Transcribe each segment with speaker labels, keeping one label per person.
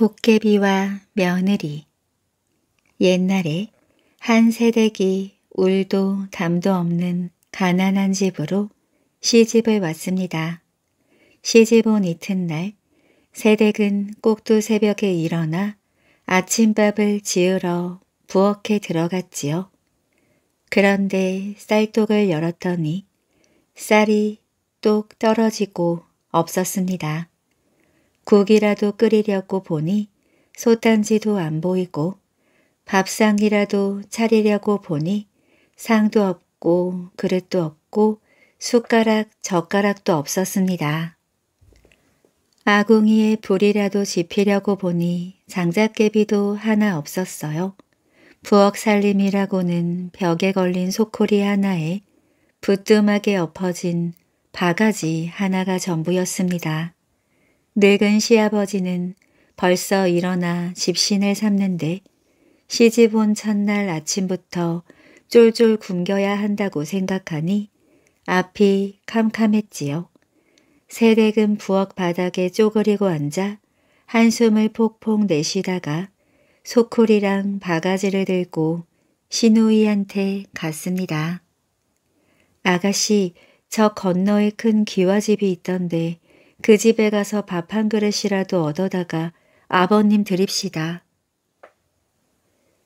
Speaker 1: 도깨비와 며느리 옛날에 한 세대기 울도 담도 없는 가난한 집으로 시집을 왔습니다. 시집 온 이튿날 세댁은 꼭두 새벽에 일어나 아침밥을 지으러 부엌에 들어갔지요. 그런데 쌀독을 열었더니 쌀이 똑 떨어지고 없었습니다. 국이라도 끓이려고 보니 소단지도 안 보이고 밥상이라도 차리려고 보니 상도 없고 그릇도 없고 숟가락 젓가락도 없었습니다. 아궁이에 불이라도 지피려고 보니 장작개비도 하나 없었어요. 부엌 살림이라고는 벽에 걸린 소코리 하나에 부뚜막에 엎어진 바가지 하나가 전부였습니다. 늙은 시아버지는 벌써 일어나 집신을 삼는데 시집 온 첫날 아침부터 쫄쫄 굶겨야 한다고 생각하니 앞이 캄캄했지요. 새댁은 부엌 바닥에 쪼그리고 앉아 한숨을 폭폭 내쉬다가 소쿠리랑 바가지를 들고 시누이한테 갔습니다. 아가씨, 저 건너에 큰 기와집이 있던데 그 집에 가서 밥 한 그릇이라도 얻어다가 아버님 드립시다.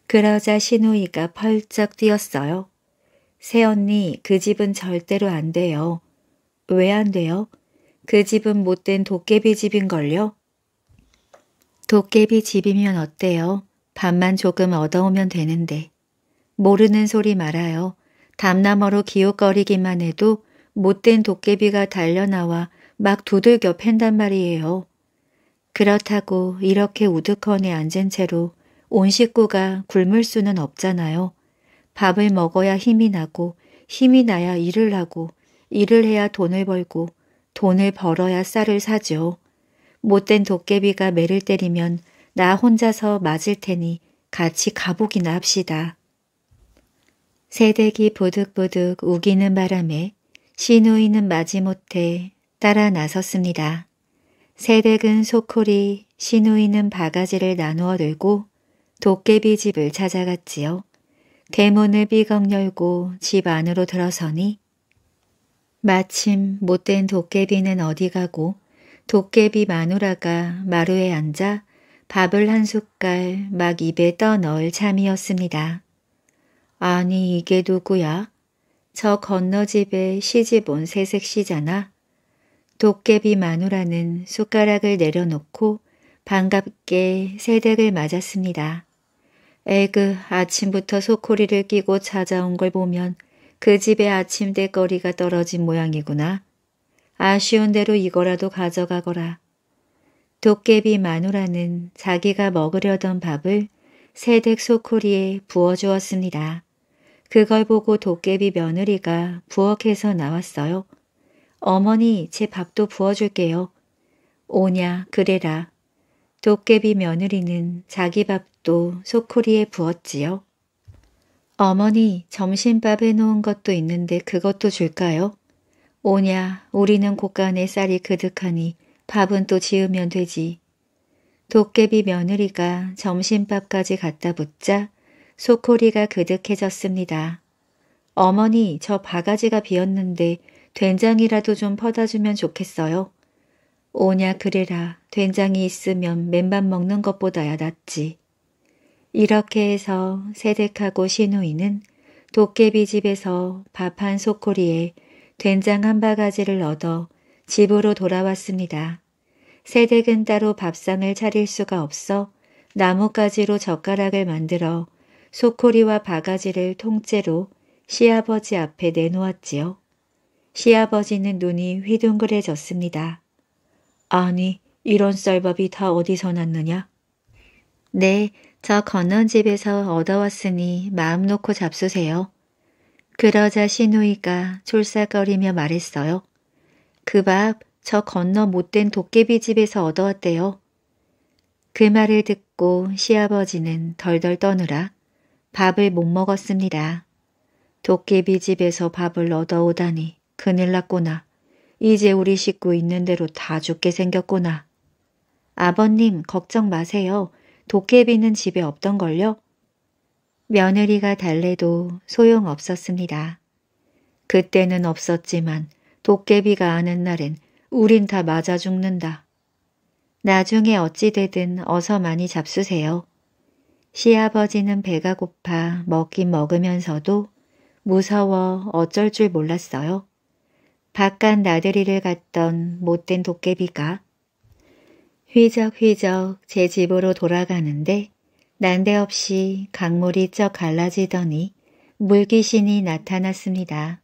Speaker 1: 그러자 신우이가 펄쩍 뛰었어요. 새언니 그 집은 절대로 안 돼요. 왜 안 돼요? 그 집은 못된 도깨비 집인걸요? 도깨비 집이면 어때요? 밥만 조금 얻어오면 되는데. 모르는 소리 말아요. 담나머로 기웃거리기만 해도 못된 도깨비가 달려나와 막 도들겨 팬단 말이에요. 그렇다고 이렇게 우두커니 앉은 채로 온 식구가 굶을 수는 없잖아요. 밥을 먹어야 힘이 나고 힘이 나야 일을 하고 일을 해야 돈을 벌고 돈을 벌어야 쌀을 사죠. 못된 도깨비가 매를 때리면 나 혼자서 맞을 테니 같이 가보기나 합시다. 새댁이 부득부득 우기는 바람에 시누이는 마지못해 따라 나섰습니다. 새댁은 소콜이 시누이는 바가지를 나누어 들고 도깨비 집을 찾아갔지요. 대문을 삐걱 열고 집 안으로 들어서니 마침 못된 도깨비는 어디 가고 도깨비 마누라가 마루에 앉아 밥을 한 숟갈 막 입에 떠넣을 참이었습니다. 아니 이게 누구야? 저 건너집에 시집 온 새색시잖아. 도깨비 마누라는 숟가락을 내려놓고 반갑게 새댁을 맞았습니다. 에그 아침부터 소코리를 끼고 찾아온 걸 보면 그 집의 아침대거리가 떨어진 모양이구나. 아쉬운 대로 이거라도 가져가거라. 도깨비 마누라는 자기가 먹으려던 밥을 새댁소코리에 부어주었습니다. 그걸 보고 도깨비 며느리가 부엌에서 나왔어요. 어머니 제 밥도 부어줄게요. 오냐 그래라. 도깨비 며느리는 자기 밥도 소코리에 부었지요. 어머니 점심밥 해놓은 것도 있는데 그것도 줄까요? 오냐 우리는 곳간에 쌀이 그득하니 밥은 또 지으면 되지. 도깨비 며느리가 점심밥까지 갖다 붙자 소코리가 그득해졌습니다. 어머니 저 바가지가 비었는데 된장이라도 좀 퍼다주면 좋겠어요. 오냐 그래라 된장이 있으면 맨밥 먹는 것보다야 낫지. 이렇게 해서 세댁하고 시누이는 도깨비 집에서 밥 한 소코리에 된장 한 바가지를 얻어 집으로 돌아왔습니다. 세댁은 따로 밥상을 차릴 수가 없어 나뭇가지로 젓가락을 만들어 소코리와 바가지를 통째로 시아버지 앞에 내놓았지요. 시아버지는 눈이 휘둥그레졌습니다. 아니, 이런 쌀밥이 다 어디서 났느냐? 네, 저건너집에서 얻어왔으니 마음 놓고 잡수세요. 그러자 시누이가 졸싹거리며 말했어요. 그 밥 저 건너 못된 도깨비 집에서 얻어왔대요. 그 말을 듣고 시아버지는 덜덜 떠느라 밥을 못 먹었습니다. 도깨비 집에서 밥을 얻어오다니 큰일 났구나. 이제 우리 식구 있는 대로 다 죽게 생겼구나. 아버님 걱정 마세요. 도깨비는 집에 없던걸요? 며느리가 달래도 소용없었습니다. 그때는 없었지만 도깨비가 아는 날엔 우린 다 맞아 죽는다. 나중에 어찌되든 어서 많이 잡수세요. 시아버지는 배가 고파 먹긴 먹으면서도 무서워 어쩔 줄 몰랐어요. 바깥 나들이를 갔던 못된 도깨비가 휘적휘적 제 집으로 돌아가는데 난데없이 강물이 쩍 갈라지더니 물귀신이 나타났습니다.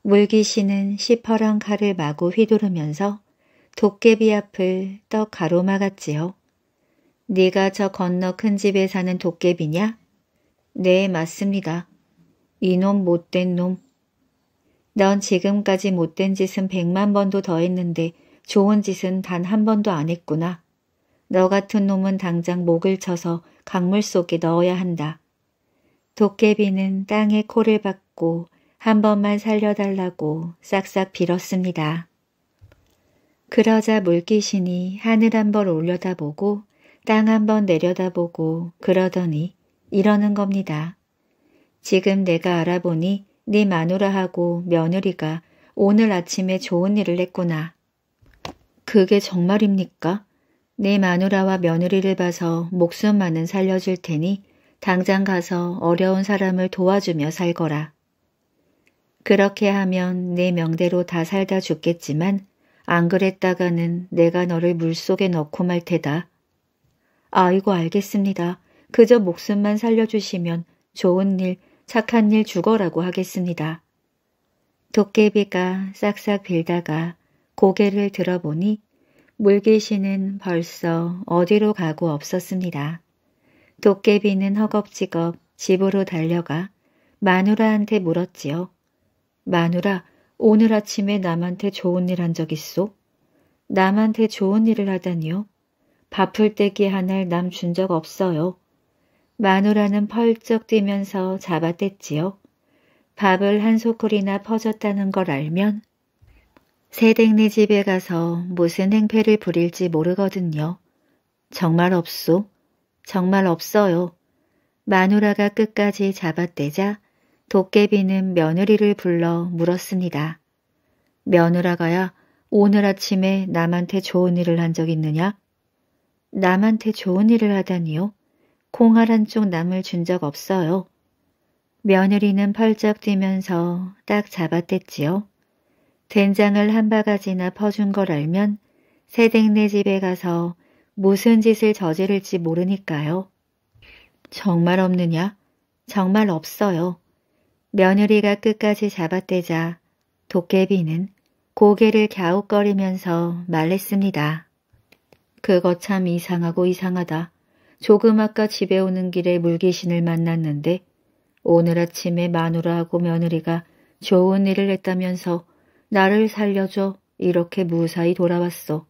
Speaker 1: 물귀신은 시퍼런 칼을 마구 휘두르면서 도깨비 앞을 떡 가로막았지요. 네가 저 건너 큰 집에 사는 도깨비냐? 네, 맞습니다. 이놈 못된 놈. 넌 지금까지 못된 짓은 백만 번도 더 했는데 좋은 짓은 단 한 번도 안 했구나. 너 같은 놈은 당장 목을 쳐서 강물 속에 넣어야 한다. 도깨비는 땅에 코를 박고 한 번만 살려달라고 싹싹 빌었습니다. 그러자 물귀신이 하늘 한 번 올려다보고 땅 한 번 내려다보고 그러더니 이러는 겁니다. 지금 내가 알아보니 네 마누라하고 며느리가 오늘 아침에 좋은 일을 했구나. 그게 정말입니까? 네 마누라와 며느리를 봐서 목숨만은 살려줄 테니 당장 가서 어려운 사람을 도와주며 살거라. 그렇게 하면 네 명대로 다 살다 죽겠지만 안 그랬다가는 내가 너를 물속에 넣고 말 테다. 아이고 알겠습니다. 그저 목숨만 살려주시면 좋은 일 착한 일 죽어라고 하겠습니다. 도깨비가 싹싹 빌다가 고개를 들어보니 물귀신은 벌써 어디로 가고 없었습니다. 도깨비는 허겁지겁 집으로 달려가 마누라한테 물었지요. 마누라, 오늘 아침에 남한테 좋은 일 한적 있소? 남한테 좋은 일을 하다니요? 밥풀떼기 하나를 남 준 적 없어요. 마누라는 펄쩍 뛰면서 잡아댔지요. 밥을 한소쿠리나 퍼졌다는 걸 알면 새댁네 집에 가서 무슨 행패를 부릴지 모르거든요. 정말 없소. 정말 없어요. 마누라가 끝까지 잡아떼자 도깨비는 며느리를 불러 물었습니다. 며느라가야 오늘 아침에 남한테 좋은 일을 한 적 있느냐? 남한테 좋은 일을 하다니요? 콩알 한쪽 남을 준 적 없어요. 며느리는 펄쩍 뛰면서 딱 잡아댔지요. 된장을 한 바가지나 퍼준 걸 알면 새댁네 집에 가서 무슨 짓을 저지를지 모르니까요. 정말 없느냐? 정말 없어요. 며느리가 끝까지 잡아떼자 도깨비는 고개를 갸웃거리면서 말했습니다. 그거 참 이상하고 이상하다. 조금 아까 집에 오는 길에 물귀신을 만났는데 오늘 아침에 마누라하고 며느리가 좋은 일을 했다면서 나를 살려줘 이렇게 무사히 돌아왔어.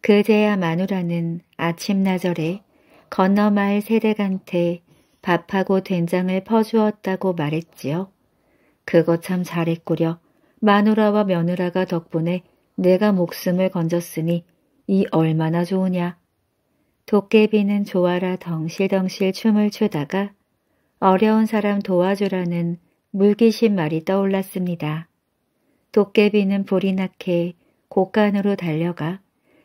Speaker 1: 그제야 마누라는 아침나절에 건너마을 세댁한테 밥하고 된장을 퍼주었다고 말했지요. 그거 참 잘했구려. 마누라와 며느라가 덕분에 내가 목숨을 건졌으니 이 얼마나 좋으냐. 도깨비는 좋아라 덩실덩실 춤을 추다가 어려운 사람 도와주라는 물귀신 말이 떠올랐습니다. 도깨비는 불이 나게 곡간으로 달려가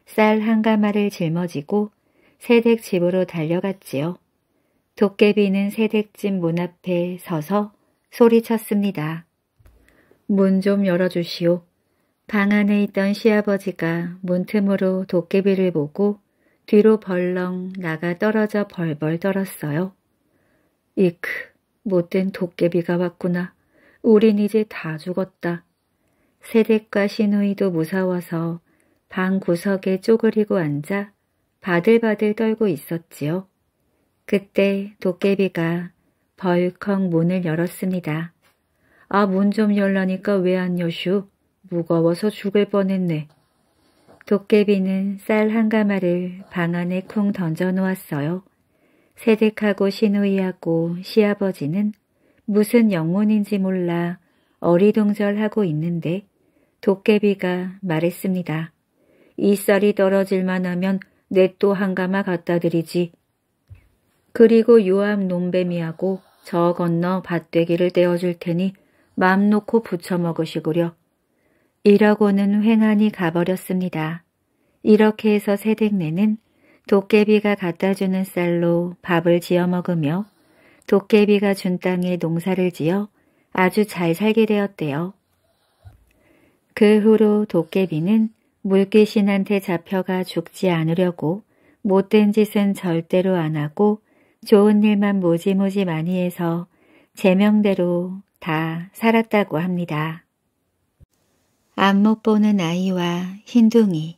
Speaker 1: 쌀 한 가마를 짊어지고 새댁 집으로 달려갔지요. 도깨비는 새댁집 문 앞에 서서 소리쳤습니다. 문 좀 열어주시오. 방 안에 있던 시아버지가 문틈으로 도깨비를 보고 뒤로 벌렁 나가 떨어져 벌벌 떨었어요. 이크, 못된 도깨비가 왔구나. 우린 이제 다 죽었다. 세댁과 시누이도 무서워서 방 구석에 쪼그리고 앉아 바들바들 떨고 있었지요. 그때 도깨비가 벌컥 문을 열었습니다. 아, 문 좀 열라니까 왜 안 여슈? 무거워서 죽을 뻔했네. 도깨비는 쌀 한 가마를 방 안에 쿵 던져놓았어요. 세댁하고 시누이하고 시아버지는 무슨 영문인지 몰라 어리둥절하고 있는데 도깨비가 말했습니다. 이 쌀이 떨어질만 하면 내 또 한 가마 갖다 드리지. 그리고 요암 논뱀이하고 저 건너 밭대기를 떼어줄 테니 맘 놓고 부쳐 먹으시구려. 이러고는 횡하니 가버렸습니다. 이렇게 해서 세댁네는 도깨비가 갖다주는 쌀로 밥을 지어 먹으며 도깨비가 준 땅에 농사를 지어 아주 잘 살게 되었대요. 그 후로 도깨비는 물귀신한테 잡혀가 죽지 않으려고 못된 짓은 절대로 안 하고 좋은 일만 무지무지 많이 해서 제명대로 다 살았다고 합니다. 안못 보는 아이와 흰둥이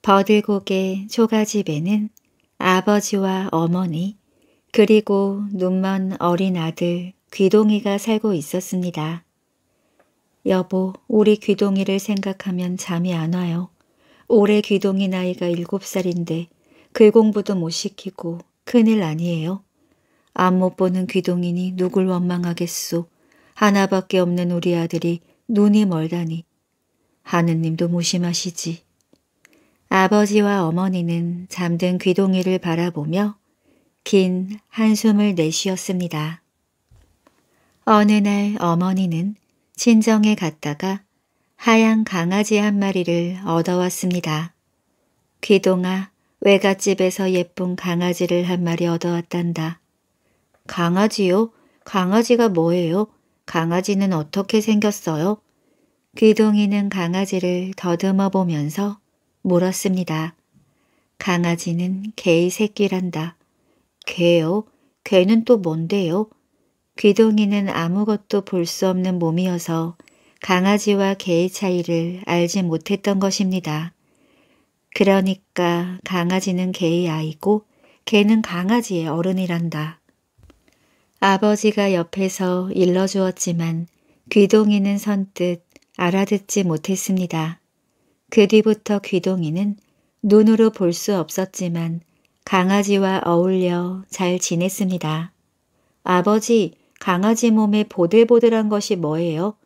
Speaker 1: 버들고개 초가집에는 아버지와 어머니 그리고 눈먼 어린 아들 귀동이가 살고 있었습니다. 여보, 우리 귀동이를 생각하면 잠이 안 와요. 올해 귀동이 나이가 일곱 살인데 글공부도 못 시키고 큰일 아니에요. 안 못 보는 귀동이니 누굴 원망하겠소. 하나밖에 없는 우리 아들이 눈이 멀다니 하느님도 무심하시지. 아버지와 어머니는 잠든 귀동이를 바라보며 긴 한숨을 내쉬었습니다. 어느 날 어머니는 친정에 갔다가 하얀 강아지 한 마리를 얻어왔습니다. 귀동아 외갓집에서 예쁜 강아지를 한 마리 얻어왔단다. 강아지요? 강아지가 뭐예요? 강아지는 어떻게 생겼어요? 귀동이는 강아지를 더듬어 보면서 물었습니다. 강아지는 개의 새끼란다. 개요? 개는 또 뭔데요? 귀동이는 아무것도 볼 수 없는 몸이어서 강아지와 개의 차이를 알지 못했던 것입니다. 그러니까 강아지는 개의 아이고 개는 강아지의 어른이란다. 아버지가 옆에서 일러주었지만 귀동이는 선뜻 알아듣지 못했습니다. 그 뒤부터 귀동이는 눈으로 볼 수 없었지만 강아지와 어울려 잘 지냈습니다. 아버지, 강아지 몸에 보들보들한 것이 뭐예요?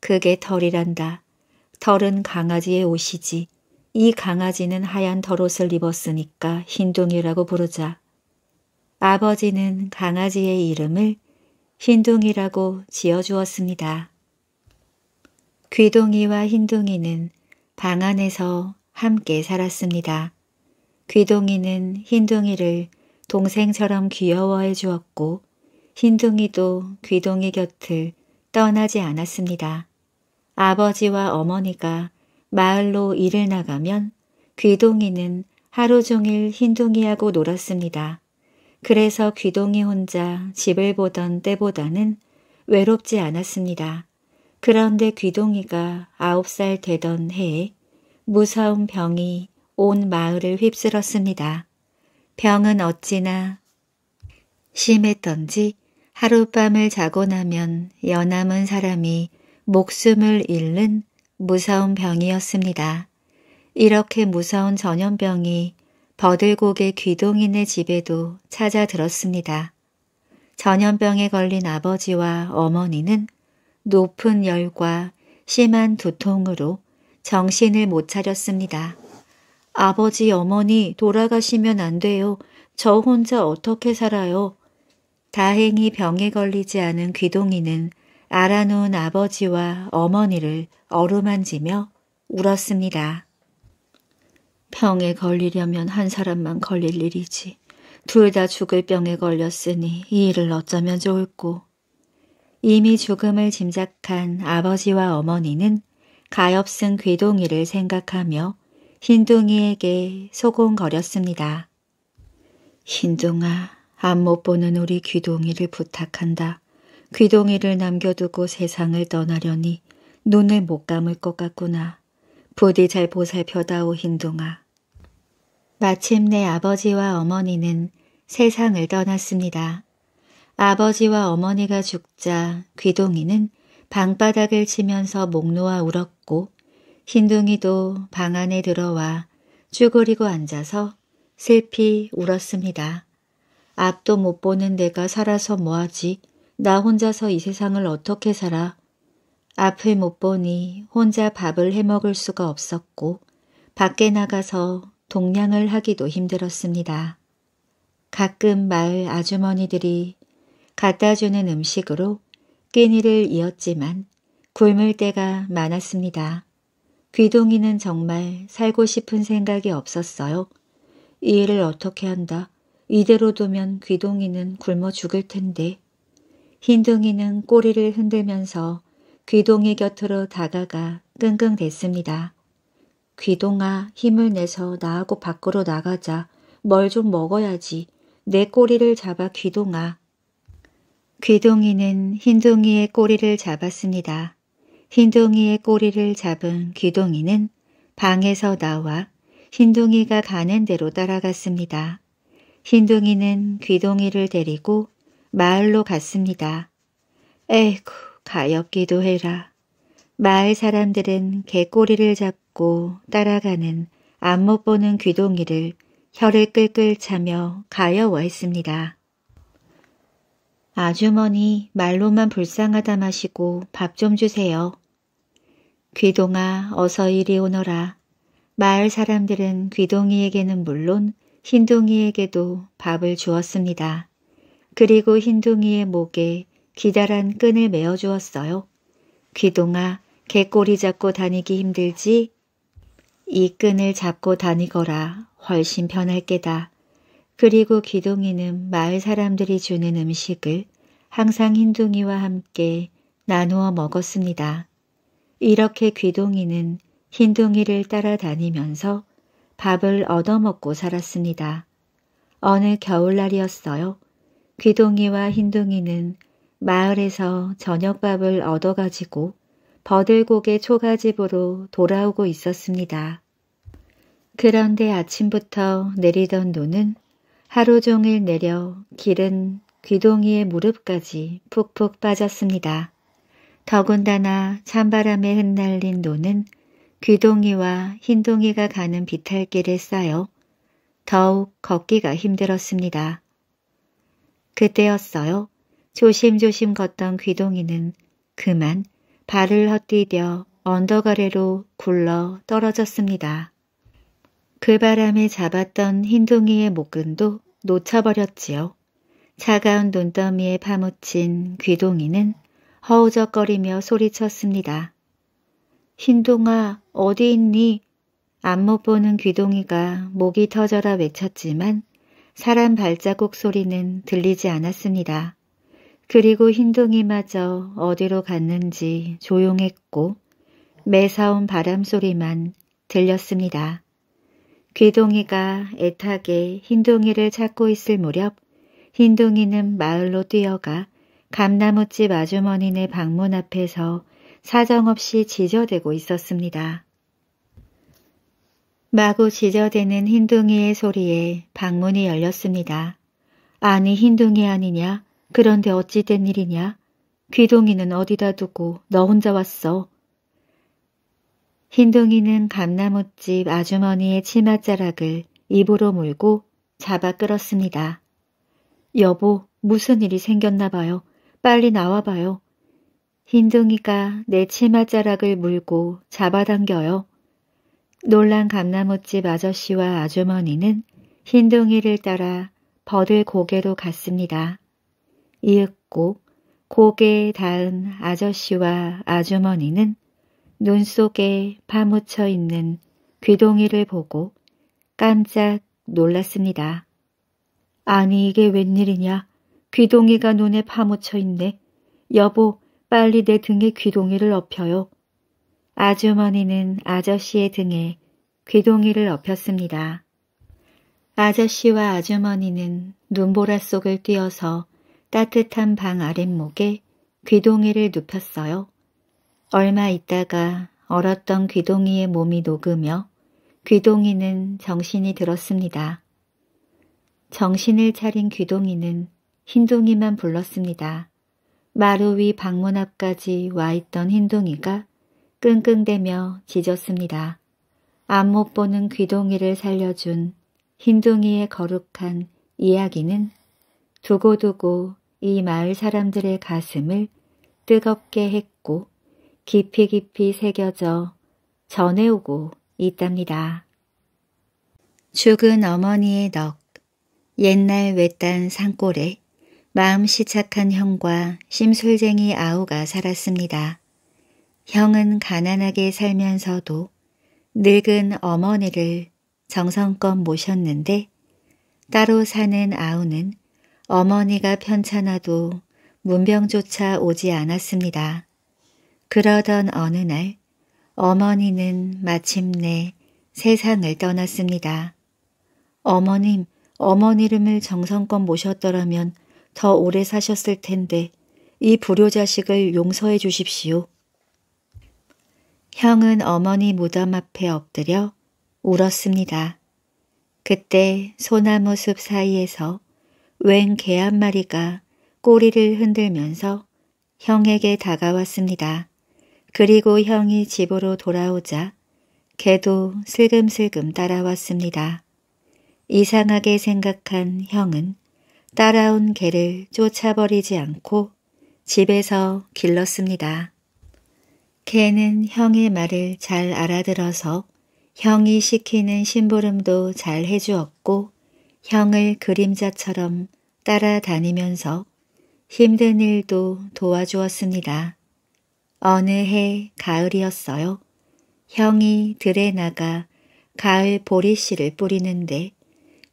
Speaker 1: 그게 털이란다. 털은 강아지의 옷이지. 이 강아지는 하얀 털옷을 입었으니까 흰둥이라고 부르자. 아버지는 강아지의 이름을 흰둥이라고 지어주었습니다. 귀동이와 흰둥이는 방 안에서 함께 살았습니다. 귀동이는 흰둥이를 동생처럼 귀여워해 주었고 흰둥이도 귀동이 곁을 떠나지 않았습니다. 아버지와 어머니가 마을로 일을 나가면 귀동이는 하루 종일 흰둥이하고 놀았습니다. 그래서 귀동이 혼자 집을 보던 때보다는 외롭지 않았습니다. 그런데 귀동이가 아홉 살 되던 해에 무서운 병이 온 마을을 휩쓸었습니다. 병은 어찌나 심했던지 하룻밤을 자고 나면 여남은 사람이 목숨을 잃는 무서운 병이었습니다. 이렇게 무서운 전염병이 버들곡의 귀동인의 집에도 찾아 들었습니다. 전염병에 걸린 아버지와 어머니는 높은 열과 심한 두통으로 정신을 못 차렸습니다. 아버지, 어머니 돌아가시면 안 돼요. 저 혼자 어떻게 살아요? 다행히 병에 걸리지 않은 귀동이는 알아놓은 아버지와 어머니를 어루만지며 울었습니다. 병에 걸리려면 한 사람만 걸릴 일이지. 둘 다 죽을 병에 걸렸으니 이 일을 어쩌면 좋을꼬. 이미 죽음을 짐작한 아버지와 어머니는 가엾은 귀동이를 생각하며 흰둥이에게 소곤거렸습니다. 흰둥아, 안 못 보는 우리 귀동이를 부탁한다. 귀동이를 남겨두고 세상을 떠나려니 눈을 못 감을 것 같구나. 부디 잘 보살펴다오 흰둥아. 마침내 아버지와 어머니는 세상을 떠났습니다. 아버지와 어머니가 죽자 귀동이는 방바닥을 치면서 목 놓아 울었고 흰둥이도 방 안에 들어와 쭈그리고 앉아서 슬피 울었습니다. 앞도 못 보는 내가 살아서 뭐하지? 나 혼자서 이 세상을 어떻게 살아? 앞을 못 보니 혼자 밥을 해먹을 수가 없었고 밖에 나가서 동냥을 하기도 힘들었습니다. 가끔 마을 아주머니들이 갖다주는 음식으로 끼니를 이었지만 굶을 때가 많았습니다. 귀동이는 정말 살고 싶은 생각이 없었어요. 이 일을 어떻게 한다. 이대로 두면 귀동이는 굶어 죽을 텐데. 흰둥이는 꼬리를 흔들면서 귀동이 곁으로 다가가 끙끙댔습니다. 귀동아 힘을 내서 나하고 밖으로 나가자. 뭘 좀 먹어야지. 내 꼬리를 잡아 귀동아. 귀동이는 흰둥이의 꼬리를 잡았습니다. 흰둥이의 꼬리를 잡은 귀동이는 방에서 나와 흰둥이가 가는 대로 따라갔습니다. 흰둥이는 귀동이를 데리고 마을로 갔습니다. 에이쿠가엽기도 해라. 마을 사람들은 개꼬리를 잡고 따라가는 안 못 보는 귀동이를 혀를 끌끌 차며 가여워했습니다. 아주머니 말로만 불쌍하다 마시고 밥 좀 주세요. 귀동아 어서 이리 오너라. 마을 사람들은 귀동이에게는 물론 흰둥이에게도 밥을 주었습니다. 그리고 흰둥이의 목에 기다란 끈을 메어 주었어요. 귀동아 개꼬리 잡고 다니기 힘들지 이 끈을 잡고 다니거라 훨씬 편할 게다. 그리고 기둥이는 마을 사람들이 주는 음식을 항상 흰둥이와 함께 나누어 먹었습니다. 이렇게 귀둥이는 흰둥이를 따라다니면서 밥을 얻어먹고 살았습니다. 어느 겨울날이었어요. 귀둥이와 흰둥이는 마을에서 저녁밥을 얻어가지고 버들고개 초가집으로 돌아오고 있었습니다. 그런데 아침부터 내리던 눈은 하루 종일 내려 길은 귀동이의 무릎까지 푹푹 빠졌습니다. 더군다나 찬바람에 흩날린 노는 귀동이와 흰동이가 가는 비탈길에 쌓여 더욱 걷기가 힘들었습니다. 그때였어요. 조심조심 걷던 귀동이는 그만 발을 헛디뎌 언덕 아래로 굴러 떨어졌습니다. 그 바람에 잡았던 흰둥이의 목근도 놓쳐버렸지요. 차가운 눈더미에 파묻힌 귀동이는 허우적거리며 소리쳤습니다. 흰둥아 어디 있니? 안 못 보는 귀동이가 목이 터져라 외쳤지만 사람 발자국 소리는 들리지 않았습니다. 그리고 흰둥이마저 어디로 갔는지 조용했고 매사운 바람소리만 들렸습니다. 귀동이가 애타게 흰둥이를 찾고 있을 무렵 흰둥이는 마을로 뛰어가 감나무집 아주머니네 방문 앞에서 사정없이 지저대고 있었습니다. 마구 지저대는 흰둥이의 소리에 방문이 열렸습니다. 아니 흰둥이 아니냐? 그런데 어찌 된 일이냐? 귀동이는 어디다 두고 너 혼자 왔어? 흰동이는 감나무집 아주머니의 치맛자락을 입으로 물고 잡아 끌었습니다. 여보, 무슨 일이 생겼나 봐요. 빨리 나와 봐요. 흰둥이가 내 치맛자락을 물고 잡아당겨요. 놀란 감나무집 아저씨와 아주머니는 흰둥이를 따라 버들 고개로 갔습니다. 이윽고 고개에 닿은 아저씨와 아주머니는 눈 속에 파묻혀 있는 귀동이를 보고 깜짝 놀랐습니다. 아니 이게 웬일이냐. 귀동이가 눈에 파묻혀 있네. 여보 빨리 내 등에 귀동이를 업혀요 아주머니는 아저씨의 등에 귀동이를 업혔습니다 아저씨와 아주머니는 눈보라 속을 뛰어서 따뜻한 방 아랫목에 귀동이를 눕혔어요. 얼마 있다가 얼었던 귀동이의 몸이 녹으며 귀동이는 정신이 들었습니다. 정신을 차린 귀동이는 흰둥이만 불렀습니다. 마루 위 방문 앞까지 와 있던 흰둥이가 끙끙대며 짖었습니다. 안 못 보는 귀동이를 살려준 흰둥이의 거룩한 이야기는 두고두고 이 마을 사람들의 가슴을 뜨겁게 했고 깊이 깊이 새겨져 전해오고 있답니다. 죽은 어머니의 넋, 옛날 외딴 산골에 마음시 착한 형과 심술쟁이 아우가 살았습니다. 형은 가난하게 살면서도 늙은 어머니를 정성껏 모셨는데 따로 사는 아우는 어머니가 편찮아도 문병조차 오지 않았습니다. 그러던 어느 날 어머니는 마침내 세상을 떠났습니다. 어머님, 어머니 이름을 정성껏 모셨더라면 더 오래 사셨을 텐데 이 불효자식을 용서해 주십시오. 형은 어머니 무덤 앞에 엎드려 울었습니다. 그때 소나무 숲 사이에서 웬개한 마리가 꼬리를 흔들면서 형에게 다가왔습니다. 그리고 형이 집으로 돌아오자 개도 슬금슬금 따라왔습니다. 이상하게 생각한 형은 따라온 개를 쫓아버리지 않고 집에서 길렀습니다. 개는 형의 말을 잘 알아들어서 형이 시키는 심부름도 잘 해주었고 형을 그림자처럼 따라다니면서 힘든 일도 도와주었습니다. 어느 해 가을이었어요. 형이 들에 나가 가을 보리씨를 뿌리는데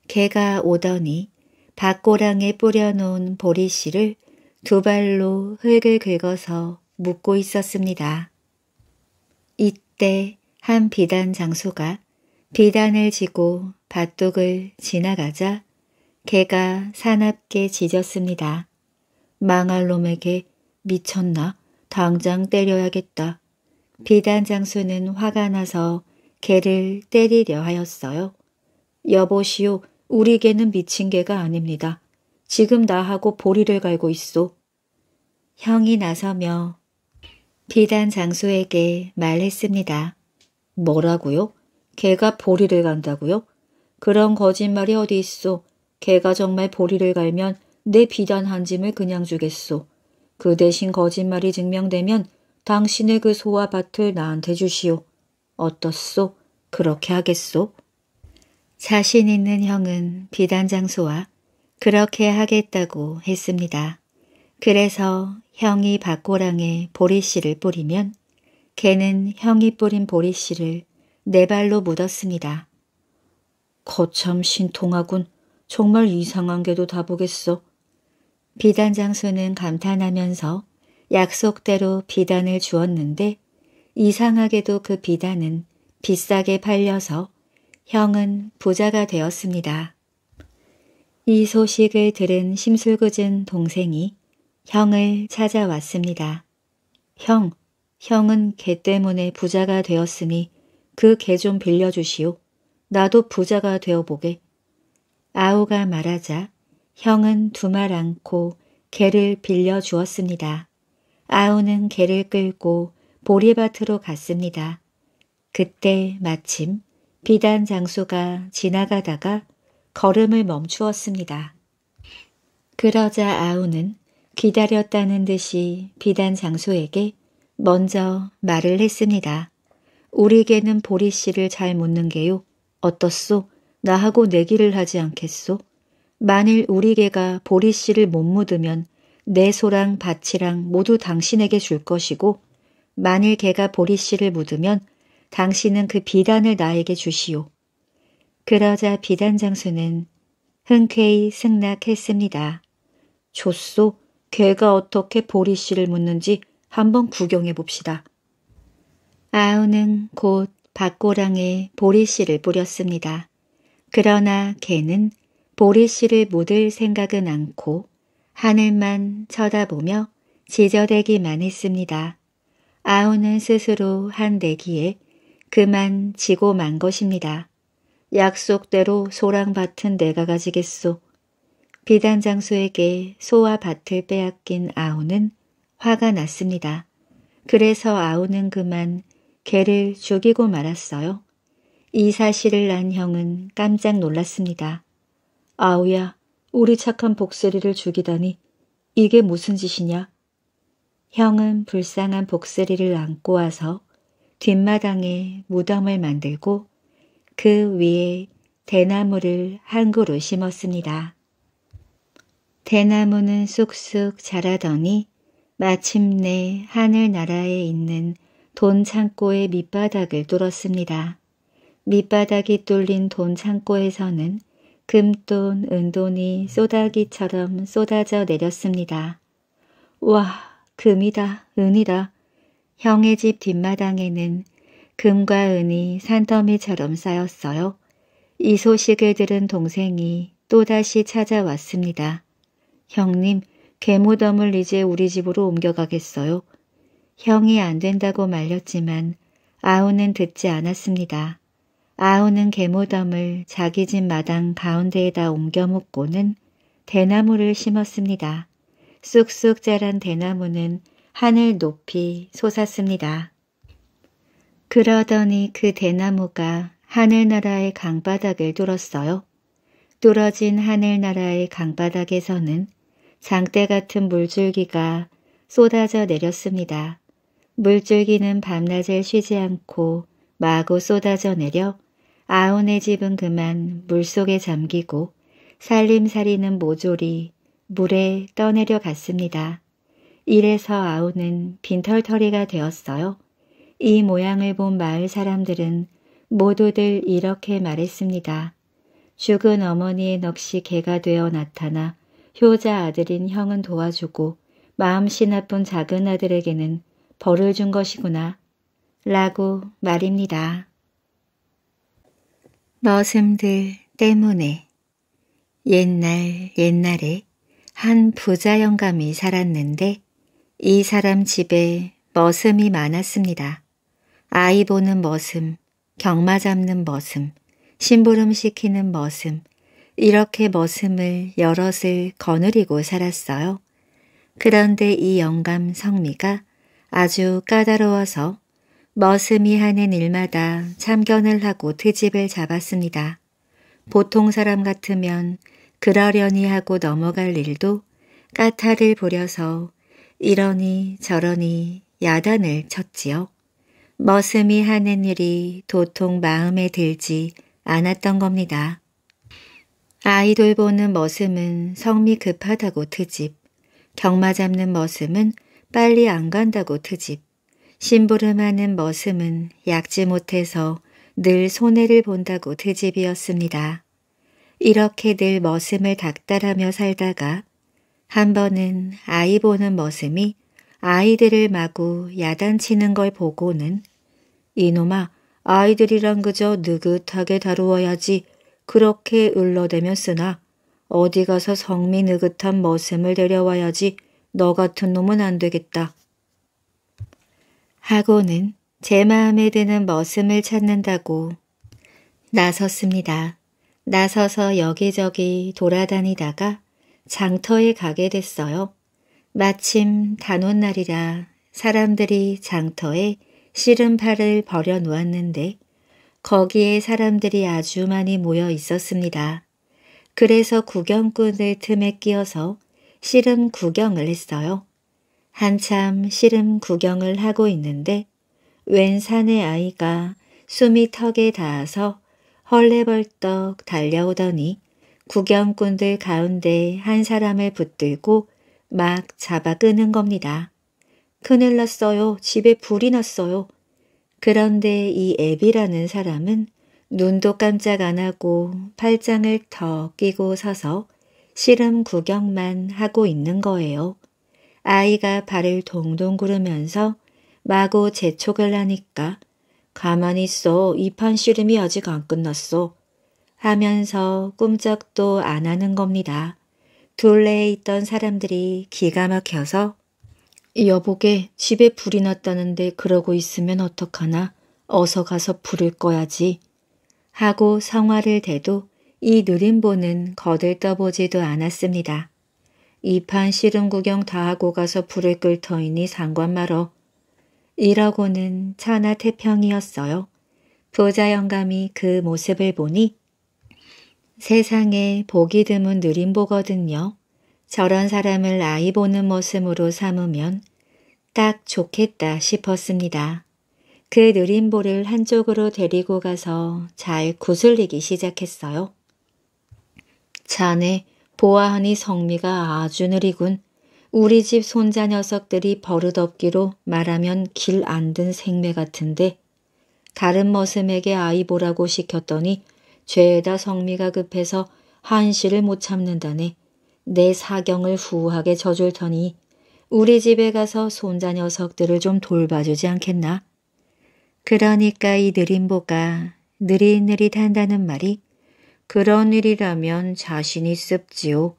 Speaker 1: 개가 오더니 밭고랑에 뿌려놓은 보리씨를 두 발로 흙을 긁어서 묻고 있었습니다. 이때 한 비단 장수가 비단을 지고 밭둑을 지나가자 개가 사납게 짖었습니다. 망할 놈에게 미쳤나? 당장 때려야겠다. 비단 장수는 화가 나서 개를 때리려 하였어요. 여보시오, 우리 개는 미친 개가 아닙니다. 지금 나하고 보리를 갈고 있소. 형이 나서며 비단 장수에게 말했습니다. 뭐라고요? 개가 보리를 간다고요? 그런 거짓말이 어디 있소? 걔가 정말 보리를 갈면 내 비단 한 짐을 그냥 주겠소. 그 대신 거짓말이 증명되면 당신의 그 소와 밭을 나한테 주시오. 어떻소? 그렇게 하겠소? 자신 있는 형은 비단 장소와 그렇게 하겠다고 했습니다. 그래서 형이 밭고랑에 보리씨를 뿌리면 개는 형이 뿌린 보리씨를 네 발로 묻었습니다. 거참 신통하군. 정말 이상한 게도 다 보겠어. 비단 장수는 감탄하면서 약속대로 비단을 주었는데 이상하게도 그 비단은 비싸게 팔려서 형은 부자가 되었습니다. 이 소식을 들은 심술궂은 동생이 형을 찾아왔습니다. 형, 형은 개 때문에 부자가 되었으니 그 개 좀 빌려주시오. 나도 부자가 되어보게. 아우가 말하자 형은 두 말 않고 개를 빌려 주었습니다. 아우는 개를 끌고 보리밭으로 갔습니다. 그때 마침 비단 장수가 지나가다가 걸음을 멈추었습니다. 그러자 아우는 기다렸다는 듯이 비단 장수에게 먼저 말을 했습니다. 우리 개는 보리 씨를 잘 묻는 게요. 어떻소? 나하고 내기를 하지 않겠소? 만일 우리 개가 보리 씨를 못 묻으면 내 소랑 밭이랑 모두 당신에게 줄 것이고 만일 개가 보리 씨를 묻으면 당신은 그 비단을 나에게 주시오. 그러자 비단 장수는 흔쾌히 승낙했습니다. 좋소, 개가 어떻게 보리 씨를 묻는지 한번 구경해 봅시다. 아우는 곧 박고랑에 보리 씨를 뿌렸습니다. 그러나 개는 보리 씨를 묻을 생각은 않고 하늘만 쳐다보며 지저대기만 했습니다. 아우는 스스로 한 내기에 그만 지고 만 것입니다. 약속대로 소랑 밭은 내가 가지겠소. 비단 장수에게 소와 밭을 빼앗긴 아우는 화가 났습니다. 그래서 아우는 그만 개를 죽이고 말았어요. 이 사실을 난 형은 깜짝 놀랐습니다. 아우야, 우리 착한 복세리를 죽이다니 이게 무슨 짓이냐? 형은 불쌍한 복세리를 안고 와서 뒷마당에 무덤을 만들고 그 위에 대나무를 한 그루 심었습니다. 대나무는 쑥쑥 자라더니 마침내 하늘나라에 있는 돈 창고의 밑바닥을 뚫었습니다. 밑바닥이 뚫린 돈 창고에서는 금돈, 은돈이 쏟아기처럼 쏟아져 내렸습니다. 와, 금이다, 은이다. 형의 집 뒷마당에는 금과 은이 산더미처럼 쌓였어요. 이 소식을 들은 동생이 또다시 찾아왔습니다. 형님, 개무덤을 이제 우리 집으로 옮겨가겠어요. 형이 안 된다고 말렸지만 아우는 듣지 않았습니다. 아우는 개모덤을 자기 집 마당 가운데에다 옮겨 묶고는 대나무를 심었습니다. 쑥쑥 자란 대나무는 하늘 높이 솟았습니다. 그러더니 그 대나무가 하늘나라의 강바닥을 뚫었어요. 뚫어진 하늘나라의 강바닥에서는 장대 같은 물줄기가 쏟아져 내렸습니다. 물줄기는 밤낮을 쉬지 않고 마구 쏟아져 내려 아온의 집은 그만 물속에 잠기고 살림살이는 모조리 물에 떠내려 갔습니다. 이래서 아우는 빈털터리가 되었어요. 이 모양을 본 마을 사람들은 모두들 이렇게 말했습니다. 죽은 어머니의 넋이 개가 되어 나타나 효자 아들인 형은 도와주고 마음씨 나쁜 작은 아들에게는 벌을 준 것이구나 라고 말입니다. 머슴들 때문에 옛날 옛날에 한 부자 영감이 살았는데 이 사람 집에 머슴이 많았습니다. 아이 보는 머슴, 경마 잡는 머슴, 심부름 시키는 머슴, 이렇게 머슴을 여럿을 거느리고 살았어요. 그런데 이 영감 성미가 아주 까다로워서 머슴이 하는 일마다 참견을 하고 트집을 잡았습니다. 보통 사람 같으면 그러려니 하고 넘어갈 일도 까탈을 부려서 이러니 저러니 야단을 쳤지요. 머슴이 하는 일이 도통 마음에 들지 않았던 겁니다. 아이돌 보는 머슴은 성미 급하다고 트집, 경마 잡는 머슴은 빨리 안 간다고 트집, 심부름하는 머슴은 약지 못해서 늘 손해를 본다고 트집이었습니다. 이렇게 늘 머슴을 닥달하며 살다가 한 번은 아이 보는 머슴이 아이들을 마구 야단치는 걸 보고는 이놈아 아이들이랑 그저 느긋하게 다루어야지 그렇게 울러대며 쓰나 어디 가서 성미 느긋한 머슴을 데려와야지 너 같은 놈은 안 되겠다. 하고는 제 마음에 드는 머슴을 찾는다고 나섰습니다. 나서서 여기저기 돌아다니다가 장터에 가게 됐어요. 마침 단오날이라 사람들이 장터에 씨름팔을 버려 놓았는데 거기에 사람들이 아주 많이 모여 있었습니다. 그래서 구경꾼을 틈에 끼어서 씨름 구경을 했어요. 한참 씨름 구경을 하고 있는데 웬산내 아이가 숨이 턱에 닿아서 헐레벌떡 달려오더니 구경꾼들 가운데 한 사람을 붙들고 막 잡아 끄는 겁니다. 큰일 났어요. 집에 불이 났어요. 그런데 이 앱이라는 사람은 눈도 깜짝 안 하고 팔짱을 턱 끼고 서서 씨름 구경만 하고 있는 거예요. 아이가 발을 동동 구르면서 마구 재촉을 하니까 가만히 있어 이 판 씨름이 아직 안 끝났어 하면서 꿈쩍도 안 하는 겁니다. 둘레에 있던 사람들이 기가 막혀서 여보게 집에 불이 났다는데 그러고 있으면 어떡하나 어서 가서 불을 꺼야지 하고 성화를 대도 이 누림보는 거들떠보지도 않았습니다. 이판 씨름 구경 다 하고 가서 불을 끌 터이니 상관 말어. 이라고는 차나 태평이었어요. 부자 영감이 그 모습을 보니 세상에 보기 드문 느림보거든요. 저런 사람을 아이 보는 모습으로 삼으면 딱 좋겠다 싶었습니다. 그 느림보를 한쪽으로 데리고 가서 잘 구슬리기 시작했어요. 자네, 보아하니 성미가 아주 느리군. 우리 집 손자 녀석들이 버릇없기로 말하면 길 안 든 생매 같은데 다른 머슴에게 아이 보라고 시켰더니 죄다 성미가 급해서 한시를 못 참는다네. 내 사경을 후하게 져줄 터니 우리 집에 가서 손자 녀석들을 좀 돌봐주지 않겠나? 그러니까 이 느림보가 느릿느릿한다는 말이 그런 일이라면 자신이 씁지요.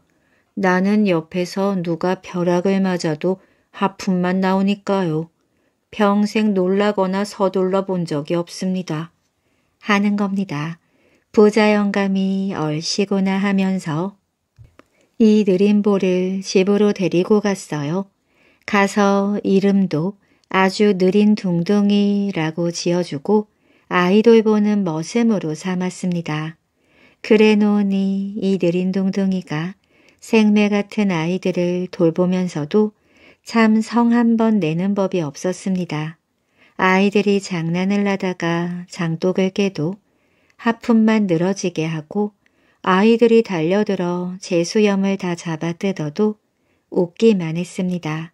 Speaker 1: 나는 옆에서 누가 벼락을 맞아도 하품만 나오니까요. 평생 놀라거나 서둘러 본 적이 없습니다. 하는 겁니다. 부자 영감이 얼씨구나 하면서 이 느림보를 집으로 데리고 갔어요. 가서 이름도 아주 느린 둥둥이라고 지어주고 아이돌 보는 머슴으로 삼았습니다. 그래 노니이 느린 동동이가 생매 같은 아이들을 돌보면서도 참 성 한번 내는 법이 없었습니다. 아이들이 장난을 하다가 장독을 깨도 하품만 늘어지게 하고 아이들이 달려들어 재 수염을 다 잡아 뜯어도 웃기만 했습니다.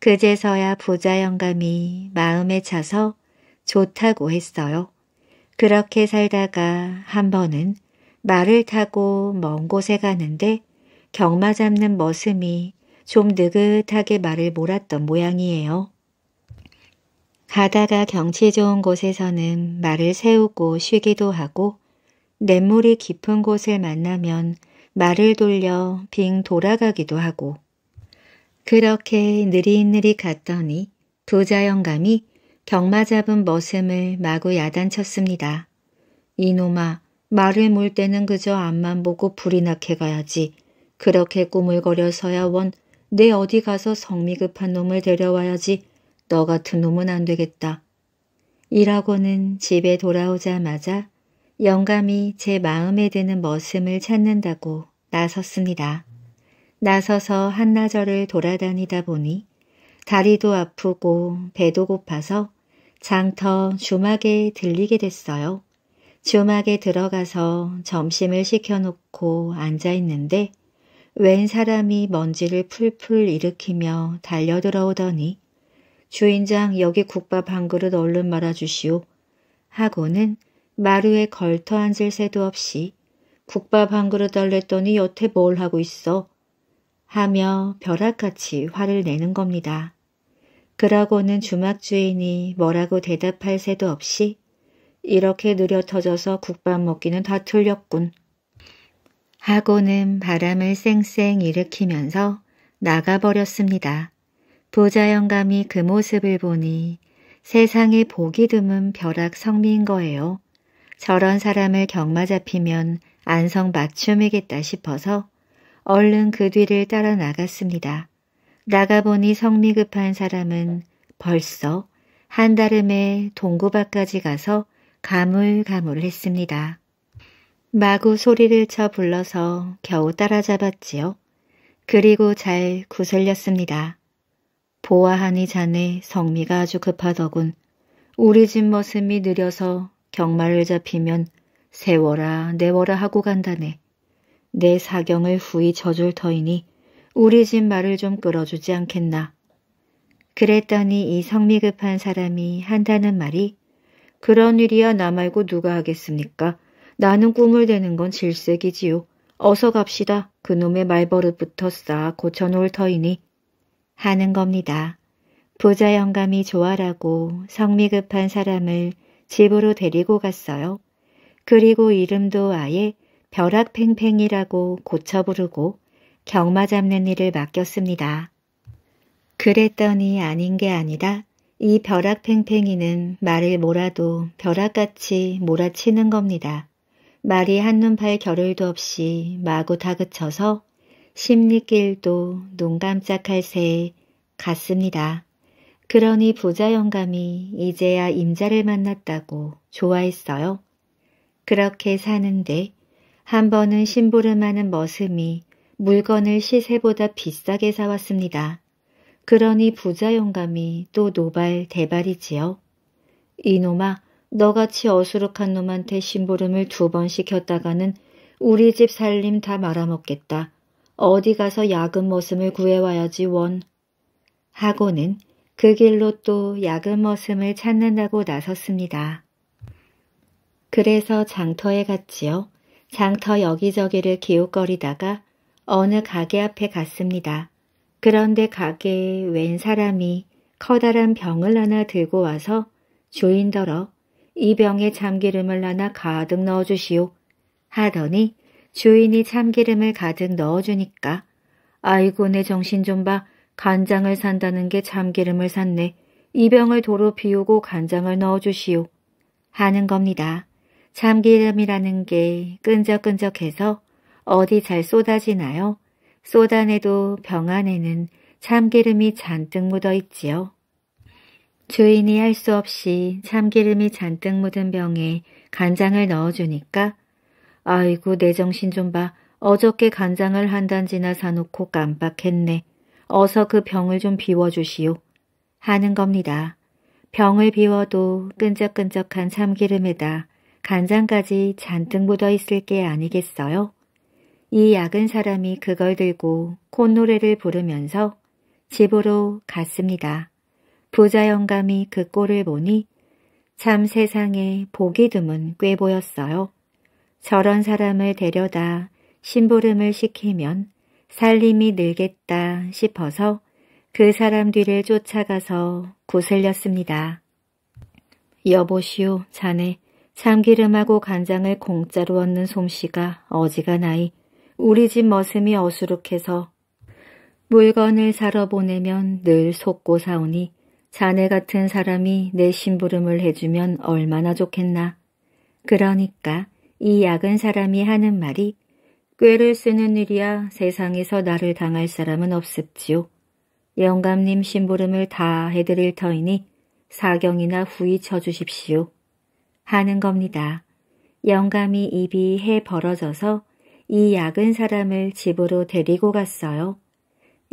Speaker 1: 그제서야 부자 영감이 마음에 차서 좋다고 했어요. 그렇게 살다가 한 번은 말을 타고 먼 곳에 가는데 경마 잡는 머슴이 좀 느긋하게 말을 몰았던 모양이에요. 가다가 경치 좋은 곳에서는 말을 세우고 쉬기도 하고 냇물이 깊은 곳을 만나면 말을 돌려 빙 돌아가기도 하고 그렇게 느릿느릿 갔더니 부자 영감이 경마 잡은 머슴을 마구 야단쳤습니다. 이놈아 말을 물 때는 그저 앞만 보고 불이 나게 가야지. 그렇게 꾸물거려서야 원 내 어디 가서 성미급한 놈을 데려와야지. 너 같은 놈은 안 되겠다. 이라고는 집에 돌아오자마자 영감이 제 마음에 드는 머슴을 찾는다고 나섰습니다. 나서서 한나절을 돌아다니다 보니 다리도 아프고 배도 고파서 장터 주막에 들리게 됐어요. 주막에 들어가서 점심을 시켜놓고 앉아있는데 웬 사람이 먼지를 풀풀 일으키며 달려들어오더니 주인장 여기 국밥 한 그릇 얼른 말아주시오 하고는 마루에 걸터 앉을 새도 없이 국밥 한 그릇 달랬더니 여태 뭘 하고 있어 하며 벼락같이 화를 내는 겁니다. 그러고는 주막 주인이 뭐라고 대답할 새도 없이 이렇게 느려 터져서 국밥 먹기는 다 틀렸군. 하고는 바람을 쌩쌩 일으키면서 나가버렸습니다. 부자영감이그 모습을 보니 세상에 보기 드문 벼락 성미인 거예요. 저런 사람을 경마 잡히면 안성 맞춤이겠다 싶어서 얼른 그 뒤를 따라 나갔습니다. 나가보니 성미 급한 사람은 벌써 한달음에 동구밭까지 가서 가물가물했습니다. 마구 소리를 쳐 불러서 겨우 따라잡았지요. 그리고 잘 구슬렸습니다. 보아하니 자네 성미가 아주 급하더군. 우리 집 머슴이 느려서 경마를 잡히면 세워라 내워라 하고 간다네. 내 사경을 후이 져줄 터이니 우리 집 말을 좀 끌어주지 않겠나. 그랬더니 이 성미급한 사람이 한다는 말이 그런 일이야 나 말고 누가 하겠습니까? 나는 꿈을 대는 건 질색이지요. 어서 갑시다. 그놈의 말버릇부터 싹 고쳐놓을 터이니. 하는 겁니다. 부자 영감이 좋아라고 성미 급한 사람을 집으로 데리고 갔어요. 그리고 이름도 아예 벼락팽팽이라고 고쳐 부르고 경마 잡는 일을 맡겼습니다. 그랬더니 아닌 게 아니다. 이 벼락팽팽이는 말을 몰아도 벼락같이 몰아치는 겁니다. 말이 한눈팔 겨를도 없이 마구 다그쳐서 심리길도 눈 깜짝할 새에 갔습니다. 그러니 부자 영감이 이제야 임자를 만났다고 좋아했어요. 그렇게 사는데 한 번은 심부름하는 머슴이 물건을 시세보다 비싸게 사왔습니다. 그러니 부자 영감이 또 노발 대발이지요. 이놈아 너같이 어수룩한 놈한테 심부름을 두 번 시켰다가는 우리 집 살림 다 말아먹겠다. 어디 가서 야근 머슴을 구해와야지 원. 하고는 그 길로 또 야근 머슴을 찾는다고 나섰습니다. 그래서 장터에 갔지요. 장터 여기저기를 기웃거리다가 어느 가게 앞에 갔습니다. 그런데 가게에 웬 사람이 커다란 병을 하나 들고 와서 주인더러 이 병에 참기름을 하나 가득 넣어주시오 하더니 주인이 참기름을 가득 넣어주니까 아이고 내 정신 좀 봐. 간장을 산다는 게 참기름을 샀네. 이 병을 도로 비우고 간장을 넣어주시오. 하는 겁니다. 참기름이라는 게 끈적끈적해서 어디 잘 쏟아지나요? 쏟아내도 병 안에는 참기름이 잔뜩 묻어 있지요. 주인이 할 수 없이 참기름이 잔뜩 묻은 병에 간장을 넣어주니까 아이고 내 정신 좀 봐. 어저께 간장을 한 단지나 사놓고 깜빡했네. 어서 그 병을 좀 비워주시오. 하는 겁니다. 병을 비워도 끈적끈적한 참기름에다 간장까지 잔뜩 묻어 있을 게 아니겠어요? 이 약은 사람이 그걸 들고 콧노래를 부르면서 집으로 갔습니다. 부자 영감이 그 꼴을 보니 참 세상에 보기 드문 꽤 보였어요. 저런 사람을 데려다 심부름을 시키면 살림이 늘겠다 싶어서 그 사람 뒤를 쫓아가서 구슬렸습니다. 여보시오, 자네. 참기름하고 간장을 공짜로 얻는 솜씨가 어지간하이 우리 집 머슴이 어수룩해서 물건을 사러 보내면 늘 속고 사오니 자네 같은 사람이 내 심부름을 해주면 얼마나 좋겠나. 그러니까 이 약은 사람이 하는 말이 꾀를 쓰는 일이야 세상에서 나를 당할 사람은 없습지요. 영감님 심부름을 다 해드릴 터이니 사경이나 후이 쳐주십시오. 하는 겁니다. 영감이 입이 해 벌어져서 이 약은 사람을 집으로 데리고 갔어요.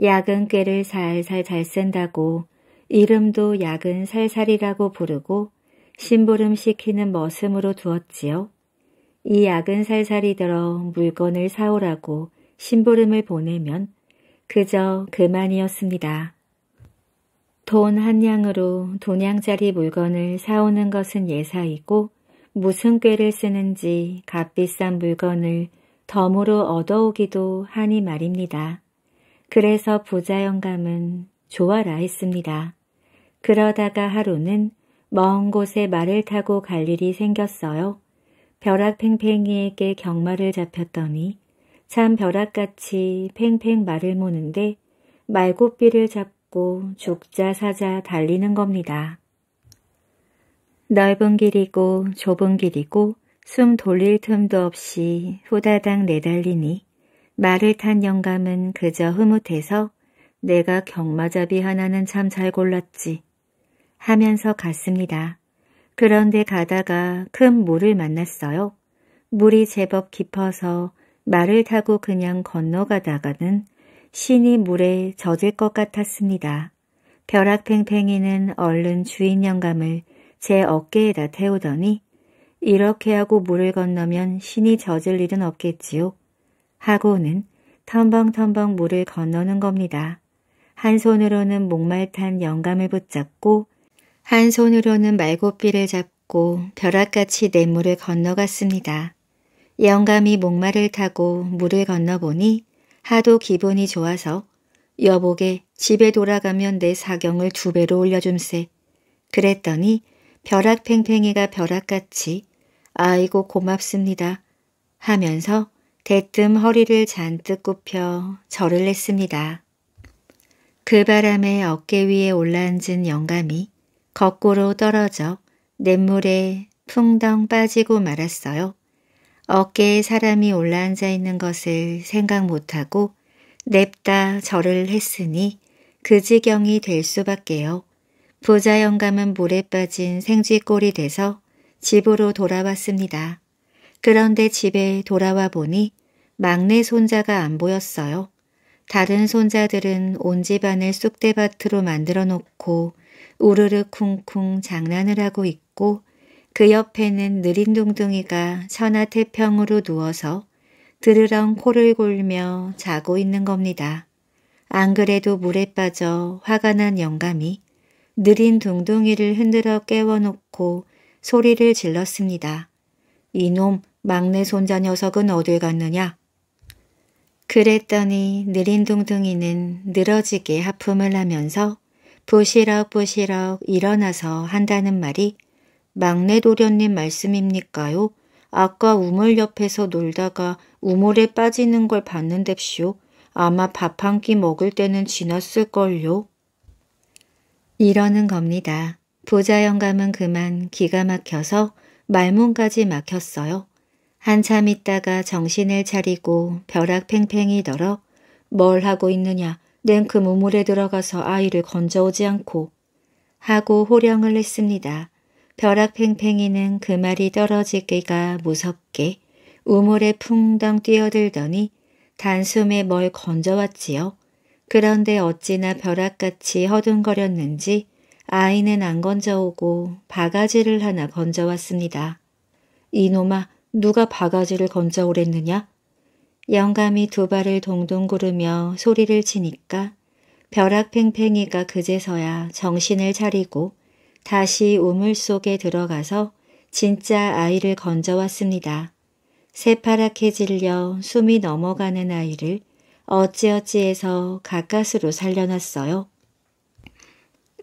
Speaker 1: 약은 꾀를 살살 잘 쓴다고 이름도 약은 살살이라고 부르고 심부름시키는 머슴으로 두었지요. 이 약은 살살이 들어 물건을 사오라고 심부름을 보내면 그저 그만이었습니다. 돈 한 양으로 돈양짜리 물건을 사오는 것은 예사이고 무슨 꾀를 쓰는지 값비싼 물건을 덤으로 얻어오기도 하니 말입니다. 그래서 부자 영감은 좋아라 했습니다. 그러다가 하루는 먼 곳에 말을 타고 갈 일이 생겼어요. 벼락팽팽이에게 경마를 잡혔더니 참 벼락같이 팽팽 말을 모는데 말고삐를 잡고 죽자 사자 달리는 겁니다. 넓은 길이고 좁은 길이고 숨 돌릴 틈도 없이 후다닥 내달리니 말을 탄 영감은 그저 흐뭇해서 내가 경마잡이 하나는 참 잘 골랐지 하면서 갔습니다. 그런데 가다가 큰 물을 만났어요. 물이 제법 깊어서 말을 타고 그냥 건너가다가는 신이 물에 젖을 것 같았습니다. 벼락팽팽이는 얼른 주인 영감을 제 어깨에다 태우더니 이렇게 하고 물을 건너면 신이 젖을 일은 없겠지요. 하고는 텀벙텀벙 물을 건너는 겁니다. 한 손으로는 목말탄 영감을 붙잡고 한 손으로는 말고삐를 잡고 벼락같이 냇물을 건너갔습니다. 영감이 목마를 타고 물을 건너보니 하도 기분이 좋아서 여보게 집에 돌아가면 내 사경을 두 배로 올려줌세. 그랬더니 벼락팽팽이가 벼락같이 아이고 고맙습니다 하면서 대뜸 허리를 잔뜩 굽혀 절을 했습니다. 그 바람에 어깨 위에 올라앉은 영감이 거꾸로 떨어져 냇물에 풍덩 빠지고 말았어요. 어깨에 사람이 올라앉아 있는 것을 생각 못하고 냅다 절을 했으니 그 지경이 될 수밖에요. 부자 영감은 물에 빠진 생쥐꼴이 돼서 집으로 돌아왔습니다. 그런데 집에 돌아와 보니 막내 손자가 안 보였어요. 다른 손자들은 온 집안을 쑥대밭으로 만들어 놓고 우르르 쿵쿵 장난을 하고 있고 그 옆에는 느린 둥둥이가 천하태평으로 누워서 드르렁 코를 골며 자고 있는 겁니다. 안 그래도 물에 빠져 화가 난 영감이 느린 둥둥이를 흔들어 깨워놓고 소리를 질렀습니다. 이놈 막내 손자 녀석은 어딜 갔느냐? 그랬더니 느린 둥둥이는 늘어지게 하품을 하면서 부시럭부시럭 일어나서 한다는 말이 막내 도련님 말씀입니까요? 아까 우물 옆에서 놀다가 우물에 빠지는 걸봤는뎁쇼 아마 밥 한 끼 먹을 때는 지났을걸요. 이러는 겁니다. 부자 영감은 그만 기가 막혀서 말문까지 막혔어요. 한참 있다가 정신을 차리고 벼락팽팽이 널어 뭘 하고 있느냐 냉큼 우물에 그 들어가서 아이를 건져오지 않고 하고 호령을 했습니다. 벼락팽팽이는 그 말이 떨어지기가 무섭게 우물에 풍덩 뛰어들더니 단숨에 뭘 건져왔지요. 그런데 어찌나 벼락같이 허둥거렸는지 아이는 안 건져오고 바가지를 하나 건져왔습니다. 이놈아 누가 바가지를 건져오랬느냐? 영감이 두 발을 동동 구르며 소리를 치니까 벼락팽팽이가 그제서야 정신을 차리고 다시 우물 속에 들어가서 진짜 아이를 건져왔습니다. 새파랗게 질려 숨이 넘어가는 아이를 어찌어찌해서 가까스로 살려놨어요.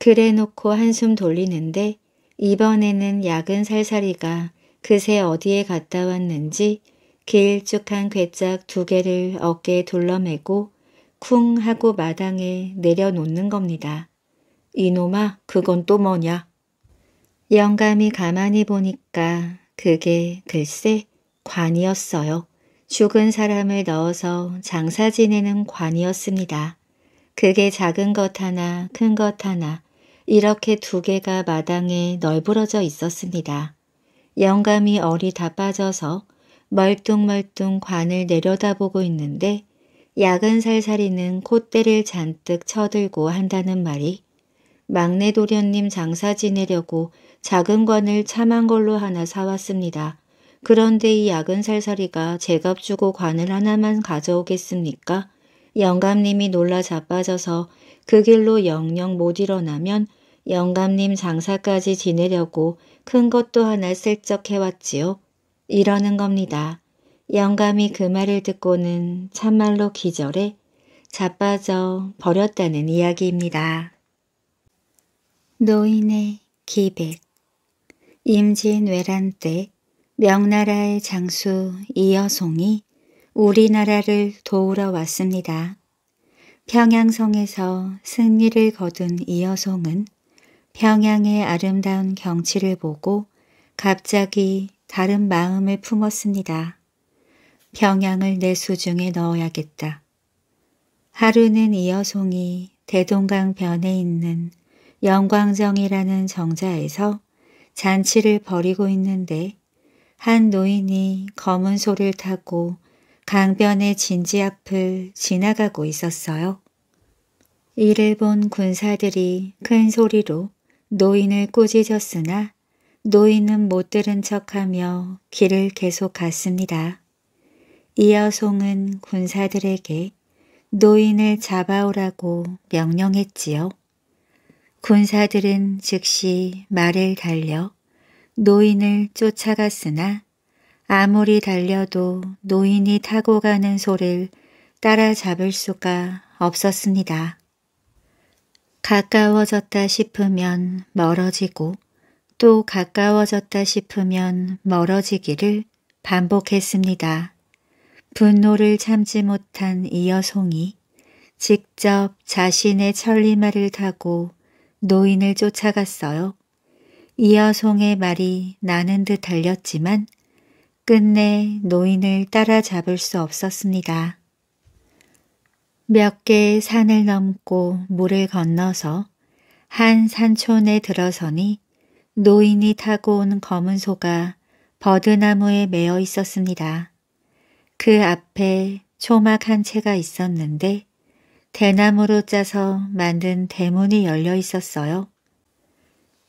Speaker 1: 그래 놓고 한숨 돌리는데 이번에는 야근 살살이가 그새 어디에 갔다 왔는지 길쭉한 괴짝 두 개를 어깨에 둘러매고 쿵 하고 마당에 내려놓는 겁니다. 이놈아 그건 또 뭐냐? 영감이 가만히 보니까 그게 글쎄 관이었어요. 죽은 사람을 넣어서 장사 지내는 관이었습니다. 그게 작은 것 하나 큰 것 하나 이렇게 두 개가 마당에 널브러져 있었습니다. 영감이 얼이 다 빠져서 멀뚱멀뚱 관을 내려다보고 있는데 야근 살살이는 콧대를 잔뜩 쳐들고 한다는 말이 막내 도련님 장사 지내려고 작은 관을 참한 걸로 하나 사왔습니다. 그런데 이 야근 살살이가 제값 주고 관을 하나만 가져오겠습니까? 영감님이 놀라 자빠져서 그 길로 영영 못 일어나면 영감님 장사까지 지내려고 큰 것도 하나 슬쩍 해왔지요. 이러는 겁니다. 영감이 그 말을 듣고는 참말로 기절해 자빠져 버렸다는 이야기입니다. 노인의 기백 임진왜란 때 명나라의 장수 이여송이 우리나라를 도우러 왔습니다. 평양성에서 승리를 거둔 이여송은 평양의 아름다운 경치를 보고 갑자기 다른 마음을 품었습니다. 평양을 내 수중에 넣어야겠다. 하루는 이여송이 대동강 변에 있는 영광정이라는 정자에서 잔치를 벌이고 있는데 한 노인이 검은 소를 타고 강변의 진지 앞을 지나가고 있었어요. 이를 본 군사들이 큰 소리로 노인을 꾸짖었으나 노인은 못 들은 척하며 길을 계속 갔습니다. 이어 송은 군사들에게 노인을 잡아오라고 명령했지요. 군사들은 즉시 말을 달려 노인을 쫓아갔으나 아무리 달려도 노인이 타고 가는 소를 따라잡을 수가 없었습니다. 가까워졌다 싶으면 멀어지고 또 가까워졌다 싶으면 멀어지기를 반복했습니다. 분노를 참지 못한 이여송이 직접 자신의 천리마를 타고 노인을 쫓아갔어요. 이여송의 말이 나는 듯 달렸지만 끝내 노인을 따라잡을 수 없었습니다. 몇 개의 산을 넘고 물을 건너서 한 산촌에 들어서니 노인이 타고 온 검은 소가 버드나무에 매어 있었습니다. 그 앞에 초막 한 채가 있었는데 대나무로 짜서 만든 대문이 열려 있었어요.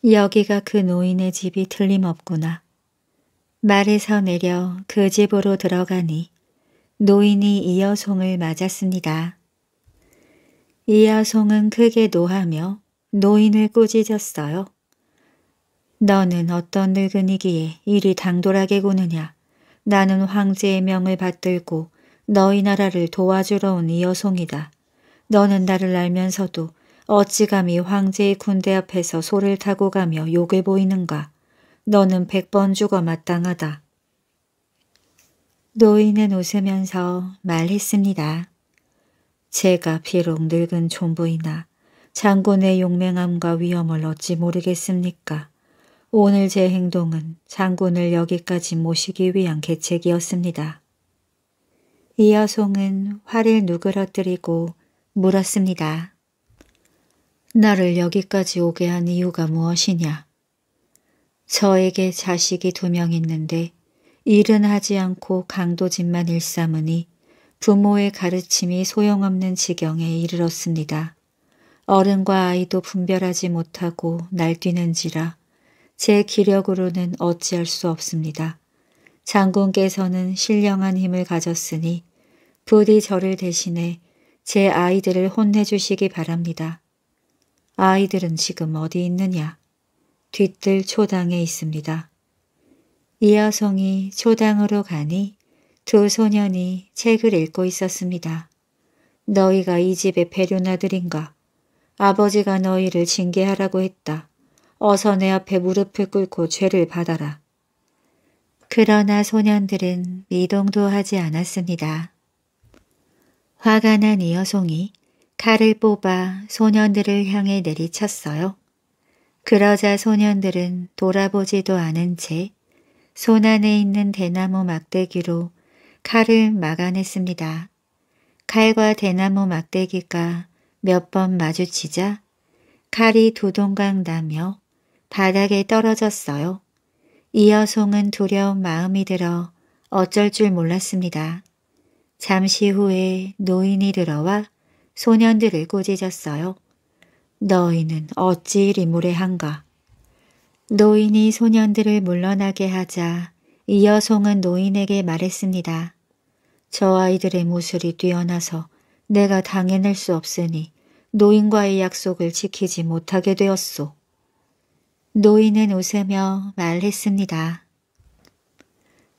Speaker 1: 여기가 그 노인의 집이 틀림없구나. 말에서 내려 그 집으로 들어가니 노인이 이어송을 맞았습니다. 이하송은 크게 노하며 노인을 꾸짖었어요. 너는 어떤 늙은이기에 이리 당돌하게 구느냐. 나는 황제의 명을 받들고 너희 나라를 도와주러 온 이여송이다. 너는 나를 알면서도 어찌 감히 황제의 군대 앞에서 소를 타고 가며 욕해 보이는가. 너는 백번 죽어 마땅하다. 노인은 웃으면서 말했습니다. 제가 비록 늙은 존부이나 장군의 용맹함과 위험을 어찌 모르겠습니까? 오늘 제 행동은 장군을 여기까지 모시기 위한 계책이었습니다. 이여송은 화를 누그러뜨리고 물었습니다. 나를 여기까지 오게 한 이유가 무엇이냐? 저에게 자식이 두 명 있는데 일은 하지 않고 강도집만 일삼으니 부모의 가르침이 소용없는 지경에 이르렀습니다. 어른과 아이도 분별하지 못하고 날뛰는지라 제 기력으로는 어찌할 수 없습니다. 장군께서는 신령한 힘을 가졌으니 부디 저를 대신해 제 아이들을 혼내주시기 바랍니다. 아이들은 지금 어디 있느냐? 뒤뜰 초당에 있습니다. 이여성이 초당으로 가니 두 소년이 책을 읽고 있었습니다. 너희가 이 집의 배려나들인가 아버지가 너희를 징계하라고 했다. 어서 내 앞에 무릎을 꿇고 죄를 받아라. 그러나 소년들은 미동도 하지 않았습니다. 화가 난 이 여송이 칼을 뽑아 소년들을 향해 내리쳤어요. 그러자 소년들은 돌아보지도 않은 채 손안에 있는 대나무 막대기로 칼을 막아냈습니다. 칼과 대나무 막대기가 몇 번 마주치자 칼이 두동강 나며 바닥에 떨어졌어요. 이 여송은 두려운 마음이 들어 어쩔 줄 몰랐습니다. 잠시 후에 노인이 들어와 소년들을 꾸짖졌어요 너희는 어찌 이리 무례한가? 노인이 소년들을 물러나게 하자 이 여성은 노인에게 말했습니다. 저 아이들의 모술이 뛰어나서 내가 당해낼 수 없으니 노인과의 약속을 지키지 못하게 되었소. 노인은 웃으며 말했습니다.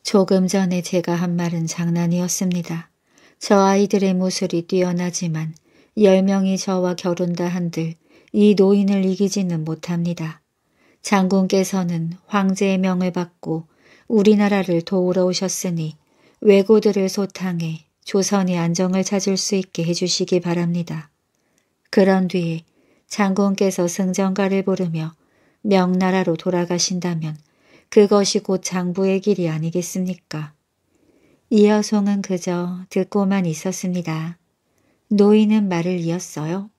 Speaker 1: 조금 전에 제가 한 말은 장난이었습니다. 저 아이들의 무술이 뛰어나지만 10명이 저와 결혼다 한들 이 노인을 이기지는 못합니다. 장군께서는 황제의 명을 받고 우리나라를 도우러 오셨으니 외고들을 소탕해 조선의 안정을 찾을 수 있게 해주시기 바랍니다. 그런 뒤에 장군께서 승전가를 부르며 명나라로 돌아가신다면 그것이 곧 장부의 길이 아니겠습니까? 이여송은 그저 듣고만 있었습니다. 노인은 말을 이었어요.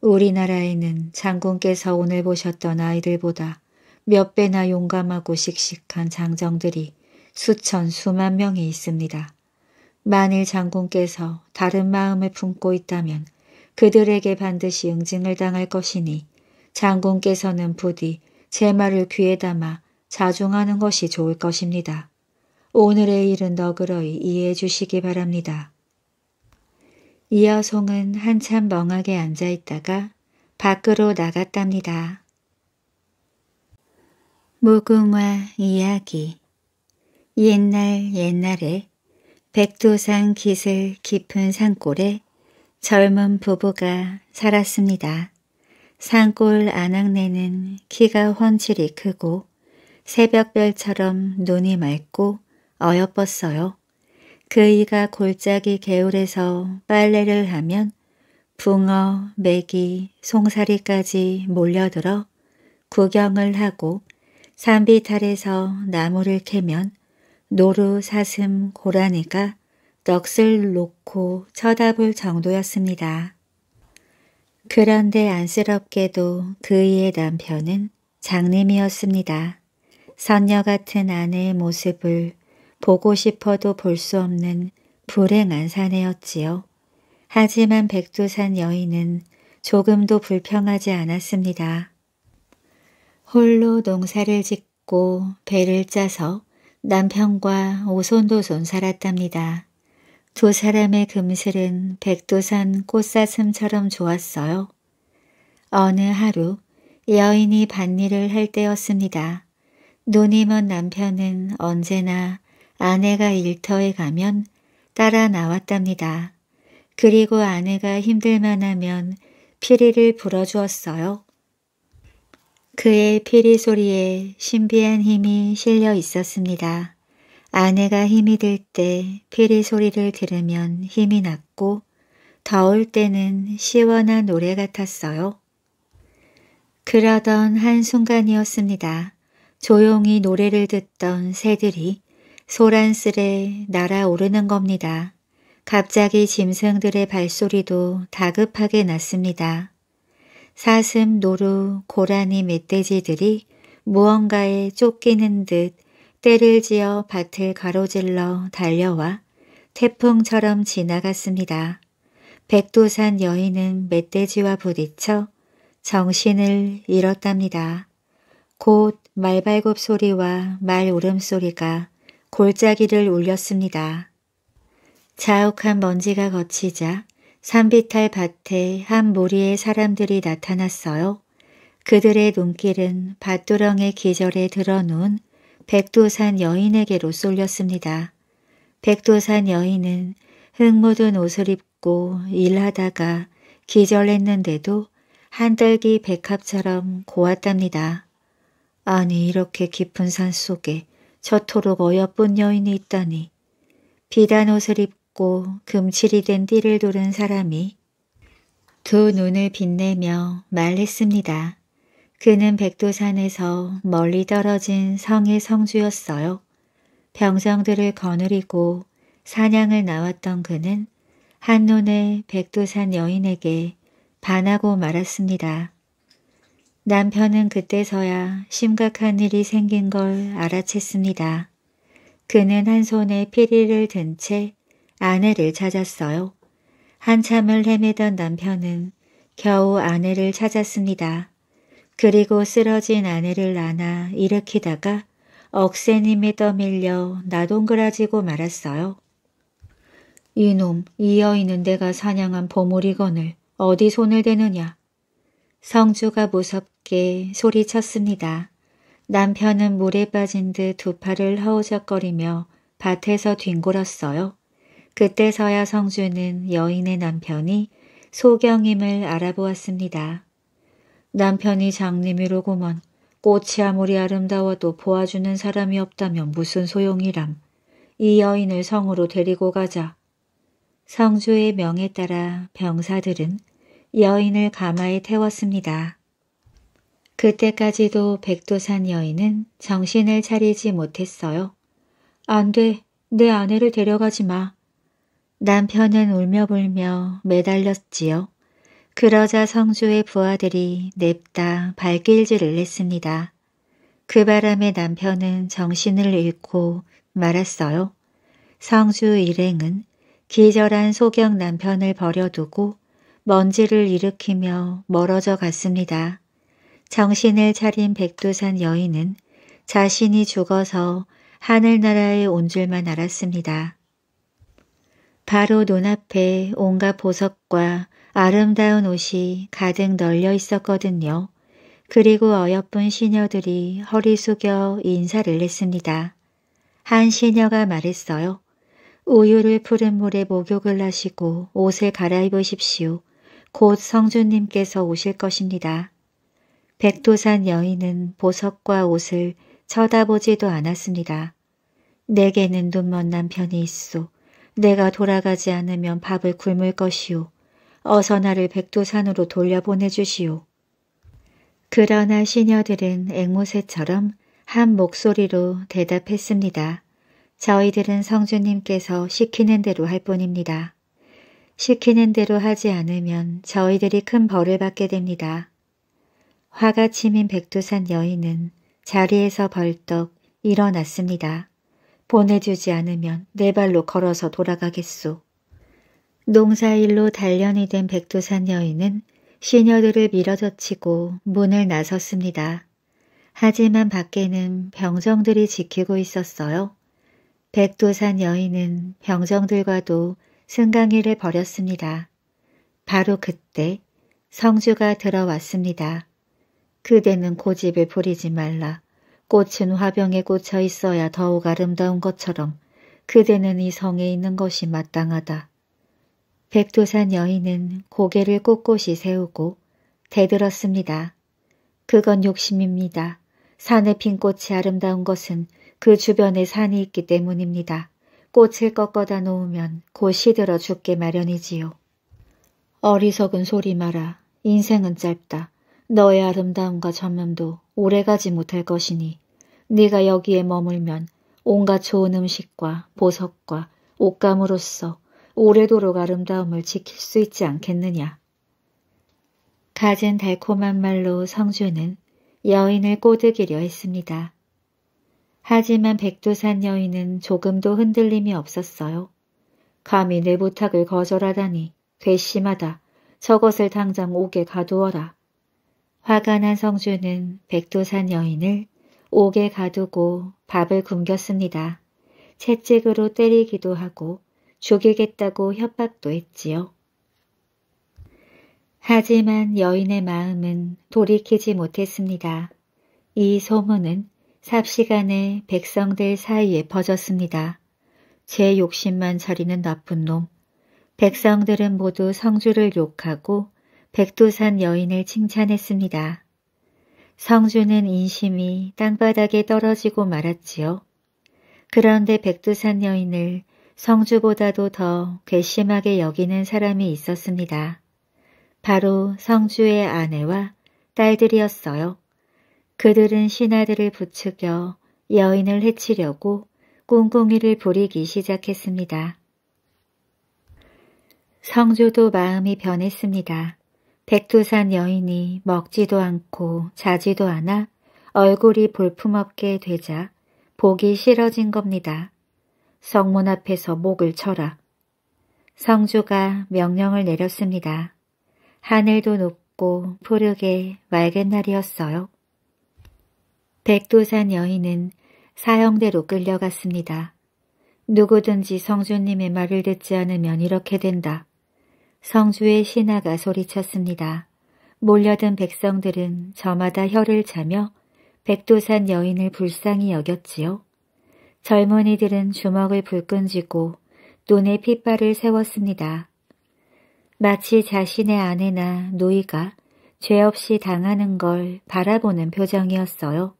Speaker 1: 우리나라에는 장군께서 오늘 보셨던 아이들보다 몇 배나 용감하고 씩씩한 장정들이 수천 수만 명이 있습니다. 만일 장군께서 다른 마음을 품고 있다면 그들에게 반드시 응징을 당할 것이니 장군께서는 부디 제 말을 귀에 담아 자중하는 것이 좋을 것입니다. 오늘의 일은 너그러이 이해해 주시기 바랍니다. 이여송은 한참 멍하게 앉아 있다가 밖으로 나갔답니다. 무궁화 이야기 옛날 옛날에 백두산 기슬 깊은 산골에 젊은 부부가 살았습니다. 산골 안악내는 키가 훤칠이 크고 새벽별처럼 눈이 맑고 어여뻤어요. 그이가 골짜기 개울에서 빨래를 하면 붕어, 메기, 송사리까지 몰려들어 구경을 하고 산비탈에서 나무를 캐면 노루 사슴 고라니가 넋을 놓고 쳐다볼 정도였습니다. 그런데 안쓰럽게도 그의 남편은 장님이었습니다. 선녀 같은 아내의 모습을 보고 싶어도 볼 수 없는 불행한 사내였지요. 하지만 백두산 여인은 조금도 불평하지 않았습니다. 홀로 농사를 짓고 배를 짜서 남편과 오손도손 살았답니다. 두 사람의 금슬은 백두산 꽃사슴처럼 좋았어요. 어느 하루 여인이 밭일을 할 때였습니다. 눈이 먼 남편은 언제나 아내가 일터에 가면 따라 나왔답니다. 그리고 아내가 힘들만 하면 피리를 불어주었어요. 그의 피리 소리에 신비한 힘이 실려 있었습니다. 아내가 힘이 들 때 피리 소리를 들으면 힘이 났고 더울 때는 시원한 노래 같았어요. 그러던 한순간이었습니다. 조용히 노래를 듣던 새들이 소란스레 날아오르는 겁니다. 갑자기 짐승들의 발소리도 다급하게 났습니다. 사슴, 노루, 고라니 멧돼지들이 무언가에 쫓기는 듯 때를 지어 밭을 가로질러 달려와 태풍처럼 지나갔습니다. 백두산 여인은 멧돼지와 부딪혀 정신을 잃었답니다. 곧 말발굽 소리와 말 울음소리가 골짜기를 울렸습니다. 자욱한 먼지가 걷히자 산비탈 밭에 한 무리의 사람들이 나타났어요. 그들의 눈길은 밭두렁의 기절에 드러눈 백두산 여인에게로 쏠렸습니다. 백두산 여인은 흙 묻은 옷을 입고 일하다가 기절했는데도 한달기 백합처럼 고왔답니다. 아니 이렇게 깊은 산 속에 저토록 어여쁜 여인이 있다니 비단 옷을 입고 곱고 금칠이 된 띠를 도른 사람이 두 눈을 빛내며 말했습니다. 그는 백두산에서 멀리 떨어진 성의 성주였어요. 병성들을 거느리고 사냥을 나왔던 그는 한눈에 백두산 여인에게 반하고 말았습니다. 남편은 그때서야 심각한 일이 생긴 걸 알아챘습니다. 그는 한 손에 피리를 든채 아내를 찾았어요. 한참을 헤매던 남편은 겨우 아내를 찾았습니다. 그리고 쓰러진 아내를 안아 일으키다가 억새님에 떠밀려 나동그라지고 말았어요. 이놈 이어있는 데가 사냥한 보물이건을 어디 손을 대느냐. 성주가 무섭게 소리쳤습니다. 남편은 물에 빠진 듯 두 팔을 허우적거리며 밭에서 뒹굴었어요. 그때서야 성주는 여인의 남편이 소경임을 알아보았습니다. 남편이 장님이로고먼 꽃이 아무리 아름다워도 보아주는 사람이 없다면 무슨 소용이람. 이 여인을 성으로 데리고 가자. 성주의 명에 따라 병사들은 여인을 가마에 태웠습니다. 그때까지도 백도산 여인은 정신을 차리지 못했어요. 안 돼, 내 아내를 데려가지 마. 남편은 울며불며 매달렸지요. 그러자 성주의 부하들이 냅다 발길질을 했습니다. 그 바람에 남편은 정신을 잃고 말았어요. 성주 일행은 기절한 소경 남편을 버려두고 먼지를 일으키며 멀어져 갔습니다. 정신을 차린 백두산 여인은 자신이 죽어서 하늘나라에 온 줄만 알았습니다. 바로 눈앞에 온갖 보석과 아름다운 옷이 가득 널려 있었거든요. 그리고 어여쁜 시녀들이 허리 숙여 인사를 했습니다. 한 시녀가 말했어요. 우유를 푸른 물에 목욕을 하시고 옷을 갈아입으십시오. 곧 성주님께서 오실 것입니다. 백두산 여인은 보석과 옷을 쳐다보지도 않았습니다. 내게는 눈먼 남편이 있소. 내가 돌아가지 않으면 밥을 굶을 것이요. 어서 나를 백두산으로 돌려보내주시오. 그러나 시녀들은 앵무새처럼 한 목소리로 대답했습니다. 저희들은 성주님께서 시키는 대로 할 뿐입니다. 시키는 대로 하지 않으면 저희들이 큰 벌을 받게 됩니다. 화가 치민 백두산 여인은 자리에서 벌떡 일어났습니다. 보내주지 않으면 네 발로 걸어서 돌아가겠소. 농사일로 단련이 된 백두산 여인은 시녀들을 밀어젖히고 문을 나섰습니다. 하지만 밖에는 병정들이 지키고 있었어요. 백두산 여인은 병정들과도 승강회를 벌였습니다. 바로 그때 성주가 들어왔습니다. 그대는 고집을 부리지 말라. 꽃은 화병에 꽂혀 있어야 더욱 아름다운 것처럼 그대는 이 성에 있는 것이 마땅하다. 백두산 여인은 고개를 꼿꼿이 세우고 대들었습니다. 그건 욕심입니다. 산의핀 꽃이 아름다운 것은 그 주변에 산이 있기 때문입니다. 꽃을 꺾어다 놓으면 곧 시들어 죽게 마련이지요. 어리석은 소리 마라. 인생은 짧다. 너의 아름다움과 전면도 오래가지 못할 것이니 네가 여기에 머물면 온갖 좋은 음식과 보석과 옷감으로써 오래도록 아름다움을 지킬 수 있지 않겠느냐. 가진 달콤한 말로 성주는 여인을 꼬드기려 했습니다. 하지만 백두산 여인은 조금도 흔들림이 없었어요. 감히 내 부탁을 거절하다니 괘씸하다. 저것을 당장 옥에 가두어라. 화가 난 성주는 백두산 여인을 옥에 가두고 밥을 굶겼습니다. 채찍으로 때리기도 하고 죽이겠다고 협박도 했지요. 하지만 여인의 마음은 돌이키지 못했습니다. 이 소문은 삽시간에 백성들 사이에 퍼졌습니다. 제 욕심만 차리는 나쁜 놈. 백성들은 모두 성주를 욕하고 백두산 여인을 칭찬했습니다. 성주는 인심이 땅바닥에 떨어지고 말았지요. 그런데 백두산 여인을 성주보다도 더 괘씸하게 여기는 사람이 있었습니다. 바로 성주의 아내와 딸들이었어요. 그들은 신하들을 부추겨 여인을 해치려고 꿍꿍이를 부리기 시작했습니다. 성주도 마음이 변했습니다. 백두산 여인이 먹지도 않고 자지도 않아 얼굴이 볼품없게 되자 보기 싫어진 겁니다. 성문 앞에서 목을 쳐라. 성주가 명령을 내렸습니다. 하늘도 높고 푸르게 맑은 날이었어요. 백두산 여인은 사형대로 끌려갔습니다. 누구든지 성주님의 말을 듣지 않으면 이렇게 된다. 성주의 신하가 소리쳤습니다. 몰려든 백성들은 저마다 혀를 차며 백두산 여인을 불쌍히 여겼지요. 젊은이들은 주먹을 불끈쥐고 눈에 핏발을 세웠습니다. 마치 자신의 아내나 노이가 죄 없이 당하는 걸 바라보는 표정이었어요.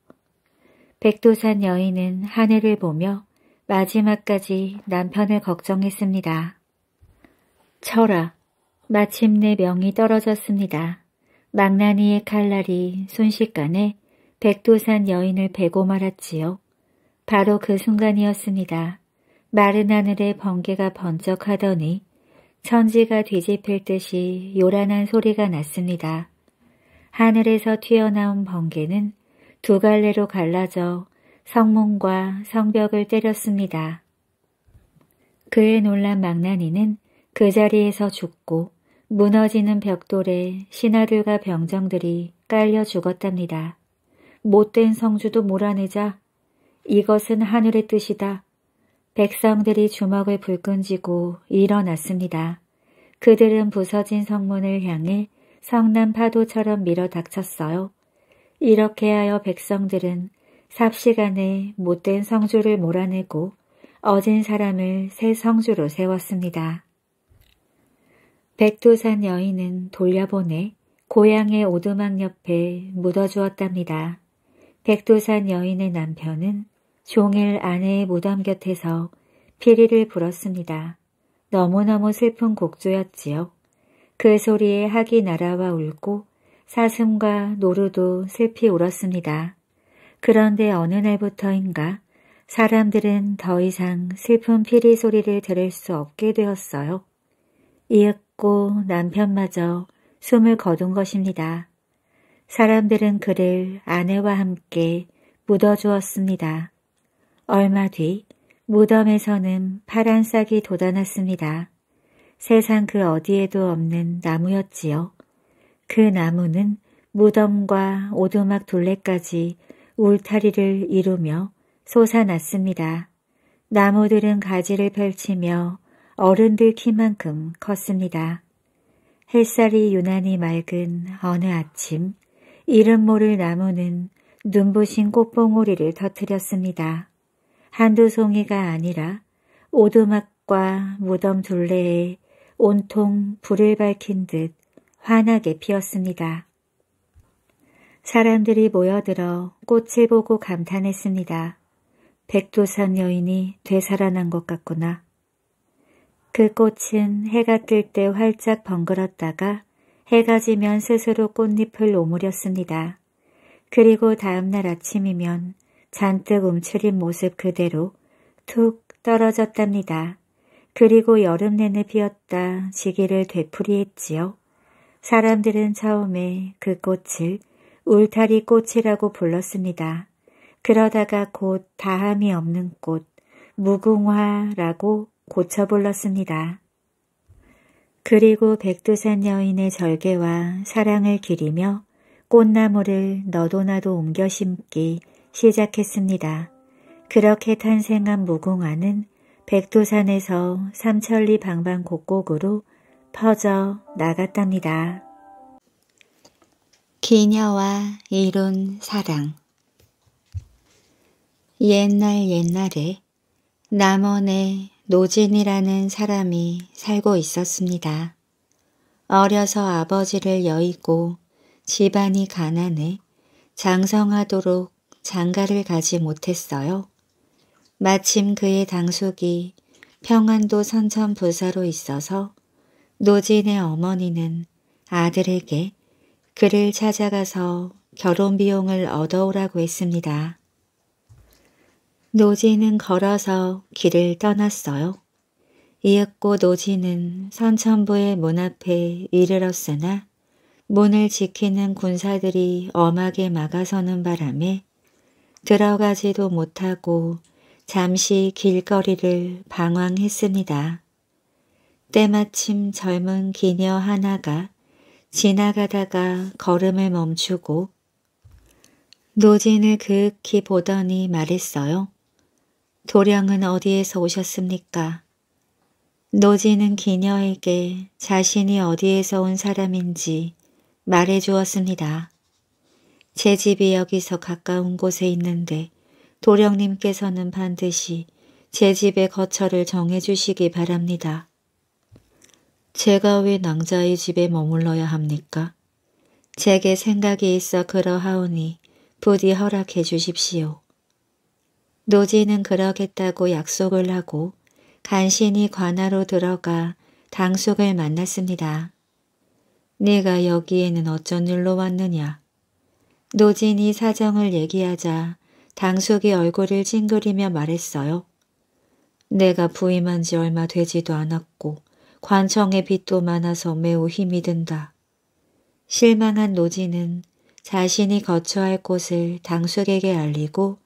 Speaker 1: 백두산 여인은 하늘을 보며 마지막까지 남편을 걱정했습니다. 철아, 마침내 명이 떨어졌습니다. 망나니의 칼날이 순식간에 백두산 여인을 베고 말았지요. 바로 그 순간이었습니다. 마른 하늘에 번개가 번쩍하더니 천지가 뒤집힐 듯이 요란한 소리가 났습니다. 하늘에서 튀어나온 번개는 두 갈래로 갈라져 성문과 성벽을 때렸습니다. 그에 놀란 망나니는 그 자리에서 죽고 무너지는 벽돌에 신하들과 병정들이 깔려 죽었답니다. 못된 성주도 몰아내자 이것은 하늘의 뜻이다. 백성들이 주먹을 불끈쥐고 일어났습니다. 그들은 부서진 성문을 향해 성난 파도처럼 밀어닥쳤어요. 이렇게 하여 백성들은 삽시간에 못된 성주를 몰아내고 어진 사람을 새 성주로 세웠습니다. 백두산 여인은 돌려보내 고향의 오두막 옆에 묻어주었답니다. 백두산 여인의 남편은 종일 아내의 무덤 곁에서 피리를 불었습니다. 너무너무 슬픈 곡조였지요. 그 소리에 학이 날아와 울고 사슴과 노루도 슬피 울었습니다. 그런데 어느 날부터인가 사람들은 더 이상 슬픈 피리 소리를 들을 수 없게 되었어요. 이윽 없고 남편마저 숨을 거둔 것입니다. 사람들은 그를 아내와 함께 묻어주었습니다. 얼마 뒤 무덤에서는 파란 싹이 돋아났습니다. 세상 그 어디에도 없는 나무였지요. 그 나무는 무덤과 오두막 둘레까지 울타리를 이루며 솟아났습니다. 나무들은 가지를 펼치며 어른들 키만큼 컸습니다. 햇살이 유난히 맑은 어느 아침 이름 모를 나무는 눈부신 꽃봉오리를 터뜨렸습니다. 한두 송이가 아니라 오두막과 무덤 둘레에 온통 불을 밝힌 듯 환하게 피었습니다. 사람들이 모여들어 꽃을 보고 감탄했습니다. 백두산 여인이 되살아난 것 같구나. 그 꽃은 해가 뜰 때 활짝 번그렀다가 해가 지면 스스로 꽃잎을 오므렸습니다. 그리고 다음날 아침이면 잔뜩 움츠린 모습 그대로 툭 떨어졌답니다. 그리고 여름 내내 피었다 시기를 되풀이했지요. 사람들은 처음에 그 꽃을 울타리 꽃이라고 불렀습니다. 그러다가 곧 다함이 없는 꽃, 무궁화라고 고쳐 불렀습니다. 그리고 백두산 여인의 절개와 사랑을 기리며 꽃나무를 너도나도 옮겨 심기 시작했습니다. 그렇게 탄생한 무궁화는 백두산에서 삼천리 방방 곳곳으로 퍼져 나갔답니다. 기녀와 이룬 사랑 옛날 옛날에 남원의 노진이라는 사람이 살고 있었습니다. 어려서 아버지를 여의고 집안이 가난해 장성하도록 장가를 가지 못했어요. 마침 그의 당숙이 평안도 선천부사로 있어서 노진의 어머니는 아들에게 그를 찾아가서 결혼 비용을 얻어오라고 했습니다. 노지는 걸어서 길을 떠났어요. 이윽고 노지는 선천부의 문 앞에 이르렀으나 문을 지키는 군사들이 엄하게 막아서는 바람에 들어가지도 못하고 잠시 길거리를 방황했습니다. 때마침 젊은 기녀 하나가 지나가다가 걸음을 멈추고 노진을 그윽히 보더니 말했어요. 도량은 어디에서 오셨습니까? 노지는 기녀에게 자신이 어디에서 온 사람인지 말해 주었습니다. 제 집이 여기서 가까운 곳에 있는데 도령님께서는 반드시 제 집의 거처를 정해 주시기 바랍니다. 제가 왜 낭자의 집에 머물러야 합니까? 제게 생각이 있어 그러하오니 부디 허락해 주십시오. 노지는 그러겠다고 약속을 하고 간신히 관하로 들어가 당숙을 만났습니다. 네가 여기에는 어쩐 일로 왔느냐? 노진이 사정을 얘기하자 당숙이 얼굴을 찡그리며 말했어요. 내가 부임한 지 얼마 되지도 않았고 관청의 빚도 많아서 매우 힘이 든다. 실망한 노진은 자신이 거처할 곳을 당숙에게 알리고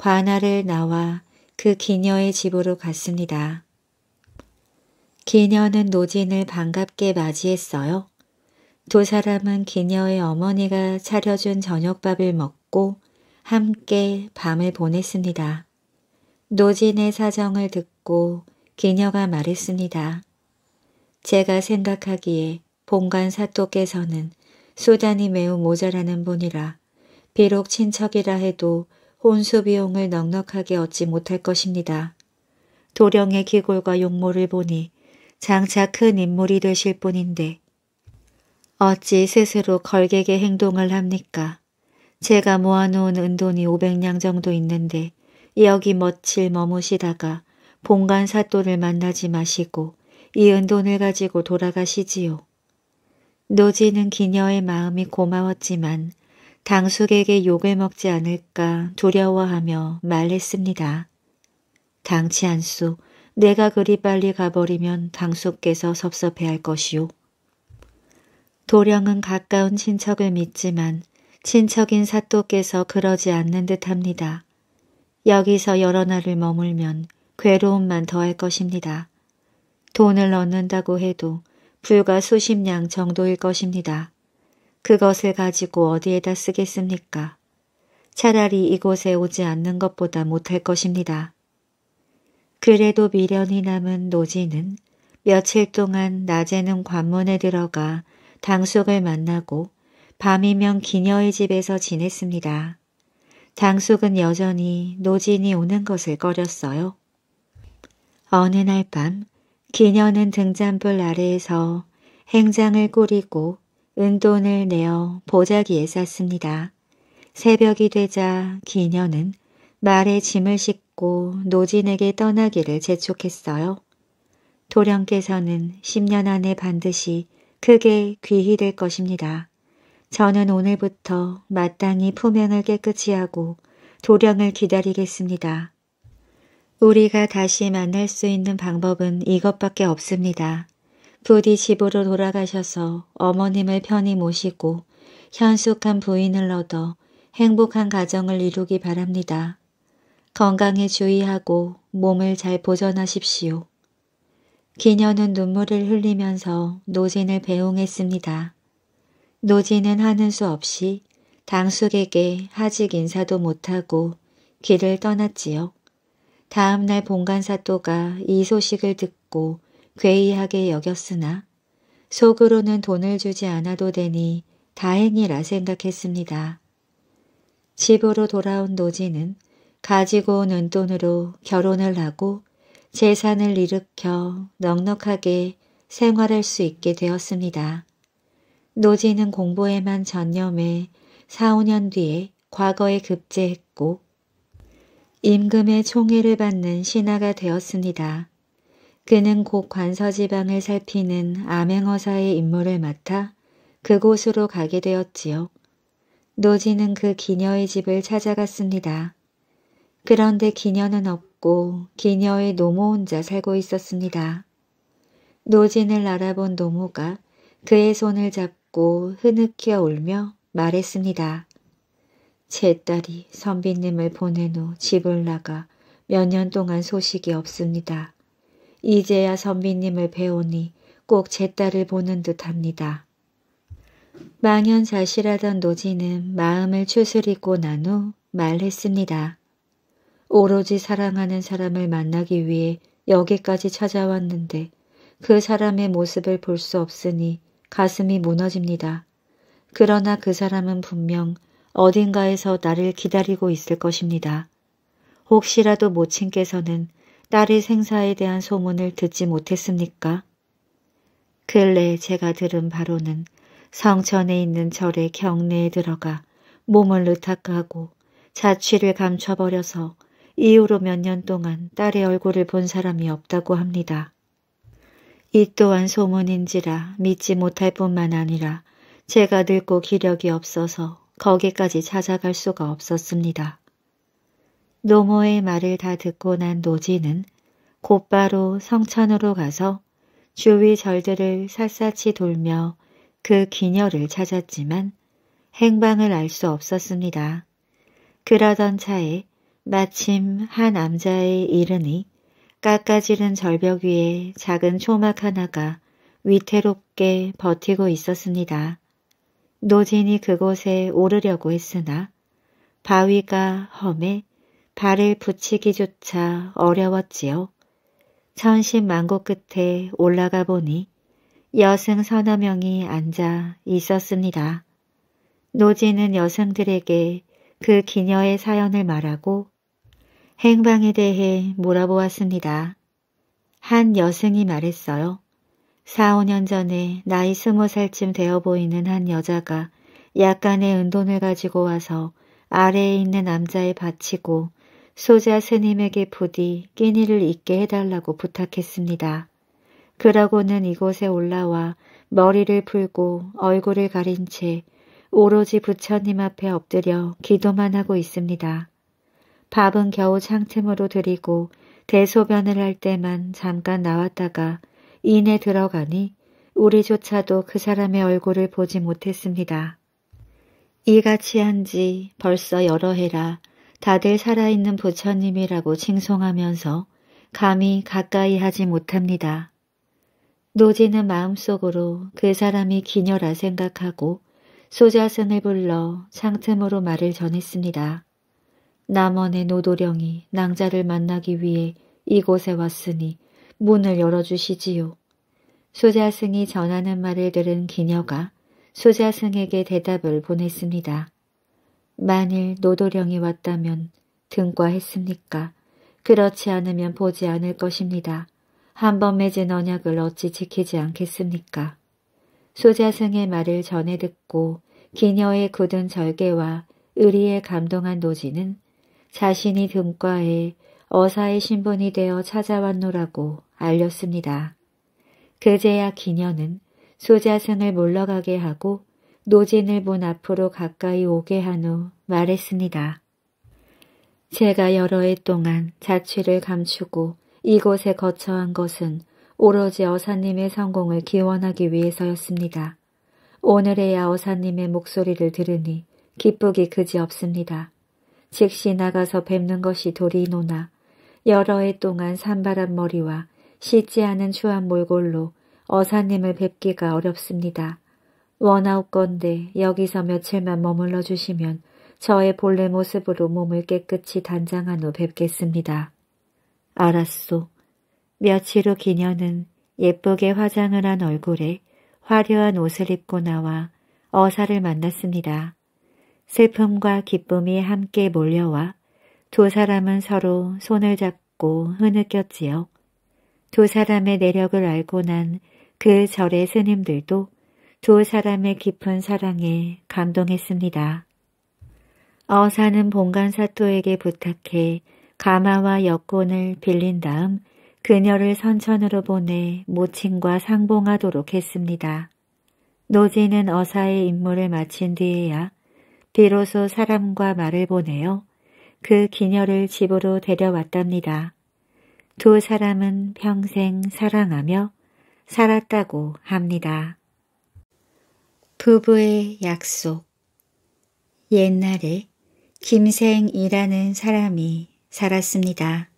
Speaker 1: 관아를 나와 그 기녀의 집으로 갔습니다. 기녀는 노진을 반갑게 맞이했어요. 두 사람은 기녀의 어머니가 차려준 저녁밥을 먹고 함께 밤을 보냈습니다. 노진의 사정을 듣고 기녀가 말했습니다. 제가 생각하기에 본관 사또께서는 수단이 매우 모자라는 분이라 비록 친척이라 해도 혼수 비용을 넉넉하게 얻지 못할 것입니다. 도령의 기골과 용모를 보니 장차 큰 인물이 되실 뿐인데 어찌 스스로 걸객의 행동을 합니까? 제가 모아놓은 은돈이 500냥 정도 있는데 여기 멋질 머무시다가 본관 사또를 만나지 마시고 이 은돈을 가지고 돌아가시지요. 노지는 기녀의 마음이 고마웠지만 당숙에게 욕을 먹지 않을까 두려워하며 말했습니다. 당치않수 내가 그리 빨리 가버리면 당숙께서 섭섭해할 것이오. 도령은 가까운 친척을 믿지만 친척인 사또께서 그러지 않는 듯합니다. 여기서 여러 날을 머물면 괴로움만 더할 것입니다. 돈을 얻는다고 해도 불과 수십 냥 정도일 것입니다. 그것을 가지고 어디에다 쓰겠습니까? 차라리 이곳에 오지 않는 것보다 못할 것입니다. 그래도 미련이 남은 노지는 며칠 동안 낮에는 관문에 들어가 당숙을 만나고 밤이면 기녀의 집에서 지냈습니다. 당숙은 여전히 노진이 오는 것을 꺼렸어요. 어느 날 밤 기녀는 등잔불 아래에서 행장을 꾸리고 은돈을 내어 보자기에 쌌습니다. 새벽이 되자 기녀는 말에 짐을 싣고 노진에게 떠나기를 재촉했어요. 도령께서는 10년 안에 반드시 크게 귀히될 것입니다. 저는 오늘부터 마땅히 품행을 깨끗이 하고 도령을 기다리겠습니다. 우리가 다시 만날 수 있는 방법은 이것밖에 없습니다. 부디 집으로 돌아가셔서 어머님을 편히 모시고 현숙한 부인을 얻어 행복한 가정을 이루기 바랍니다. 건강에 주의하고 몸을 잘 보존하십시오. 기녀는 눈물을 흘리면서 노진을 배웅했습니다. 노진은 하는 수 없이 당숙에게 하직 인사도 못하고 길을 떠났지요. 다음날 본관사또가 이 소식을 듣고 괴이하게 여겼으나 속으로는 돈을 주지 않아도 되니 다행이라 생각했습니다. 집으로 돌아온 노지는 가지고 온 은돈으로 결혼을 하고 재산을 일으켜 넉넉하게 생활할 수 있게 되었습니다. 노지는 공부에만 전념해 4, 5년 뒤에 과거에 급제했고 임금의 총애를 받는 신하가 되었습니다. 그는 곧 관서지방을 살피는 암행어사의 임무를 맡아 그곳으로 가게 되었지요. 노지는 그 기녀의 집을 찾아갔습니다. 그런데 기녀는 없고 기녀의 노모 혼자 살고 있었습니다. 노진을 알아본 노모가 그의 손을 잡고 흐느껴 울며 말했습니다. 제 딸이 선비님을 보낸 후 집을 나가 몇 년 동안 소식이 없습니다. 이제야 선비님을 배우니 꼭 제 딸을 보는 듯합니다. 망연자실하던 노지는 마음을 추스리고 난 후 말했습니다. 오로지 사랑하는 사람을 만나기 위해 여기까지 찾아왔는데 그 사람의 모습을 볼 수 없으니 가슴이 무너집니다. 그러나 그 사람은 분명 어딘가에서 나를 기다리고 있을 것입니다. 혹시라도 모친께서는 딸의 생사에 대한 소문을 듣지 못했습니까? 근래 제가 들은 바로는 성천에 있는 절의 경내에 들어가 몸을 으탁하고 자취를 감춰버려서 이후로 몇 년 동안 딸의 얼굴을 본 사람이 없다고 합니다. 이 또한 소문인지라 믿지 못할 뿐만 아니라 제가 늙고 기력이 없어서 거기까지 찾아갈 수가 없었습니다. 노모의 말을 다 듣고 난 노지는 곧바로 성천으로 가서 주위 절들을 샅샅이 돌며 그 기녀를 찾았지만 행방을 알 수 없었습니다. 그러던 차에 마침 한남자의 이르니 깎아지른 절벽 위에 작은 초막 하나가 위태롭게 버티고 있었습니다. 노진이 그곳에 오르려고 했으나 바위가 험해 발을 붙이기조차 어려웠지요. 천신만고 끝에 올라가 보니 여승 서너 명이 앉아 있었습니다. 노지는 여성들에게 그 기녀의 사연을 말하고 행방에 대해 물어보았습니다. 한 여승이 말했어요. 4, 5년 전에 나이 20살쯤 되어 보이는 한 여자가 약간의 은돈을 가지고 와서 아래에 있는 남자에 바치고 소자 스님에게 부디 끼니를 잊게 해달라고 부탁했습니다. 그러고는 이곳에 올라와 머리를 풀고 얼굴을 가린 채 오로지 부처님 앞에 엎드려 기도만 하고 있습니다. 밥은 겨우 창틈으로 드리고 대소변을 할 때만 잠깐 나왔다가 인에 들어가니 우리조차도 그 사람의 얼굴을 보지 못했습니다. 이같이 한지 벌써 여러 해라 다들 살아있는 부처님이라고 칭송하면서 감히 가까이 하지 못합니다. 노지는 마음속으로 그 사람이 기녀라 생각하고 소자선을 불러 상틈으로 말을 전했습니다. 남원의 노도령이 낭자를 만나기 위해 이곳에 왔으니 문을 열어주시지요. 소자승이 전하는 말을 들은 기녀가 소자승에게 대답을 보냈습니다. 만일 노도령이 왔다면 등과했습니까? 그렇지 않으면 보지 않을 것입니다. 한 번 맺은 언약을 어찌 지키지 않겠습니까? 소자승의 말을 전해 듣고 기녀의 굳은 절개와 의리에 감동한 노지는 자신이 등과에 어사의 신분이 되어 찾아왔노라고 알렸습니다. 그제야 기녀는 소자승을 물러가게 하고 노진을 본 앞으로 가까이 오게 한 후 말했습니다. 제가 여러 해 동안 자취를 감추고 이곳에 거처한 것은 오로지 어사님의 성공을 기원하기 위해서였습니다. 오늘에야 어사님의 목소리를 들으니 기쁘기 그지없습니다. 즉시 나가서 뵙는 것이 도리노나 여러 해 동안 산바람 머리와 씻지 않은 추한 몰골로 어사님을 뵙기가 어렵습니다. 원하옵 건데 여기서 며칠만 머물러 주시면 저의 본래 모습으로 몸을 깨끗이 단장한 후 뵙겠습니다. 알았소. 며칠 후 기녀는 예쁘게 화장을 한 얼굴에 화려한 옷을 입고 나와 어사를 만났습니다. 슬픔과 기쁨이 함께 몰려와 두 사람은 서로 손을 잡고 흐느꼈지요. 두 사람의 내력을 알고 난 그 절의 스님들도 두 사람의 깊은 사랑에 감동했습니다. 어사는 본간사토에게 부탁해 가마와 여권을 빌린 다음 그녀를 선천으로 보내 모친과 상봉하도록 했습니다. 노지는 어사의 임무를 마친 뒤에야 비로소 사람과 말을 보내어 그 기녀를 집으로 데려왔답니다. 두 사람은 평생 사랑하며 살았다고 합니다. 부부의 약속 옛날에 김생이라는 사람이 살았습니다.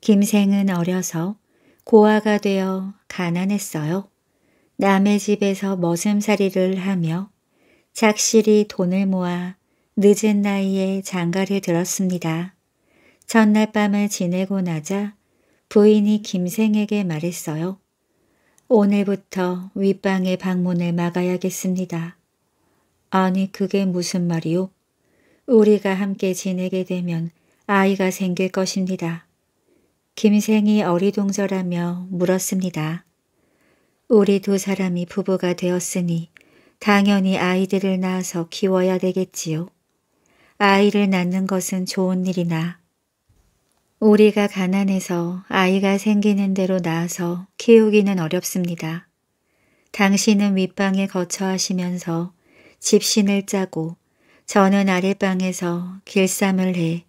Speaker 1: 김생은 어려서 고아가 되어 가난했어요. 남의 집에서 머슴살이를 하며 작실히 돈을 모아 늦은 나이에 장가를 들었습니다. 전날 밤을 지내고 나자 부인이 김생에게 말했어요. 오늘부터 윗방의 방문을 막아야겠습니다. 아니 그게 무슨 말이오? 우리가 함께 지내게 되면 아이가 생길 것입니다. 김생이 어리둥절하며 물었습니다. 우리 두 사람이 부부가 되었으니 당연히 아이들을 낳아서 키워야 되겠지요. 아이를 낳는 것은 좋은 일이나 우리가 가난해서 아이가 생기는 대로 낳아서 키우기는 어렵습니다. 당신은 윗방에 거처하시면서 집신을 짜고 저는 아랫방에서 길쌈을 해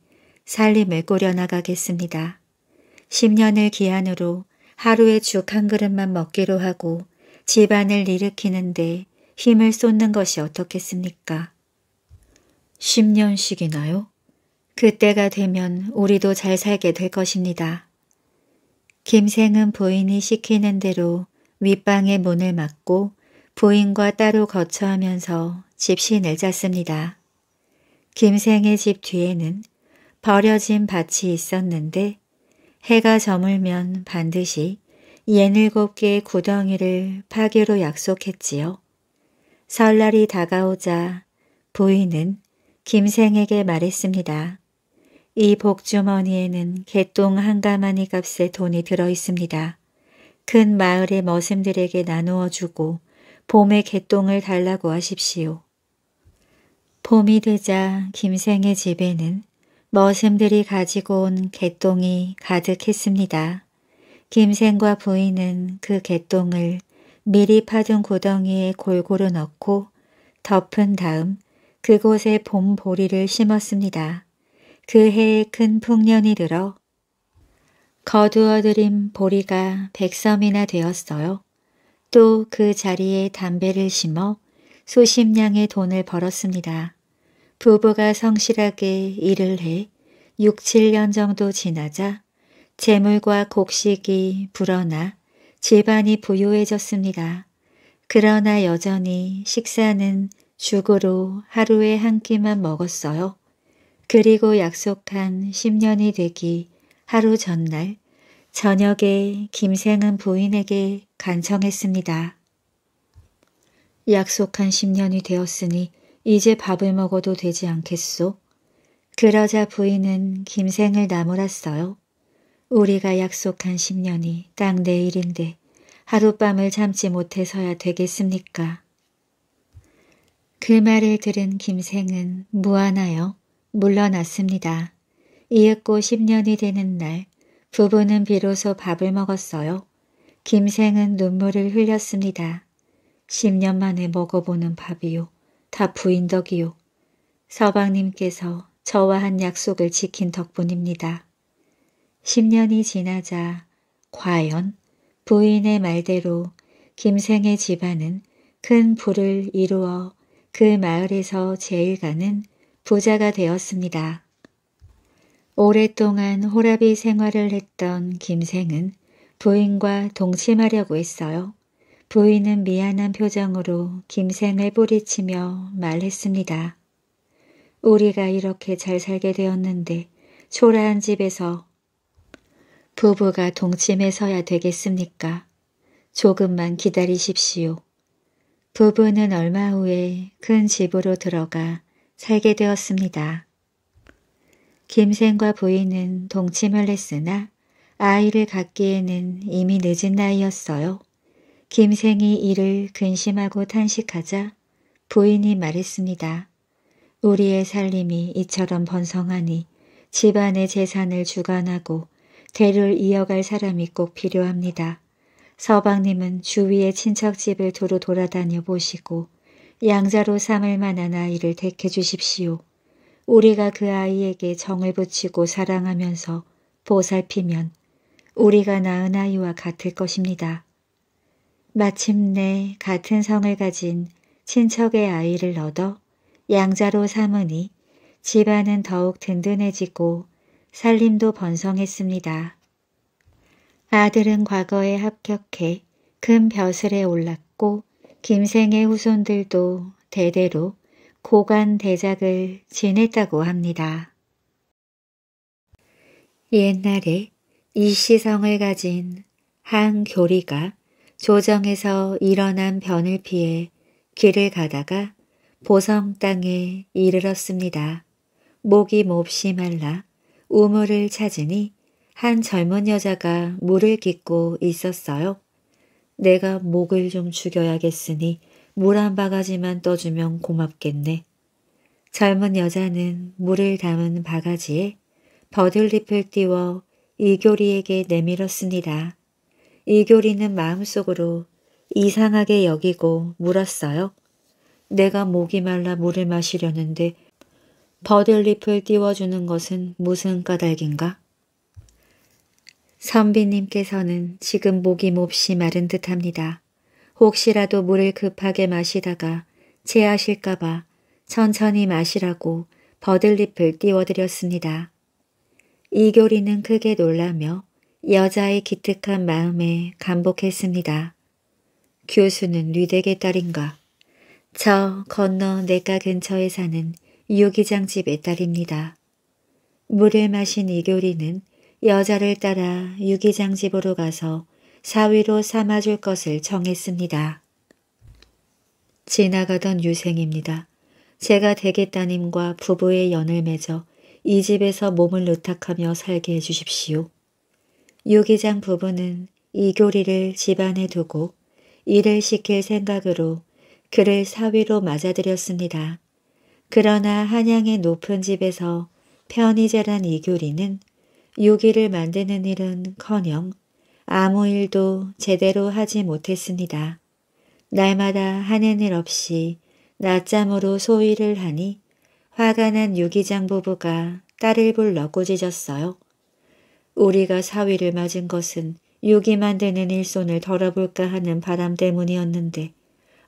Speaker 1: 살림을 꾸려나가겠습니다. 10년을 기한으로 하루에 죽 한 그릇만 먹기로 하고 집안을 일으키는데 힘을 쏟는 것이 어떻겠습니까? 10년씩이나요? 그때가 되면 우리도 잘 살게 될 것입니다. 김생은 부인이 시키는 대로 윗방에 문을 막고 부인과 따로 거처하면서 집신을 짰습니다. 김생의 집 뒤에는 버려진 밭이 있었는데 해가 저물면 반드시 예닐곱 개의 구덩이를 파기로 약속했지요. 설날이 다가오자 부인은 김생에게 말했습니다. 이 복주머니에는 개똥 한 가마니 값의 돈이 들어 있습니다. 큰 마을의 머슴들에게 나누어 주고 봄에 개똥을 달라고 하십시오. 봄이 되자 김생의 집에는 머슴들이 가지고 온 개똥이 가득했습니다. 김생과 부인은 그 개똥을 미리 파둔 구덩이에 골고루 넣고 덮은 다음 그곳에 봄보리를 심었습니다. 그 해에 큰 풍년이 들어 거두어들인 보리가 백섬이나 되었어요. 또 그 자리에 담배를 심어 수십 냥의 돈을 벌었습니다. 부부가 성실하게 일을 해 6, 7년 정도 지나자 재물과 곡식이 불어나 집안이 부유해졌습니다. 그러나 여전히 식사는 죽으로 하루에 한 끼만 먹었어요. 그리고 약속한 10년이 되기 하루 전날 저녁에 김생은 부인에게 간청했습니다. 약속한 10년이 되었으니 이제 밥을 먹어도 되지 않겠소? 그러자 부인은 김생을 나무랐어요. 우리가 약속한 10년이 딱 내일인데 하룻밤을 참지 못해서야 되겠습니까? 그 말을 들은 김생은 무안하여 물러났습니다. 이윽고 10년이 되는 날 부부는 비로소 밥을 먹었어요. 김생은 눈물을 흘렸습니다. 10년 만에 먹어보는 밥이요. 다 부인 덕이요. 서방님께서 저와 한 약속을 지킨 덕분입니다. 10년이 지나자 과연 부인의 말대로 김생의 집안은 큰 부를 이루어 그 마을에서 제일가는 부자가 되었습니다. 오랫동안 호라비 생활을 했던 김생은 부인과 동침하려고 했어요. 부인은 미안한 표정으로 김생을 뿌리치며 말했습니다. 우리가 이렇게 잘 살게 되었는데 초라한 집에서 부부가 동침해 서야 되겠습니까? 조금만 기다리십시오. 부부는 얼마 후에 큰 집으로 들어가 살게 되었습니다. 김생과 부인은 동침을 했으나 아이를 갖기에는 이미 늦은 나이였어요. 김생이 이를 근심하고 탄식하자 부인이 말했습니다. 우리의 살림이 이처럼 번성하니 집안의 재산을 주관하고 대를 이어갈 사람이 꼭 필요합니다. 서방님은 주위의 친척집을 두루 돌아다녀 보시고 양자로 삼을 만한 아이를 택해 주십시오. 우리가 그 아이에게 정을 붙이고 사랑하면서 보살피면 우리가 낳은 아이와 같을 것입니다. 마침내 같은 성을 가진 친척의 아이를 얻어 양자로 삼으니 집안은 더욱 든든해지고 살림도 번성했습니다. 아들은 과거에 합격해 금 벼슬에 올랐고 김생의 후손들도 대대로 고관 대작을 지냈다고 합니다. 옛날에 이시성을 가진 한교리가 조정에서 일어난 변을 피해 길을 가다가 보성 땅에 이르렀습니다. 목이 몹시 말라 우물을 찾으니 한 젊은 여자가 물을 깃고 있었어요. 내가 목을 좀 죽여야겠으니 물 한 바가지만 떠주면 고맙겠네. 젊은 여자는 물을 담은 바가지에 버들잎을 띄워 이교리에게 내밀었습니다. 이교리는 마음속으로 이상하게 여기고 물었어요. 내가 목이 말라 물을 마시려는데 버들잎을 띄워주는 것은 무슨 까닭인가? 선비님께서는 지금 목이 몹시 마른 듯합니다. 혹시라도 물을 급하게 마시다가 체하실까봐 천천히 마시라고 버들잎을 띄워드렸습니다. 이교리는 크게 놀라며 여자의 기특한 마음에 감복했습니다. 교수는 류댁의 딸인가? 저 건너 내가 근처에 사는 유기장 집의 딸입니다. 물을 마신 이교리는 여자를 따라 유기장 집으로 가서 사위로 삼아줄 것을 정했습니다. 지나가던 유생입니다. 제가 대개 따님과 부부의 연을 맺어 이 집에서 몸을 노탁하며 살게 해주십시오. 유기장 부부는 이교리를 집안에 두고 일을 시킬 생각으로 그를 사위로 맞아들였습니다. 그러나 한양의 높은 집에서 편히 자란 이교리는 요기를 만드는 일은커녕 아무 일도 제대로 하지 못했습니다. 날마다 하는 일 없이 낮잠으로 소위를 하니 화가 난 유기장 부부가 딸을 불러 꼬짖었어요. 우리가 사위를 맞은 것은 유기 만드는 일손을 덜어볼까 하는 바람 때문이었는데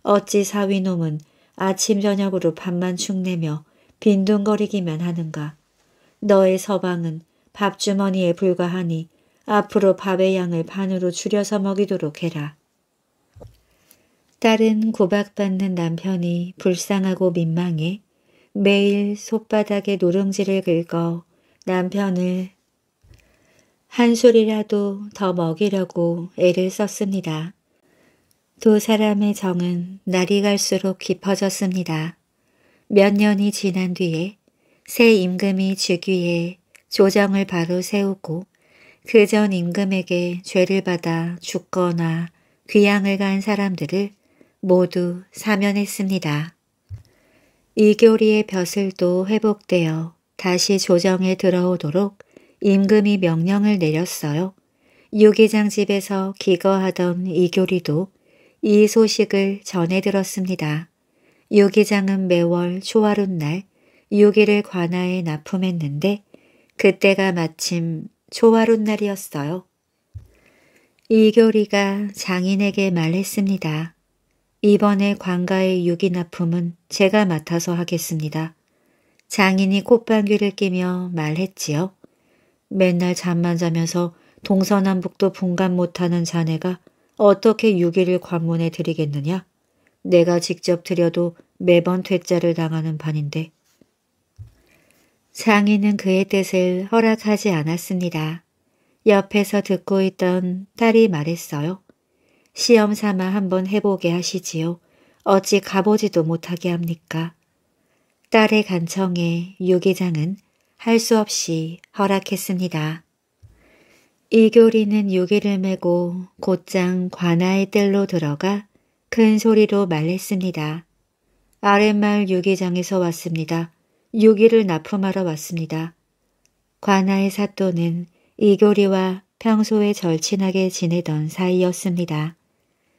Speaker 1: 어찌 사위놈은 아침 저녁으로 밥만 축내며 빈둥거리기만 하는가. 너의 서방은 밥주머니에 불과하니 앞으로 밥의 양을 반으로 줄여서 먹이도록 해라. 딸은 고박받는 남편이 불쌍하고 민망해 매일 손바닥에 노름지를 긁어 남편을 한술이라도더 먹이려고 애를 썼습니다. 두 사람의 정은 날이 갈수록 깊어졌습니다. 몇 년이 지난 뒤에 새 임금이 즉위해 조정을 바로 세우고 그 전 임금에게 죄를 받아 죽거나 귀양을 간 사람들을 모두 사면했습니다. 이교리의 벼슬도 회복되어 다시 조정에 들어오도록 임금이 명령을 내렸어요. 유기장 집에서 기거하던 이교리도 이 소식을 전해 들었습니다. 유기장은 매월 초하룻날 유기를 관하에 납품했는데 그때가 마침 조화론 날이었어요. 이교리가 장인에게 말했습니다. 이번에 관가의 유기납품은 제가 맡아서 하겠습니다. 장인이 콧방귀를 끼며 말했지요. 맨날 잠만 자면서 동서남북도 분간 못하는 자네가 어떻게 유기를 관문에 드리겠느냐? 내가 직접 드려도 매번 퇴짜를 당하는 판인데 장인은 그의 뜻을 허락하지 않았습니다. 옆에서 듣고 있던 딸이 말했어요. 시험 삼아 한번 해보게 하시지요. 어찌 가보지도 못하게 합니까? 딸의 간청에 유기장은 할 수 없이 허락했습니다. 이교리는 유기를 메고 곧장 관아의 뜰로 들어가 큰 소리로 말했습니다. 아랫마을 유기장에서 왔습니다. 유기를 납품하러 왔습니다. 관아의 사또는 이교리와 평소에 절친하게 지내던 사이였습니다.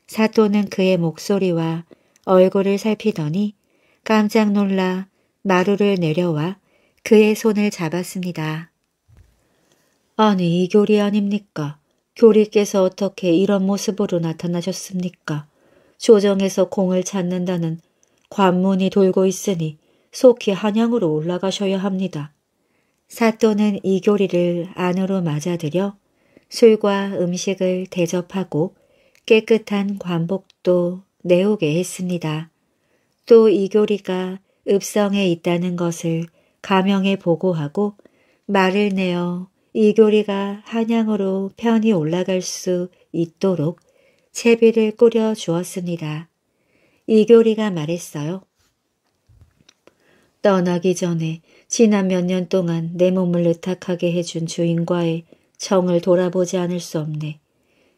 Speaker 1: 사또는 그의 목소리와 얼굴을 살피더니 깜짝 놀라 마루를 내려와 그의 손을 잡았습니다. 아니 이교리 아닙니까? 교리께서 어떻게 이런 모습으로 나타나셨습니까? 조정에서 공을 찾는다는 관문이 돌고 있으니 속히 한양으로 올라가셔야 합니다. 사또는 이교리를 안으로 맞아들여 술과 음식을 대접하고 깨끗한 관복도 내오게 했습니다. 또 이교리가 읍성에 있다는 것을 가명에 보고하고 말을 내어 이교리가 한양으로 편히 올라갈 수 있도록 채비를 꾸려 주었습니다. 이교리가 말했어요. 떠나기 전에 지난 몇 년 동안 내 몸을 으탁하게 해준 주인과의 정을 돌아보지 않을 수 없네.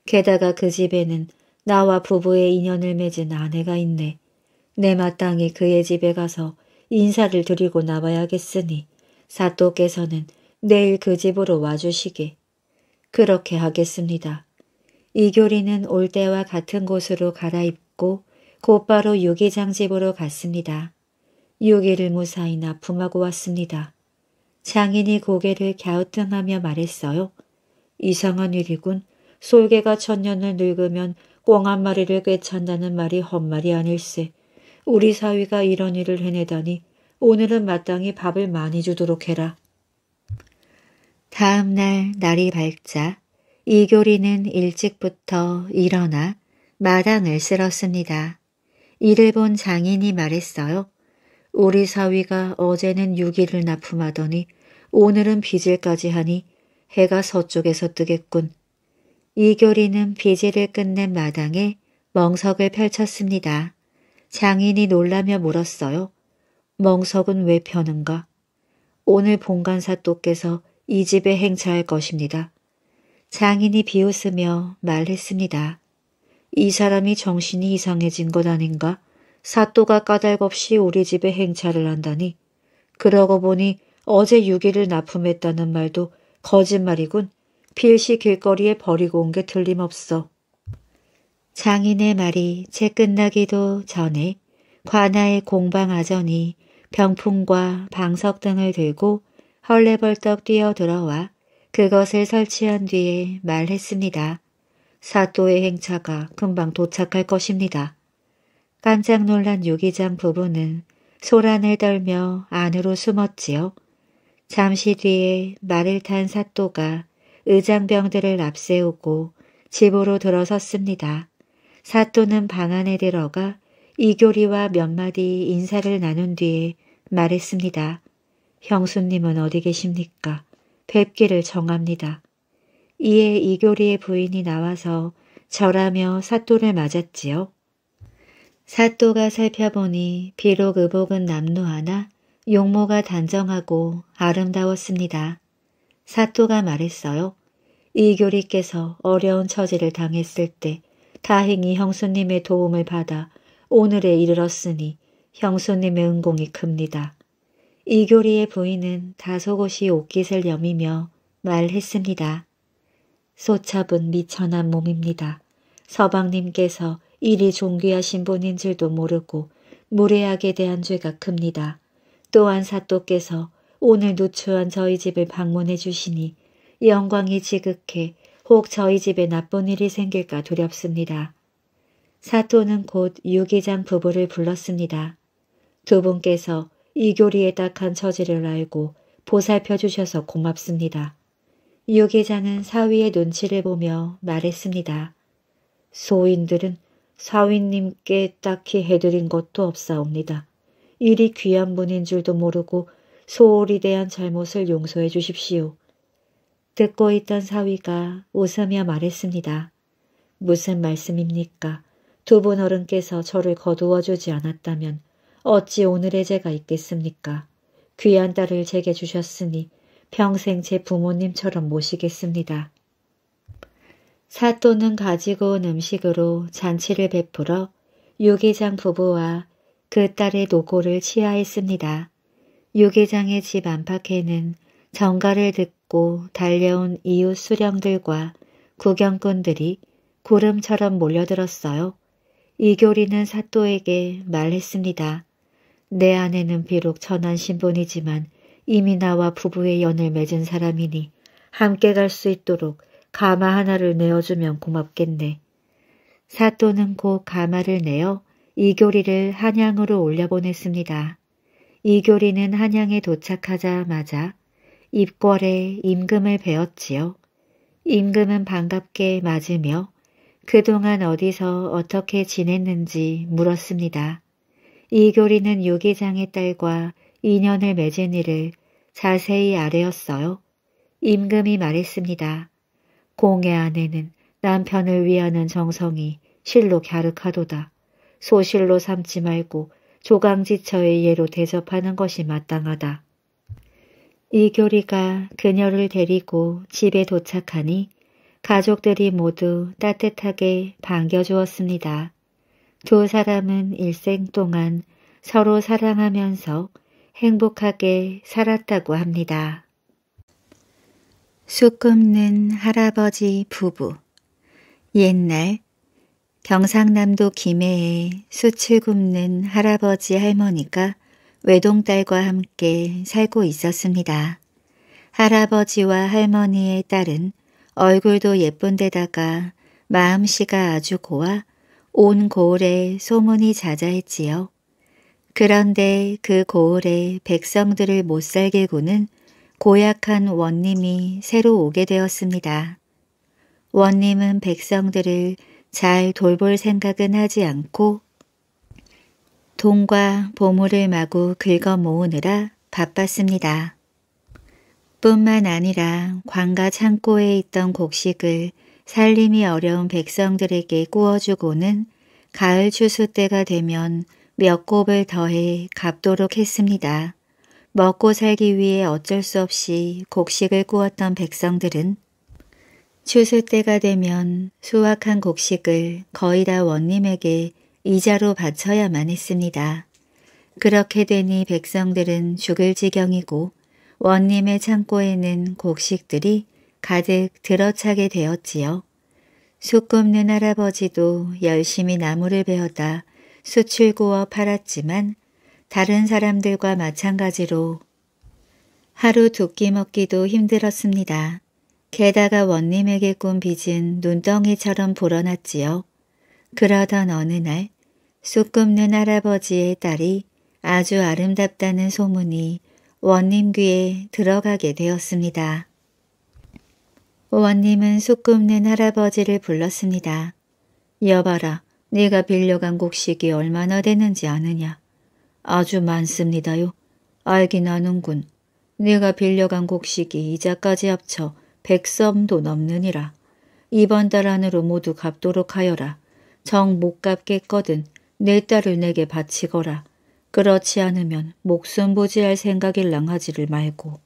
Speaker 1: 게다가 그 집에는 나와 부부의 인연을 맺은 아내가 있네. 내 마땅히 그의 집에 가서 인사를 드리고 나와야겠으니 사또께서는 내일 그 집으로 와주시게. 그렇게 하겠습니다. 이교리는 올 때와 같은 곳으로 갈아입고 곧바로 유기장 집으로 갔습니다. 요괴를 무사히 납품하고 왔습니다. 장인이 고개를 갸우뚱하며 말했어요. 이상한 일이군. 솔개가 천년을 늙으면 꽁한 마리를 꿰찬다는 말이 헛말이 아닐세. 우리 사위가 이런 일을 해내다니 오늘은 마땅히 밥을 많이 주도록 해라. 다음 날 날이 밝자 이교리는 일찍부터 일어나 마당을 쓸었습니다. 이를 본 장인이 말했어요. 우리 사위가 어제는 6일을 납품하더니 오늘은 빚을까지 하니 해가 서쪽에서 뜨겠군. 이교리는 빚을 끝낸 마당에 멍석을 펼쳤습니다. 장인이 놀라며 물었어요. 멍석은 왜 펴는가? 오늘 본관사 또께서 이 집에 행차할 것입니다. 장인이 비웃으며 말했습니다. 이 사람이 정신이 이상해진 것 아닌가? 사또가 까닭없이 우리 집에 행차를 한다니 그러고 보니 어제 유기를 납품했다는 말도 거짓말이군. 필시 길거리에 버리고 온 게 틀림없어. 장인의 말이 채 끝나기도 전에 관아의 공방 아전이 병풍과 방석 등을 들고 헐레벌떡 뛰어들어와 그것을 설치한 뒤에 말했습니다. 사또의 행차가 금방 도착할 것입니다. 깜짝 놀란 유기장 부부는 소란을 떨며 안으로 숨었지요. 잠시 뒤에 말을 탄 사또가 의장병들을 앞세우고 집으로 들어섰습니다. 사또는 방 안에 들어가 이교리와 몇 마디 인사를 나눈 뒤에 말했습니다. 형수님은 어디 계십니까? 뵙기를 정합니다. 이에 이교리의 부인이 나와서 절하며 사또를 맞았지요. 사또가 살펴보니 비록 의복은 남루하나 용모가 단정하고 아름다웠습니다. 사또가 말했어요. 이교리께서 어려운 처지를 당했을 때 다행히 형수님의 도움을 받아 오늘에 이르렀으니 형수님의 은공이 큽니다. 이교리의 부인은 다소곳이 옷깃을 여미며 말했습니다. 소첩은 미천한 몸입니다. 서방님께서 이리 존귀하신 분인 줄도 모르고 무례하게 대한 죄가 큽니다. 또한 사또께서 오늘 누추한 저희 집을 방문해 주시니 영광이 지극해 혹 저희 집에 나쁜 일이 생길까 두렵습니다. 사토는곧 유기장 부부를 불렀습니다. 두 분께서 이교리에 딱한 처지를 알고 보살펴 주셔서 고맙습니다. 유기자는 사위의 눈치를 보며 말했습니다. 소인들은 사위님께 딱히 해드린 것도 없사옵니다. 일이 귀한 분인 줄도 모르고 소홀히 대한 잘못을 용서해 주십시오. 듣고 있던 사위가 웃으며 말했습니다. 무슨 말씀입니까? 두 분 어른께서 저를 거두어 주지 않았다면 어찌 오늘의 제가 있겠습니까? 귀한 딸을 제게 주셨으니 평생 제 부모님처럼 모시겠습니다. 사 또는 가지고 온 음식으로 잔치를 베풀어 유기장 부부와 그 딸의 노고를 치하했습니다. 유기장의 집 안팎에는 정가를 듣고 달려온 이웃 수령들과 구경꾼들이 구름처럼 몰려들었어요. 이교리는 사또에게 말했습니다. 내 아내는 비록 천한 신분이지만 이미 나와 부부의 연을 맺은 사람이니 함께 갈 수 있도록 가마 하나를 내어주면 고맙겠네. 사또는 곧 가마를 내어 이교리를 한양으로 올려보냈습니다. 이교리는 한양에 도착하자마자 입궐에 임금을 배었지요. 임금은 반갑게 맞으며 그동안 어디서 어떻게 지냈는지 물었습니다. 이교리는 유기장의 딸과 인연을 맺은 일을 자세히 아뢰었어요. 임금이 말했습니다. 공의 아내는 남편을 위하는 정성이 실로 갸륵하도다. 소실로 삼지 말고 조강지처의 예로 대접하는 것이 마땅하다. 이교리가 그녀를 데리고 집에 도착하니 가족들이 모두 따뜻하게 반겨주었습니다. 두 사람은 일생 동안 서로 사랑하면서 행복하게 살았다고 합니다. 수금는 할아버지 부부 옛날 경상남도 김해에 수칠 굽는 할아버지 할머니가 외동딸과 함께 살고 있었습니다. 할아버지와 할머니의 딸은 얼굴도 예쁜 데다가 마음씨가 아주 고와 온 고을에 소문이 자자했지요. 그런데 그 고을에 백성들을 못살게 구는 고약한 원님이 새로 오게 되었습니다. 원님은 백성들을 잘 돌볼 생각은 하지 않고 돈과 보물을 마구 긁어 모으느라 바빴습니다. 뿐만 아니라 관가 창고에 있던 곡식을 살림이 어려운 백성들에게 구워주고는 가을 추수 때가 되면 몇 곱을 더해 갚도록 했습니다. 먹고 살기 위해 어쩔 수 없이 곡식을 꾸었던 백성들은 추수 때가 되면 수확한 곡식을 거의 다 원님에게 이자로 바쳐야만 했습니다. 그렇게 되니 백성들은 죽을 지경이고 원님의 창고에는 곡식들이 가득 들어차게 되었지요. 수 굽는 할아버지도 열심히 나무를 베어다 수출구어 팔았지만 다른 사람들과 마찬가지로 하루 두 끼 먹기도 힘들었습니다. 게다가 원님에게 꾼 빚은 눈덩이처럼 불어났지요. 그러던 어느 날 쑥굽는 할아버지의 딸이 아주 아름답다는 소문이 원님 귀에 들어가게 되었습니다. 원님은 쑥굽는 할아버지를 불렀습니다. 여봐라, 네가 빌려간 곡식이 얼마나 되는지 아느냐. 아주 많습니다요. 알긴 아는군. 내가 빌려간 곡식이 이자까지 합쳐 백섬도 넘느니라. 이번 달 안으로 모두 갚도록 하여라. 정 못 갚겠거든 내 딸을 내게 바치거라. 그렇지 않으면 목숨 부지할 생각일랑 하지를 말고.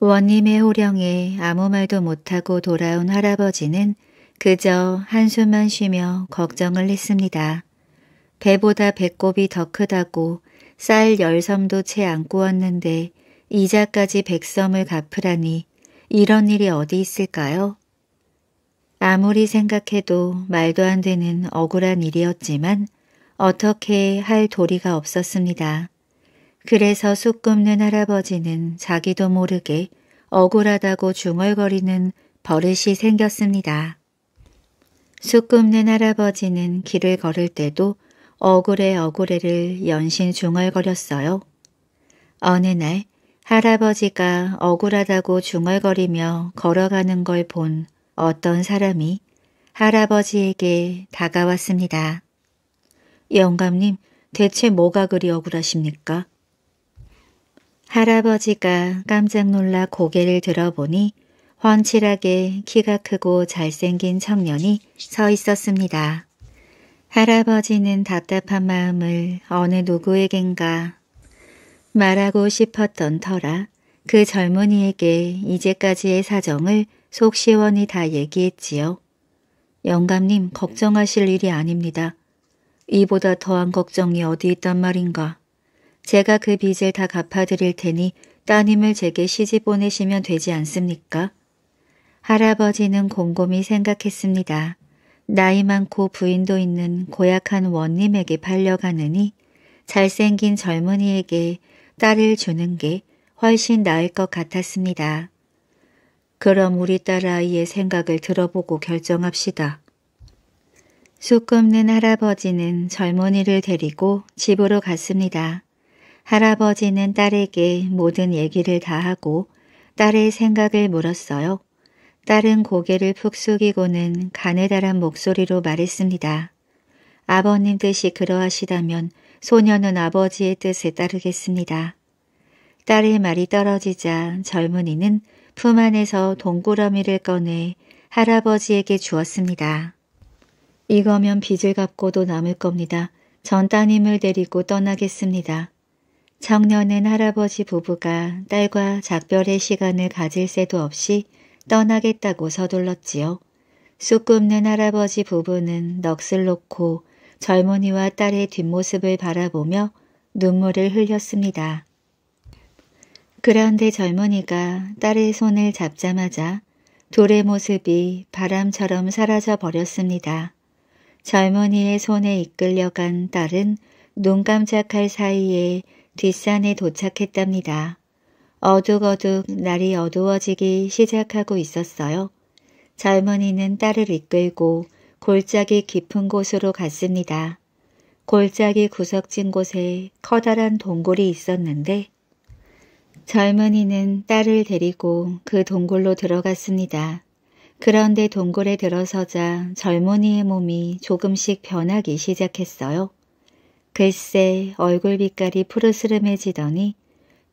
Speaker 1: 원님의 호령에 아무 말도 못하고 돌아온 할아버지는 그저 한숨만 쉬며 걱정을 했습니다. 배보다 배꼽이 더 크다고 쌀 열섬도 채 안 구웠는데 이자까지 백섬을 갚으라니 이런 일이 어디 있을까요? 아무리 생각해도 말도 안 되는 억울한 일이었지만 어떻게 할 도리가 없었습니다. 그래서 쑥 굽는 할아버지는 자기도 모르게 억울하다고 중얼거리는 버릇이 생겼습니다. 쑥 굽는 할아버지는 길을 걸을 때도 억울해 억울해를 연신 중얼거렸어요. 어느 날 할아버지가 억울하다고 중얼거리며 걸어가는 걸 본 어떤 사람이 할아버지에게 다가왔습니다. 영감님, 대체 뭐가 그리 억울하십니까? 할아버지가 깜짝 놀라 고개를 들어보니 훤칠하게 키가 크고 잘생긴 청년이 서 있었습니다. 할아버지는 답답한 마음을 어느 누구에겐가 말하고 싶었던 터라 그 젊은이에게 이제까지의 사정을 속 시원히 다 얘기했지요. 영감님 걱정하실 일이 아닙니다. 이보다 더한 걱정이 어디 있단 말인가. 제가 그 빚을 다 갚아드릴 테니 따님을 제게 시집 보내시면 되지 않습니까? 할아버지는 곰곰이 생각했습니다. 나이 많고 부인도 있는 고약한 원님에게 팔려가느니 잘생긴 젊은이에게 딸을 주는 게 훨씬 나을 것 같았습니다. 그럼 우리 딸아이의 생각을 들어보고 결정합시다. 수금는 할아버지는 젊은이를 데리고 집으로 갔습니다. 할아버지는 딸에게 모든 얘기를 다 하고 딸의 생각을 물었어요. 딸은 고개를 푹 숙이고는 가느다란 목소리로 말했습니다. 아버님 뜻이 그러하시다면 소녀는 아버지의 뜻에 따르겠습니다. 딸의 말이 떨어지자 젊은이는 품 안에서 동그라미를 꺼내 할아버지에게 주었습니다. 이거면 빚을 갚고도 남을 겁니다. 전 따님을 데리고 떠나겠습니다. 청년은 할아버지 부부가 딸과 작별의 시간을 가질 새도 없이 떠나겠다고 서둘렀지요. 쑥굽는 할아버지 부부는 넋을 놓고 젊은이와 딸의 뒷모습을 바라보며 눈물을 흘렸습니다. 그런데 젊은이가 딸의 손을 잡자마자 돌의 모습이 바람처럼 사라져 버렸습니다. 젊은이의 손에 이끌려간 딸은 눈 깜짝할 사이에 뒷산에 도착했답니다. 어둑어둑 날이 어두워지기 시작하고 있었어요. 젊은이는 딸을 이끌고 골짜기 깊은 곳으로 갔습니다. 골짜기 구석진 곳에 커다란 동굴이 있었는데 젊은이는 딸을 데리고 그 동굴로 들어갔습니다. 그런데 동굴에 들어서자 젊은이의 몸이 조금씩 변하기 시작했어요. 글쎄 얼굴 빛깔이 푸르스름해지더니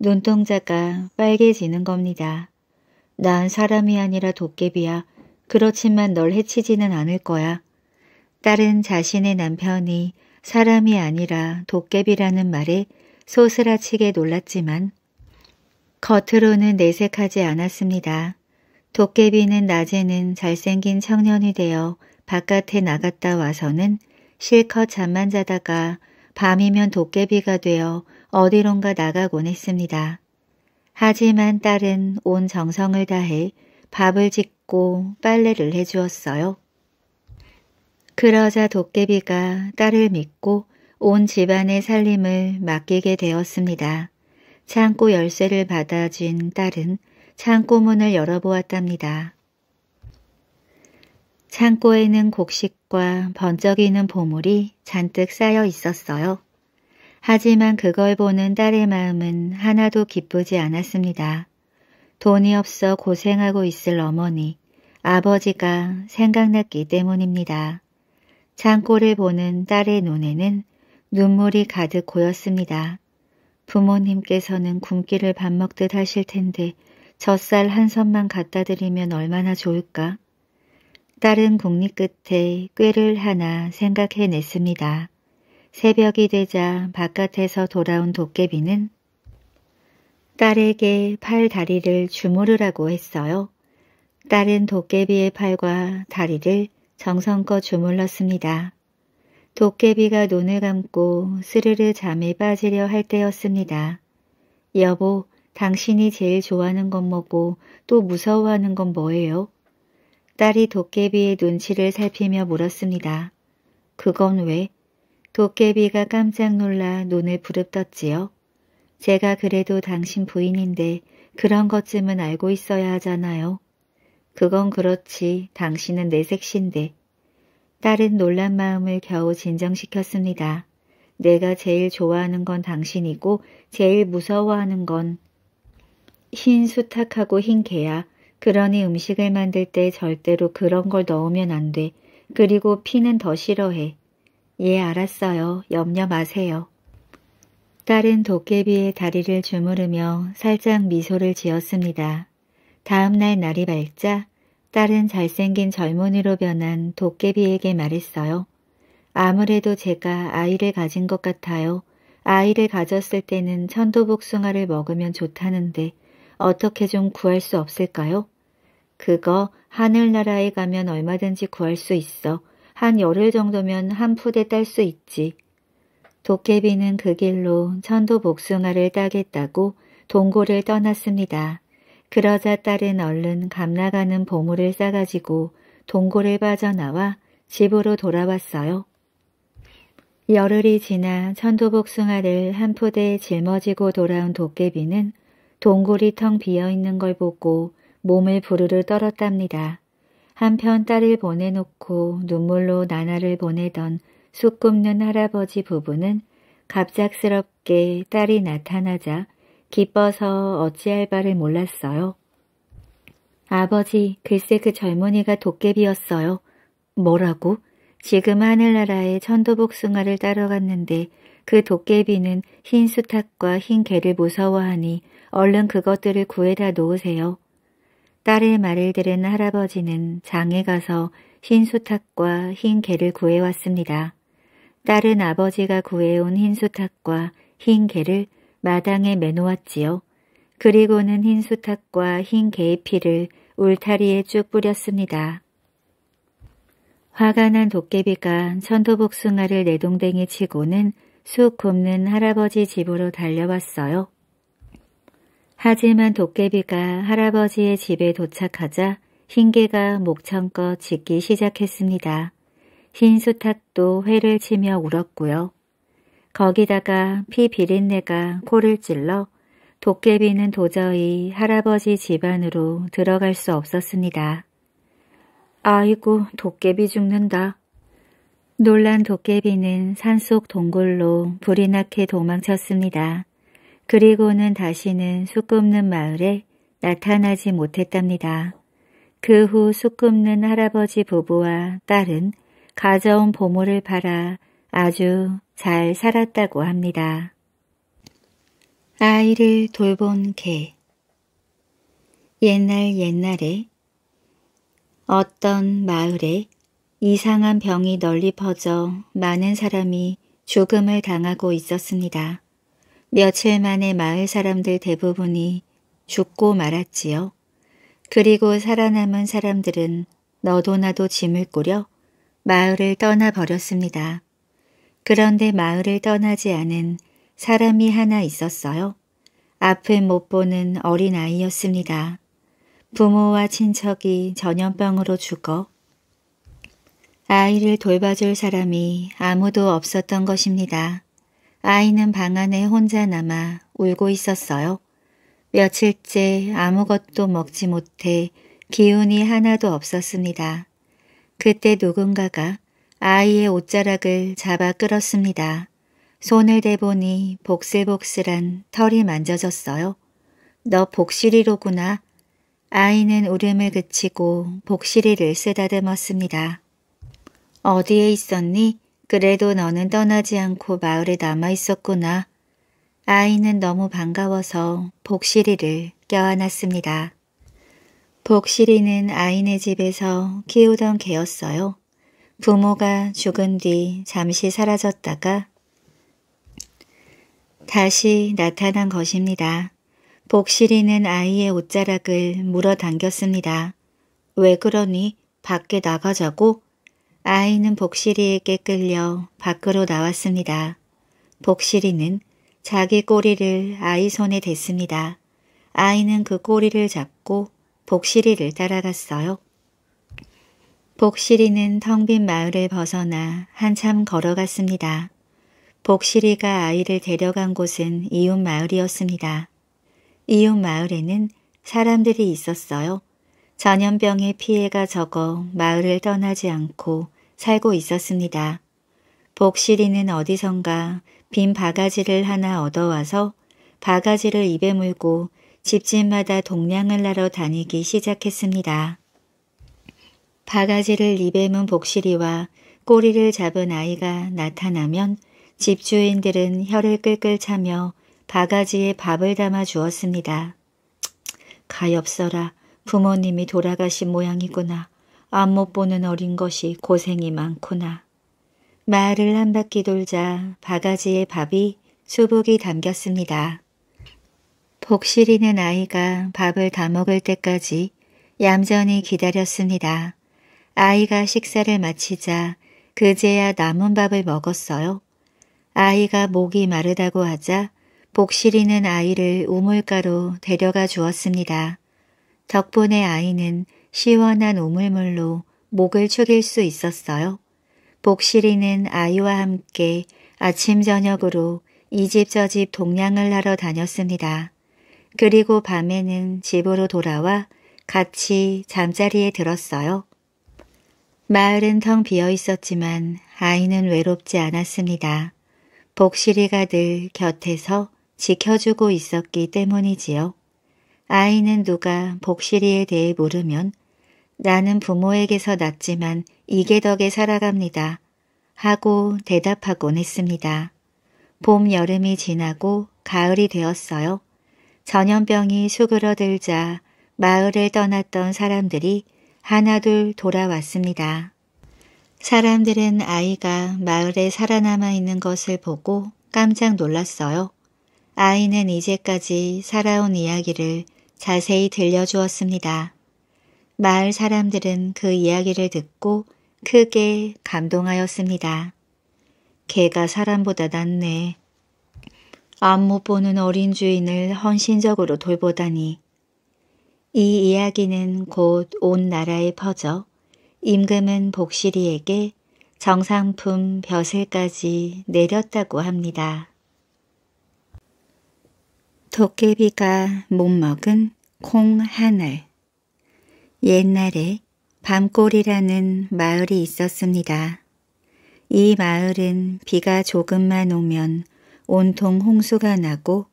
Speaker 1: 눈동자가 빨개지는 겁니다. 난 사람이 아니라 도깨비야. 그렇지만 널 해치지는 않을 거야. 딸은 자신의 남편이 사람이 아니라 도깨비라는 말에 소스라치게 놀랐지만 겉으로는 내색하지 않았습니다. 도깨비는 낮에는 잘생긴 청년이 되어 바깥에 나갔다 와서는 실컷 잠만 자다가 밤이면 도깨비가 되어 어디론가 나가곤 했습니다. 하지만 딸은 온 정성을 다해 밥을 짓고 빨래를 해주었어요. 그러자 도깨비가 딸을 믿고 온 집안의 살림을 맡기게 되었습니다. 창고 열쇠를 받아준 딸은 창고 문을 열어보았답니다. 창고에는 곡식과 번쩍이는 보물이 잔뜩 쌓여 있었어요. 하지만 그걸 보는 딸의 마음은 하나도 기쁘지 않았습니다. 돈이 없어 고생하고 있을 어머니, 아버지가 생각났기 때문입니다. 창고를 보는 딸의 눈에는 눈물이 가득 고였습니다. 부모님께서는 굶기를 밥 먹듯 하실 텐데 젖살 한 선만 갖다 드리면 얼마나 좋을까? 딸은 국립 끝에 꾀를 하나 생각해냈습니다. 새벽이 되자 바깥에서 돌아온 도깨비는 딸에게 팔 다리를 주무르라고 했어요. 딸은 도깨비의 팔과 다리를 정성껏 주물렀습니다. 도깨비가 눈을 감고 스르르 잠에 빠지려 할 때였습니다. 여보, 당신이 제일 좋아하는 건 뭐고 또 무서워하는 건 뭐예요? 딸이 도깨비의 눈치를 살피며 물었습니다. 그건 왜? 도깨비가 깜짝 놀라 눈을 부릅떴지요. 제가 그래도 당신 부인인데 그런 것쯤은 알고 있어야 하잖아요. 그건 그렇지 당신은 내 색신데. 딸은 놀란 마음을 겨우 진정시켰습니다. 내가 제일 좋아하는 건 당신이고 제일 무서워하는 건 흰 수탉하고 흰 개야. 그러니 음식을 만들 때 절대로 그런 걸 넣으면 안 돼. 그리고 피는 더 싫어해. 예, 알았어요. 염려 마세요. 딸은 도깨비의 다리를 주무르며 살짝 미소를 지었습니다. 다음날 날이 밝자 딸은 잘생긴 젊은이로 변한 도깨비에게 말했어요. 아무래도 제가 아이를 가진 것 같아요. 아이를 가졌을 때는 천도복숭아를 먹으면 좋다는데 어떻게 좀 구할 수 없을까요? 그거 하늘나라에 가면 얼마든지 구할 수 있어. 한 열흘 정도면 한 푸대 딸 수 있지. 도깨비는 그 길로 천도 복숭아를 따겠다고 동고를 떠났습니다. 그러자 딸은 얼른 감나가는 보물을 싸가지고 동고를 빠져나와 집으로 돌아왔어요. 열흘이 지나 천도복숭아를 한푸대에 짊어지고 돌아온 도깨비는 동굴이 텅 비어있는 걸 보고 몸을 부르르 떨었답니다. 한편 딸을 보내놓고 눈물로 나날을 보내던 수꼽는 할아버지 부부는 갑작스럽게 딸이 나타나자 기뻐서 어찌할 바를 몰랐어요. 아버지, 글쎄 그 젊은이가 도깨비였어요. 뭐라고? 지금 하늘나라에 천도복숭아를 따러 갔는데 그 도깨비는 흰 수탉과 흰 개를 무서워하니 얼른 그것들을 구해다 놓으세요. 딸의 말을 들은 할아버지는 장에 가서 흰 수탉과 흰 개를 구해왔습니다. 딸은 아버지가 구해온 흰 수탉과 흰 개를 마당에 매놓았지요. 그리고는 흰 수탉과 흰 개의 피를 울타리에 쭉 뿌렸습니다. 화가 난 도깨비가 천도복숭아를 내동댕이 치고는 쑥 굽는 할아버지 집으로 달려왔어요. 하지만 도깨비가 할아버지의 집에 도착하자 흰개가 목청껏 짖기 시작했습니다. 흰 수탉도 회를 치며 울었고요. 거기다가 피 비린내가 코를 찔러 도깨비는 도저히 할아버지 집 안으로 들어갈 수 없었습니다. 아이고 도깨비 죽는다. 놀란 도깨비는 산속 동굴로 불이 나게 도망쳤습니다. 그리고는 다시는 숲굽는 마을에 나타나지 못했답니다. 그 후 숲굽는 할아버지 부부와 딸은 가져온 보물을 팔아 아주 잘 살았다고 합니다. 아이를 돌본 개 옛날 옛날에 어떤 마을에 이상한 병이 널리 퍼져 많은 사람이 죽음을 당하고 있었습니다. 며칠 만에 마을 사람들 대부분이 죽고 말았지요. 그리고 살아남은 사람들은 너도나도 짐을 꾸려 마을을 떠나버렸습니다. 그런데 마을을 떠나지 않은 사람이 하나 있었어요. 앞을 못 보는 어린아이였습니다. 부모와 친척이 전염병으로 죽어 아이를 돌봐줄 사람이 아무도 없었던 것입니다. 아이는 방 안에 혼자 남아 울고 있었어요. 며칠째 아무것도 먹지 못해 기운이 하나도 없었습니다. 그때 누군가가 아이의 옷자락을 잡아 끌었습니다. 손을 대보니 복슬복슬한 털이 만져졌어요. 너 복실이로구나. 아이는 울음을 그치고 복실이를 쓰다듬었습니다. 어디에 있었니? 그래도 너는 떠나지 않고 마을에 남아 있었구나. 아이는 너무 반가워서 복실이를 껴안았습니다. 복실이는 아이네 집에서 키우던 개였어요. 부모가 죽은 뒤 잠시 사라졌다가 다시 나타난 것입니다. 복실이는 아이의 옷자락을 물어당겼습니다. 왜 그러니? 밖에 나가자고? 아이는 복실이에게 끌려 밖으로 나왔습니다. 복실이는 자기 꼬리를 아이 손에 댔습니다. 아이는 그 꼬리를 잡고 복실이를 따라갔어요. 복실이는 텅 빈 마을을 벗어나 한참 걸어갔습니다. 복실이가 아이를 데려간 곳은 이웃 마을이었습니다. 이웃 마을에는 사람들이 있었어요. 전염병의 피해가 적어 마을을 떠나지 않고 살고 있었습니다. 복실이는 어디선가 빈 바가지를 하나 얻어와서 바가지를 입에 물고 집집마다 동량을 나러 다니기 시작했습니다. 바가지를 입에 문 복실이와 꼬리를 잡은 아이가 나타나면 집주인들은 혀를 끌끌 차며 바가지에 밥을 담아 주었습니다. 가엾어라 부모님이 돌아가신 모양이구나. 안못 보는 어린 것이 고생이 많구나. 말을을한 바퀴 돌자 바가지에 밥이 수북이 담겼습니다. 복실이는 아이가 밥을 다 먹을 때까지 얌전히 기다렸습니다. 아이가 식사를 마치자 그제야 남은 밥을 먹었어요. 아이가 목이 마르다고 하자 복실이는 아이를 우물가로 데려가 주었습니다. 덕분에 아이는 시원한 우물물로 목을 축일 수 있었어요. 복실이는 아이와 함께 아침 저녁으로 이 집저 집 동냥을 하러 다녔습니다. 그리고 밤에는 집으로 돌아와 같이 잠자리에 들었어요. 마을은 텅 비어 있었지만 아이는 외롭지 않았습니다. 복실이가 늘 곁에서 지켜주고 있었기 때문이지요. 아이는 누가 복실이에 대해 물으면 나는 부모에게서 났지만 이게 덕에 살아갑니다. 하고 대답하곤 했습니다. 봄, 여름이 지나고 가을이 되었어요. 전염병이 수그러들자 마을을 떠났던 사람들이 하나둘 돌아왔습니다. 사람들은 아이가 마을에 살아남아 있는 것을 보고 깜짝 놀랐어요. 아이는 이제까지 살아온 이야기를 자세히 들려주었습니다. 마을 사람들은 그 이야기를 듣고 크게 감동하였습니다. 개가 사람보다 낫네. 안 못 보는 어린 주인을 헌신적으로 돌보다니. 이 이야기는 곧 온 나라에 퍼져 임금은 복실이에게 정상품 벼슬까지 내렸다고 합니다. 도깨비가 못 먹은 콩 하늘 옛날에 밤골이라는 마을이 있었습니다. 이 마을은 비가 조금만 오면 온통 홍수가 나고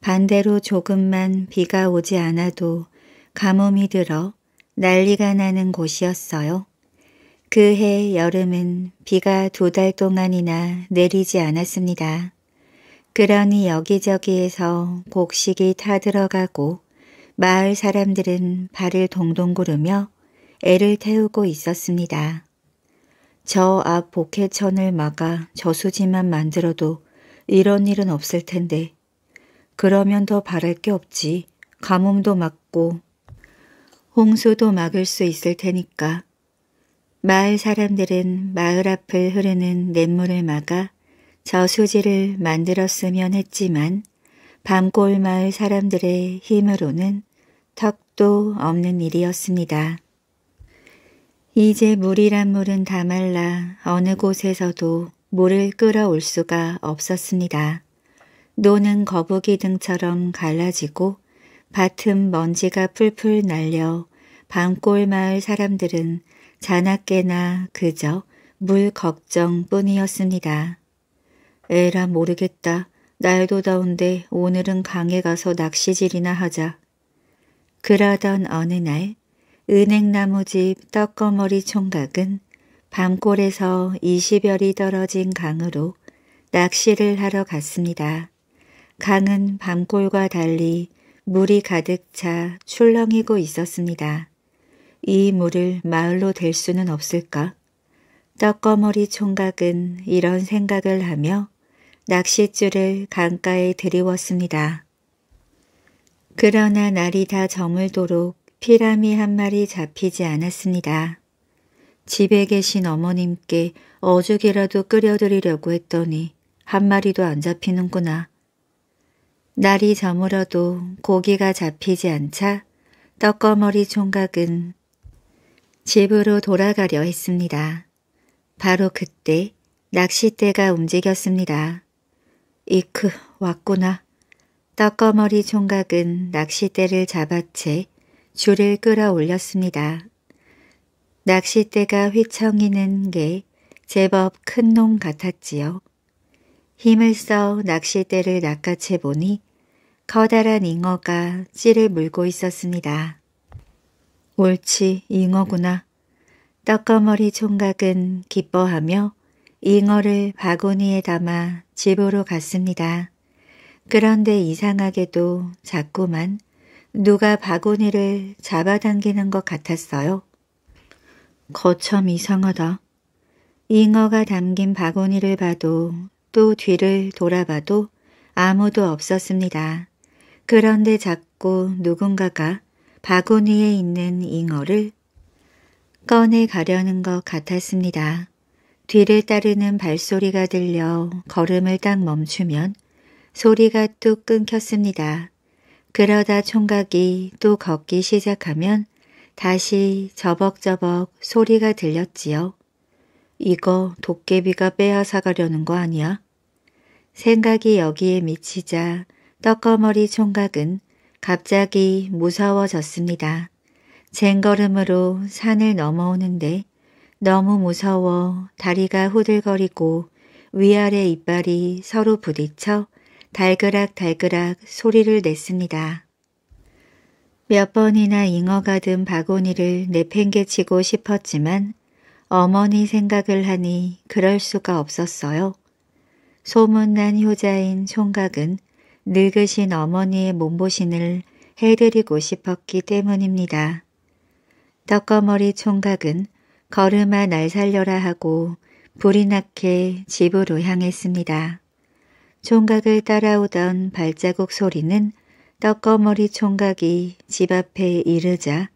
Speaker 1: 반대로 조금만 비가 오지 않아도 가뭄이 들어 난리가 나는 곳이었어요. 그 해 여름은 비가 두 달 동안이나 내리지 않았습니다. 그러니 여기저기에서 곡식이 타들어가고 마을 사람들은 발을 동동 구르며 애를 태우고 있었습니다. 저 앞 복해천을 막아 저수지만 만들어도 이런 일은 없을 텐데 그러면 더 바랄 게 없지. 가뭄도 막고 홍수도 막을 수 있을 테니까. 마을 사람들은 마을 앞을 흐르는 냇물을 막아 저수지를 만들었으면 했지만 밤골 마을 사람들의 힘으로는 턱도 없는 일이었습니다. 이제 물이란 물은 다 말라 어느 곳에서도 물을 끌어올 수가 없었습니다. 노는 거북이 등처럼 갈라지고 밭은 먼지가 풀풀 날려 밤골 마을 사람들은 자나깨나 그저 물 걱정뿐이었습니다. 에라 모르겠다. 날도 더운데 오늘은 강에 가서 낚시질이나 하자. 그러던 어느 날 은행나무집 떡거머리 총각은 밤골에서 20여리 떨어진 강으로 낚시를 하러 갔습니다. 강은 밤골과 달리 물이 가득 차 출렁이고 있었습니다. 이 물을 마을로 댈 수는 없을까? 떡거머리 총각은 이런 생각을 하며 낚싯줄을 강가에 들이웠습니다. 그러나 날이 다 저물도록 피라미 한 마리 잡히지 않았습니다. 집에 계신 어머님께 어죽이라도 끓여드리려고 했더니 한 마리도 안 잡히는구나. 날이 저물어도 고기가 잡히지 않자 떡거머리 총각은 집으로 돌아가려 했습니다. 바로 그때 낚싯대가 움직였습니다. 이크 왔구나. 떡거머리 총각은 낚싯대를 잡아채 줄을 끌어올렸습니다. 낚싯대가 휘청이는 게 제법 큰 놈 같았지요. 힘을 써 낚싯대를 낚아채 보니 커다란 잉어가 찌를 물고 있었습니다. 옳지 잉어구나. 떡거머리 총각은 기뻐하며 잉어를 바구니에 담아 집으로 갔습니다. 그런데 이상하게도 자꾸만 누가 바구니를 잡아당기는 것 같았어요. 거참 이상하다. 잉어가 담긴 바구니를 봐도 또 뒤를 돌아봐도 아무도 없었습니다. 그런데 자꾸 누군가가 바구니에 있는 잉어를 꺼내 가려는 것 같았습니다. 뒤를 따르는 발소리가 들려 걸음을 딱 멈추면 소리가 뚝 끊겼습니다. 그러다 총각이 또 걷기 시작하면 다시 저벅저벅 소리가 들렸지요. 이거 도깨비가 빼앗아가려는 거 아니야? 생각이 여기에 미치자 떡거머리 총각은 갑자기 무서워졌습니다. 쟁걸음으로 산을 넘어오는데 너무 무서워 다리가 후들거리고 위아래 이빨이 서로 부딪혀 달그락달그락 소리를 냈습니다. 몇 번이나 잉어가 든 바구니를 내팽개치고 싶었지만 어머니 생각을 하니 그럴 수가 없었어요. 소문난 효자인 총각은 늙으신 어머니의 몸보신을 해드리고 싶었기 때문입니다. 떡거머리 총각은 걸음아 날 살려라 하고 불이 나게 집으로 향했습니다. 총각을 따라오던 발자국 소리는 떡거머리 총각이 집 앞에 이르자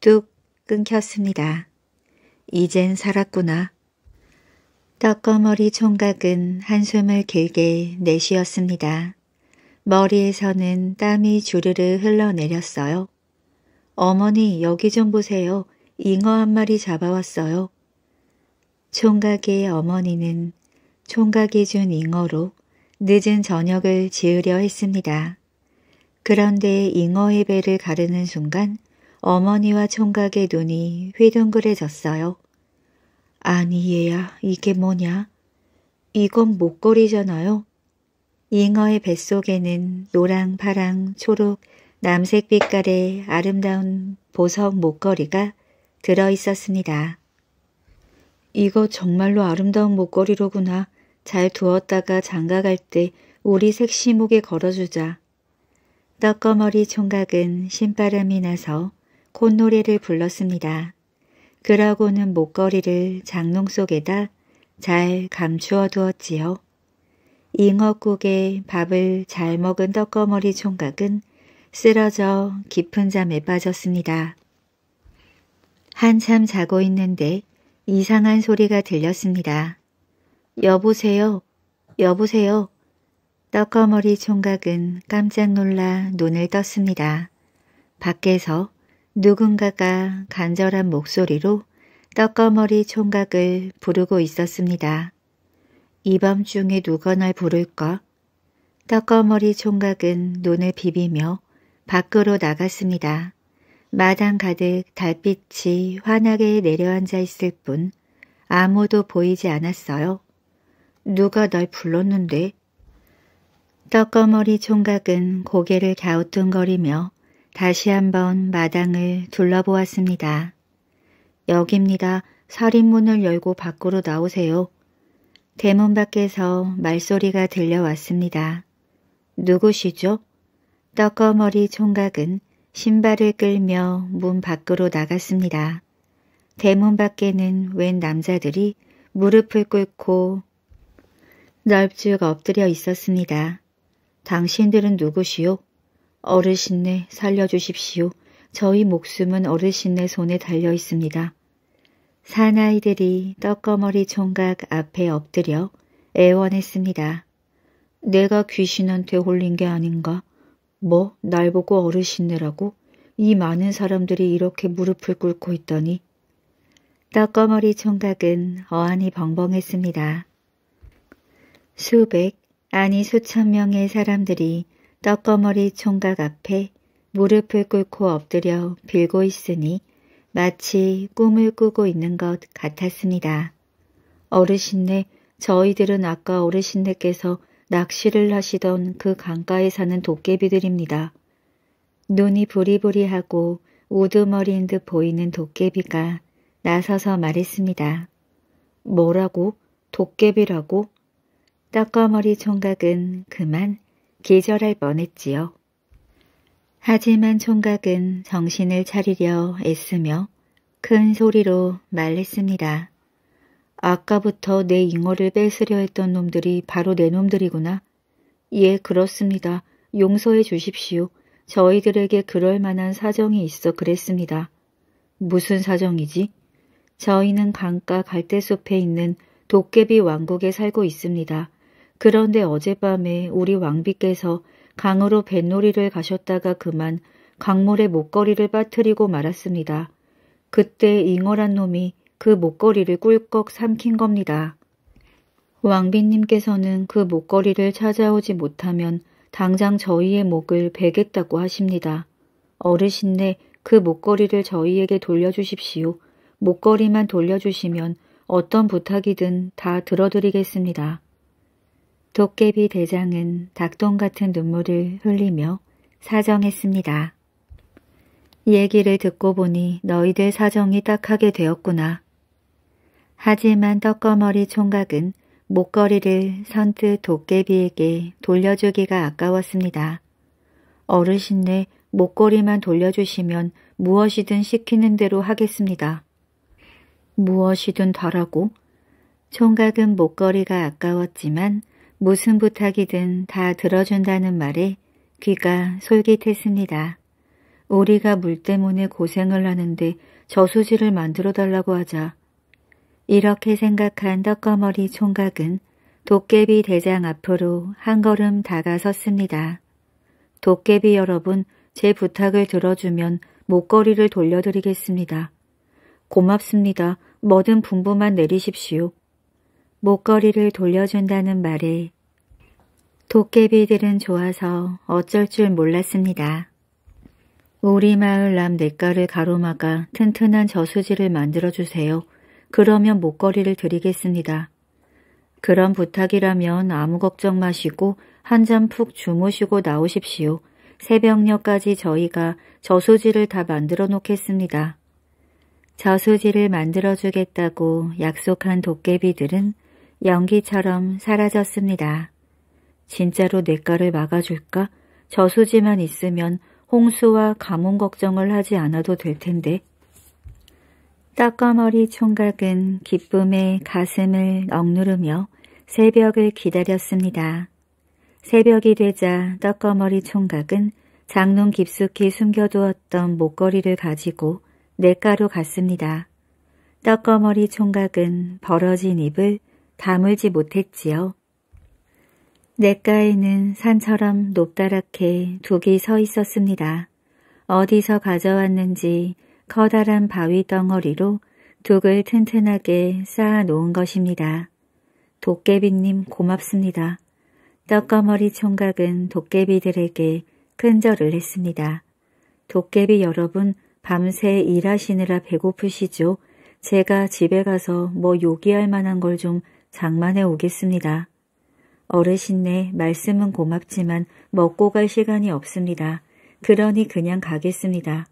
Speaker 1: 뚝 끊겼습니다. 이젠 살았구나. 떡거머리 총각은 한숨을 길게 내쉬었습니다. 머리에서는 땀이 주르르 흘러내렸어요. 어머니 여기 좀 보세요. 잉어 한 마리 잡아왔어요. 총각의 어머니는 총각이 준 잉어로 늦은 저녁을 지으려 했습니다. 그런데 잉어의 배를 가르는 순간 어머니와 총각의 눈이 휘둥그레졌어요. 아니 얘야 이게 뭐냐? 이건 목걸이잖아요. 잉어의 뱃속에는 노랑, 파랑, 초록, 남색 빛깔의 아름다운 보석 목걸이가 들어 있었습니다. 이거 정말로 아름다운 목걸이로구나. 잘 두었다가 장가갈 때 우리 색시목에 걸어주자. 떡거머리 총각은 신바람이 나서 콧노래를 불렀습니다. 그러고는 목걸이를 장롱 속에다 잘 감추어 두었지요. 잉어국에 밥을 잘 먹은 떡거머리 총각은 쓰러져 깊은 잠에 빠졌습니다. 한참 자고 있는데 이상한 소리가 들렸습니다. 여보세요. 여보세요. 떡거머리 총각은 깜짝 놀라 눈을 떴습니다. 밖에서 누군가가 간절한 목소리로 떡거머리 총각을 부르고 있었습니다. 이 밤중에 누가 날 부를까? 떡거머리 총각은 눈을 비비며 밖으로 나갔습니다. 마당 가득 달빛이 환하게 내려앉아 있을 뿐 아무도 보이지 않았어요. 누가 날 불렀는데? 떡거머리 총각은 고개를 갸우뚱거리며 다시 한번 마당을 둘러보았습니다. 여기입니다 살인문을 열고 밖으로 나오세요. 대문 밖에서 말소리가 들려왔습니다. 누구시죠? 떡거머리 총각은 신발을 끌며 문 밖으로 나갔습니다. 대문 밖에는 웬 남자들이 무릎을 꿇고 넓쭉 엎드려 있었습니다. 당신들은 누구시오? 어르신네 살려주십시오. 저희 목숨은 어르신네 손에 달려 있습니다. 사나이들이 떡거머리 총각 앞에 엎드려 애원했습니다. 내가 귀신한테 홀린 게 아닌가? 뭐, 날 보고 어르신네라고? 이 많은 사람들이 이렇게 무릎을 꿇고 있다니. 떡거머리 총각은 어안이 벙벙했습니다. 수백, 아니 수천 명의 사람들이 떡거머리 총각 앞에 무릎을 꿇고 엎드려 빌고 있으니 마치 꿈을 꾸고 있는 것 같았습니다. 어르신네, 저희들은 아까 어르신네께서 낚시를 하시던 그 강가에 사는 도깨비들입니다. 눈이 부리부리하고 우두머리인 듯 보이는 도깨비가 나서서 말했습니다. 뭐라고? 도깨비라고? 떡거머리 총각은 그만 기절할 뻔했지요. 하지만 총각은 정신을 차리려 애쓰며 큰 소리로 말했습니다. 아까부터 내 잉어를 뺏으려 했던 놈들이 바로 내 놈들이구나. 예, 그렇습니다. 용서해 주십시오. 저희들에게 그럴 만한 사정이 있어 그랬습니다. 무슨 사정이지? 저희는 강가 갈대숲에 있는 도깨비 왕국에 살고 있습니다. 그런데 어젯밤에 우리 왕비께서 강으로 뱃놀이를 가셨다가 그만 강물에 목걸이를 빠뜨리고 말았습니다. 그때 잉어란 놈이 그 목걸이를 꿀꺽 삼킨 겁니다. 왕비님께서는 그 목걸이를 찾아오지 못하면 당장 저희의 목을 베겠다고 하십니다. 어르신네 그 목걸이를 저희에게 돌려주십시오. 목걸이만 돌려주시면 어떤 부탁이든 다 들어드리겠습니다. 도깨비 대장은 닭똥 같은 눈물을 흘리며 사정했습니다. 얘기를 듣고 보니 너희들 사정이 딱하게 되었구나. 하지만 떡거머리 총각은 목걸이를 선뜻 도깨비에게 돌려주기가 아까웠습니다. 어르신네 목걸이만 돌려주시면 무엇이든 시키는 대로 하겠습니다. 무엇이든 덜하고 총각은 목걸이가 아까웠지만 무슨 부탁이든 다 들어준다는 말에 귀가 솔깃했습니다. 우리가 물 때문에 고생을 하는데 저수지를 만들어 달라고 하자 이렇게 생각한 떡거머리 총각은 도깨비 대장 앞으로 한 걸음 다가섰습니다. 도깨비 여러분, 제 부탁을 들어주면 목걸이를 돌려드리겠습니다. 고맙습니다. 뭐든 분부만 내리십시오. 목걸이를 돌려준다는 말에 도깨비들은 좋아서 어쩔 줄 몰랐습니다. 우리 마을 남 냇가를 가로막아 튼튼한 저수지를 만들어주세요. 그러면 목걸이를 드리겠습니다. 그런 부탁이라면 아무 걱정 마시고 한 잔 푹 주무시고 나오십시오. 새벽녘까지 저희가 저수지를 다 만들어 놓겠습니다. 저수지를 만들어주겠다고 약속한 도깨비들은 연기처럼 사라졌습니다. 진짜로 냇가를 막아줄까? 저수지만 있으면 홍수와 가뭄 걱정을 하지 않아도 될 텐데 떡거머리 총각은 기쁨에 가슴을 억누르며 새벽을 기다렸습니다. 새벽이 되자 떡거머리 총각은 장롱 깊숙이 숨겨두었던 목걸이를 가지고 냇가로 갔습니다. 떡거머리 총각은 벌어진 입을 다물지 못했지요. 냇가에는 산처럼 높다랗게 두 개 서 있었습니다. 어디서 가져왔는지 커다란 바위 덩어리로 둑을 튼튼하게 쌓아놓은 것입니다. 도깨비님 고맙습니다. 떡거머리 총각은 도깨비들에게 큰절을 했습니다. 도깨비 여러분 밤새 일하시느라 배고프시죠? 제가 집에 가서 뭐 요기할 만한 걸 좀 장만해 오겠습니다. 어르신네 말씀은 고맙지만 먹고 갈 시간이 없습니다. 그러니 그냥 가겠습니다.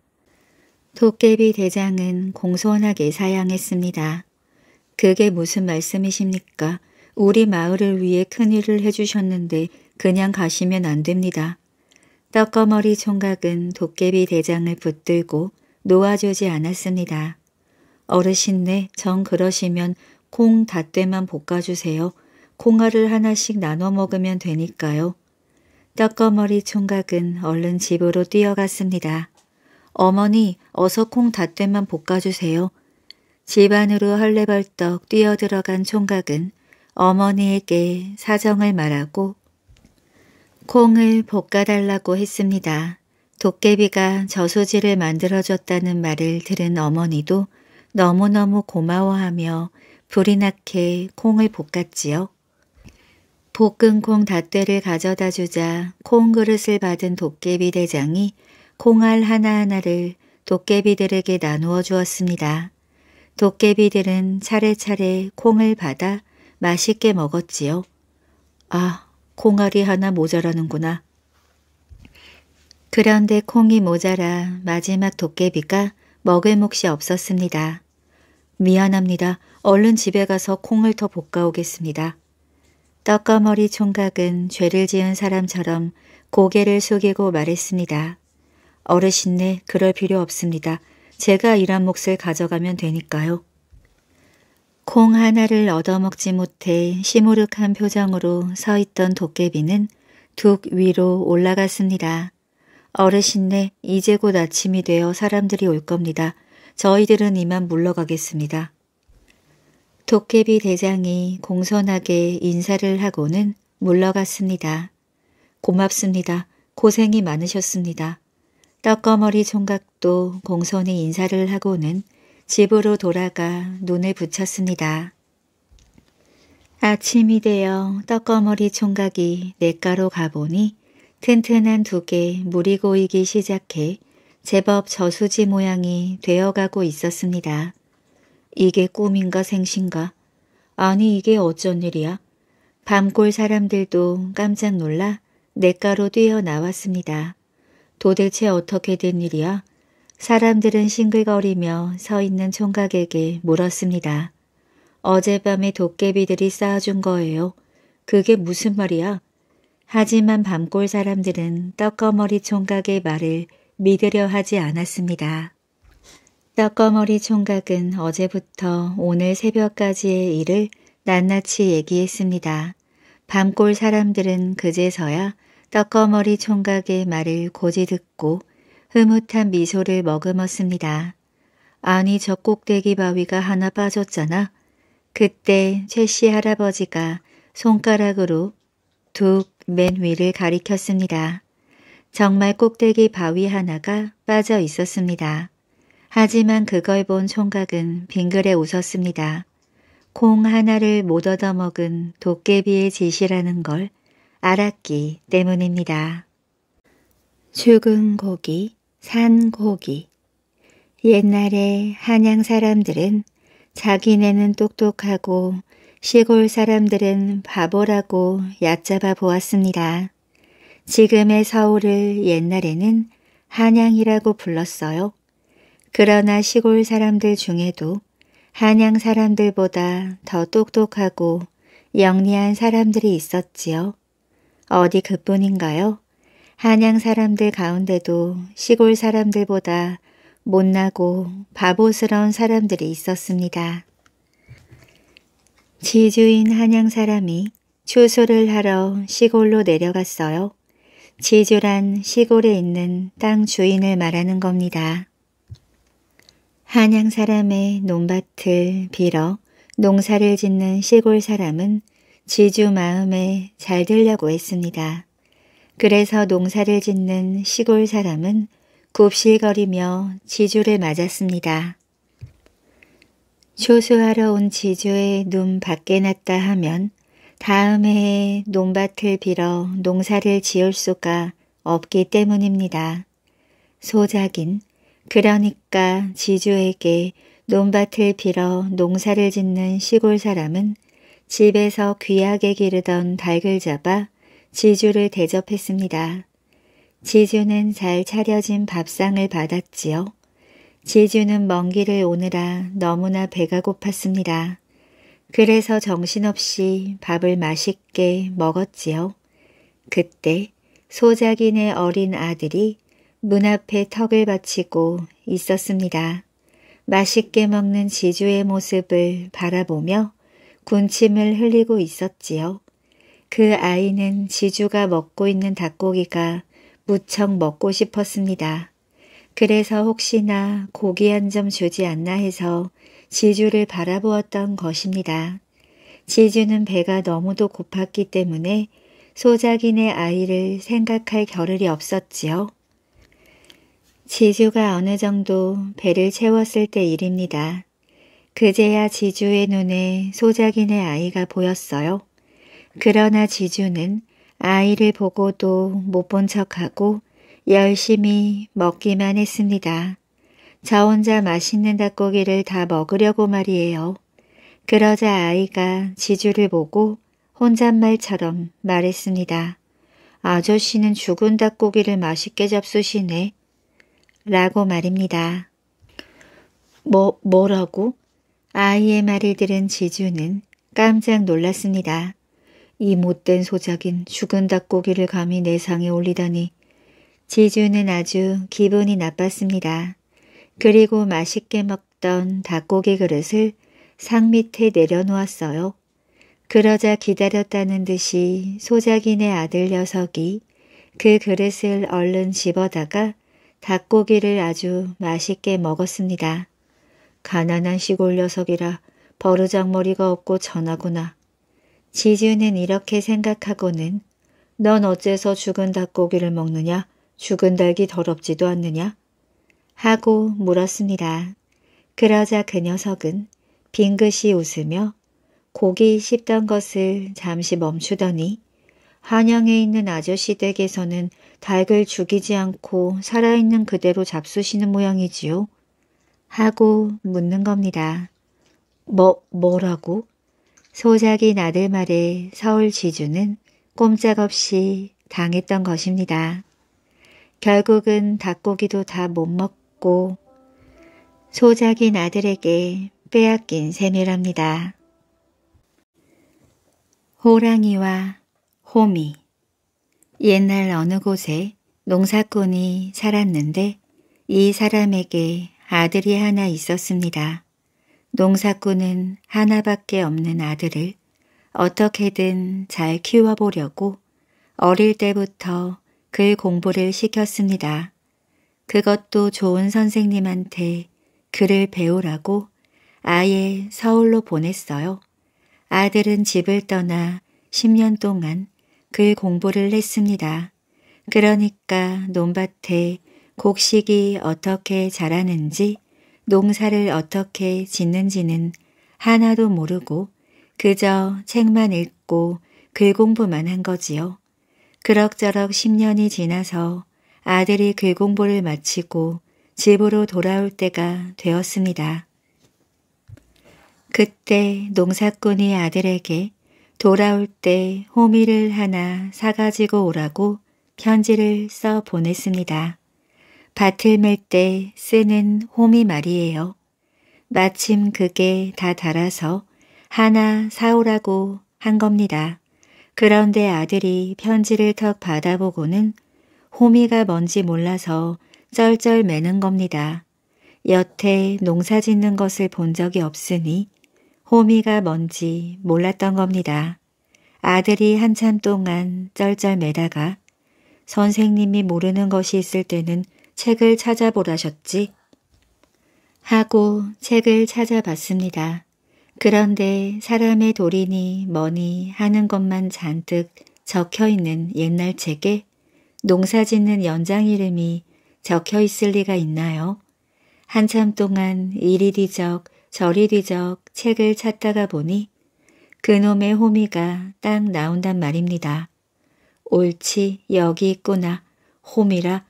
Speaker 1: 도깨비 대장은 공손하게 사양했습니다. 그게 무슨 말씀이십니까? 우리 마을을 위해 큰일을 해주셨는데 그냥 가시면 안 됩니다. 떡거머리 총각은 도깨비 대장을 붙들고 놓아주지 않았습니다. 어르신네, 정 그러시면 콩 닷대만 볶아주세요. 콩알을 하나씩 나눠 먹으면 되니까요. 떡거머리 총각은 얼른 집으로 뛰어갔습니다. 어머니 어서 콩 닷대만 볶아주세요. 집안으로 헐레벌떡 뛰어들어간 총각은 어머니에게 사정을 말하고 콩을 볶아달라고 했습니다. 도깨비가 저수지를 만들어줬다는 말을 들은 어머니도 너무너무 고마워하며 불이 나게 콩을 볶았지요. 볶은 콩 닷대를 가져다 주자 콩 그릇을 받은 도깨비 대장이 콩알 하나하나를 도깨비들에게 나누어 주었습니다. 도깨비들은 차례차례 콩을 받아 맛있게 먹었지요. 아, 콩알이 하나 모자라는구나. 그런데 콩이 모자라 마지막 도깨비가 먹을 몫이 없었습니다. 미안합니다. 얼른 집에 가서 콩을 더 볶아오겠습니다. 떡거머리 총각은 죄를 지은 사람처럼 고개를 숙이고 말했습니다. 어르신네 그럴 필요 없습니다. 제가 일한 몫을 가져가면 되니까요. 콩 하나를 얻어먹지 못해 시무룩한 표정으로 서 있던 도깨비는 둑 위로 올라갔습니다. 어르신네 이제 곧 아침이 되어 사람들이 올 겁니다. 저희들은 이만 물러가겠습니다. 도깨비 대장이 공손하게 인사를 하고는 물러갔습니다. 고맙습니다. 고생이 많으셨습니다. 떡거머리 총각도 공손히 인사를 하고는 집으로 돌아가 눈을 붙였습니다. 아침이 되어 떡거머리 총각이 냇가로 가보니 튼튼한 두 개 물이 고이기 시작해 제법 저수지 모양이 되어가고 있었습니다. 이게 꿈인가 생신가? 아니 이게 어쩐 일이야? 밤골 사람들도 깜짝 놀라 냇가로 뛰어나왔습니다. 도대체 어떻게 된 일이야? 사람들은 싱글거리며 서 있는 총각에게 물었습니다. 어젯밤에 도깨비들이 쌓아준 거예요. 그게 무슨 말이야? 하지만 밤골 사람들은 떡거머리 총각의 말을 믿으려 하지 않았습니다. 떡거머리 총각은 어제부터 오늘 새벽까지의 일을 낱낱이 얘기했습니다. 밤골 사람들은 그제서야 떡거머리 총각의 말을 고지 듣고 흐뭇한 미소를 머금었습니다. 아니 저 꼭대기 바위가 하나 빠졌잖아. 그때 최씨 할아버지가 손가락으로 툭맨 위를 가리켰습니다. 정말 꼭대기 바위 하나가 빠져 있었습니다. 하지만 그걸 본 총각은 빙글에 웃었습니다. 콩 하나를 못 얻어먹은 도깨비의 짓이라는 걸 알았기 때문입니다. 죽은 고기, 산 고기. 옛날에 한양 사람들은 자기네는 똑똑하고 시골 사람들은 바보라고 얕잡아 보았습니다. 지금의 서울을 옛날에는 한양이라고 불렀어요. 그러나 시골 사람들 중에도 한양 사람들보다 더 똑똑하고 영리한 사람들이 있었지요. 어디 그뿐인가요? 한양 사람들 가운데도 시골 사람들보다 못나고 바보스러운 사람들이 있었습니다. 지주인 한양 사람이 추수를 하러 시골로 내려갔어요. 지주란 시골에 있는 땅 주인을 말하는 겁니다. 한양 사람의 논밭을 빌어 농사를 짓는 시골 사람은 지주 마음에 잘 들려고 했습니다. 그래서 농사를 짓는 시골 사람은 굽실거리며 지주를 맞았습니다. 초수하러 온 지주의 눈 밖에 났다 하면 다음 해에 농밭을 빌어 농사를 지을 수가 없기 때문입니다. 소작인 그러니까 지주에게 논밭을 빌어 농사를 짓는 시골 사람은 집에서 귀하게 기르던 닭을 잡아 지주를 대접했습니다. 지주는 잘 차려진 밥상을 받았지요. 지주는 먼 길을 오느라 너무나 배가 고팠습니다. 그래서 정신없이 밥을 맛있게 먹었지요. 그때 소작인의 어린 아들이 문 앞에 턱을 받치고 있었습니다. 맛있게 먹는 지주의 모습을 바라보며 군침을 흘리고 있었지요. 그 아이는 지주가 먹고 있는 닭고기가 무척 먹고 싶었습니다. 그래서 혹시나 고기 한 점 주지 않나 해서 지주를 바라보았던 것입니다. 지주는 배가 너무도 고팠기 때문에 소작인의 아이를 생각할 겨를이 없었지요. 지주가 어느 정도 배를 채웠을 때 일입니다. 그제야 지주의 눈에 소작인의 아이가 보였어요. 그러나 지주는 아이를 보고도 못 본 척하고 열심히 먹기만 했습니다. 저 혼자 맛있는 닭고기를 다 먹으려고 말이에요. 그러자 아이가 지주를 보고 혼잣말처럼 말했습니다. 아저씨는 죽은 닭고기를 맛있게 잡수시네. 라고 말입니다. 뭐, 뭐라고? 아이의 말을 들은 지주는 깜짝 놀랐습니다. 이 못된 소작인 죽은 닭고기를 감히 내 상에 올리다니 지주는 아주 기분이 나빴습니다. 그리고 맛있게 먹던 닭고기 그릇을 상 밑에 내려놓았어요. 그러자 기다렸다는 듯이 소작인의 아들 녀석이 그 그릇을 얼른 집어다가 닭고기를 아주 맛있게 먹었습니다. 가난한 시골 녀석이라 버르장머리가 없고 전하구나. 지지은은 이렇게 생각하고는 넌 어째서 죽은 닭고기를 먹느냐? 죽은 닭이 더럽지도 않느냐? 하고 물었습니다. 그러자 그 녀석은 빙긋이 웃으며 고기 씹던 것을 잠시 멈추더니 한양에 있는 아저씨 댁에서는 닭을 죽이지 않고 살아있는 그대로 잡수시는 모양이지요. 하고 묻는 겁니다. 뭐, 뭐라고? 소작인 아들 말에 서울 지주는 꼼짝없이 당했던 것입니다. 결국은 닭고기도 다 못 먹고 소작인 아들에게 빼앗긴 셈이랍니다. 호랑이와 호미 옛날 어느 곳에 농사꾼이 살았는데 이 사람에게 아들이 하나 있었습니다. 농사꾼은 하나밖에 없는 아들을 어떻게든 잘 키워보려고 어릴 때부터 글 공부를 시켰습니다. 그것도 좋은 선생님한테 글을 배우라고 아예 서울로 보냈어요. 아들은 집을 떠나 10년 동안 글 공부를 했습니다. 그러니까 논밭에 곡식이 어떻게 자라는지 농사를 어떻게 짓는지는 하나도 모르고 그저 책만 읽고 글 공부만 한 거지요. 그럭저럭 10년이 지나서 아들이 글 공부를 마치고 집으로 돌아올 때가 되었습니다. 그때 농사꾼이 아들에게 돌아올 때 호미를 하나 사가지고 오라고 편지를 써 보냈습니다. 밭을 맬 때 쓰는 호미 말이에요. 마침 그게 다 달아서 하나 사오라고 한 겁니다. 그런데 아들이 편지를 턱 받아보고는 호미가 뭔지 몰라서 쩔쩔 매는 겁니다. 여태 농사 짓는 것을 본 적이 없으니 호미가 뭔지 몰랐던 겁니다. 아들이 한참 동안 쩔쩔매다가 선생님이 모르는 것이 있을 때는 책을 찾아보라셨지? 하고 책을 찾아봤습니다. 그런데 사람의 도리니 뭐니 하는 것만 잔뜩 적혀있는 옛날 책에 농사짓는 연장 이름이 적혀있을 리가 있나요? 한참 동안 이리 뒤적 저리 뒤적 책을 찾다가 보니 그놈의 호미가 딱 나온단 말입니다. 옳지 여기 있구나. 호미라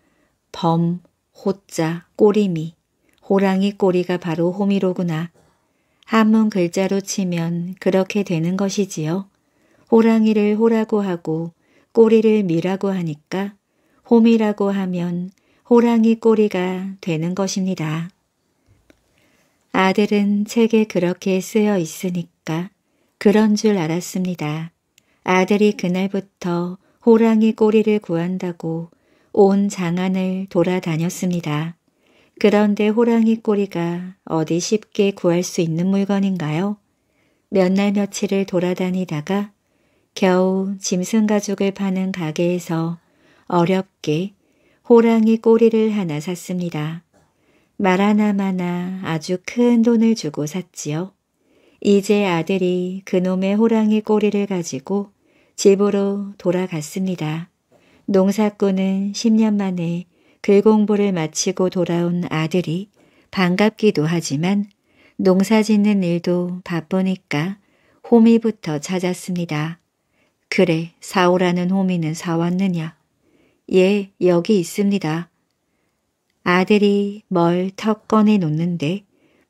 Speaker 1: 범, 호자, 꼬리미. 호랑이 꼬리가 바로 호미로구나. 한문 글자로 치면 그렇게 되는 것이지요. 호랑이를 호라고 하고 꼬리를 미라고 하니까 호미라고 하면 호랑이 꼬리가 되는 것입니다. 아들은 책에 그렇게 쓰여 있으니까 그런 줄 알았습니다. 아들이 그날부터 호랑이 꼬리를 구한다고 온 장안을 돌아다녔습니다. 그런데 호랑이 꼬리가 어디 쉽게 구할 수 있는 물건인가요? 몇 날 며칠을 돌아다니다가 겨우 짐승 가죽을 파는 가게에서 어렵게 호랑이 꼬리를 하나 샀습니다. 말 하나마나 아주 큰 돈을 주고 샀지요. 이제 아들이 그놈의 호랑이 꼬리를 가지고 집으로 돌아갔습니다. 농사꾼은 10년 만에 글공부를 마치고 돌아온 아들이 반갑기도 하지만 농사 짓는 일도 바쁘니까 호미부터 찾았습니다. 그래, 사오라는 호미는 사왔느냐? 예, 여기 있습니다. 아들이 뭘 턱 꺼내 놓는데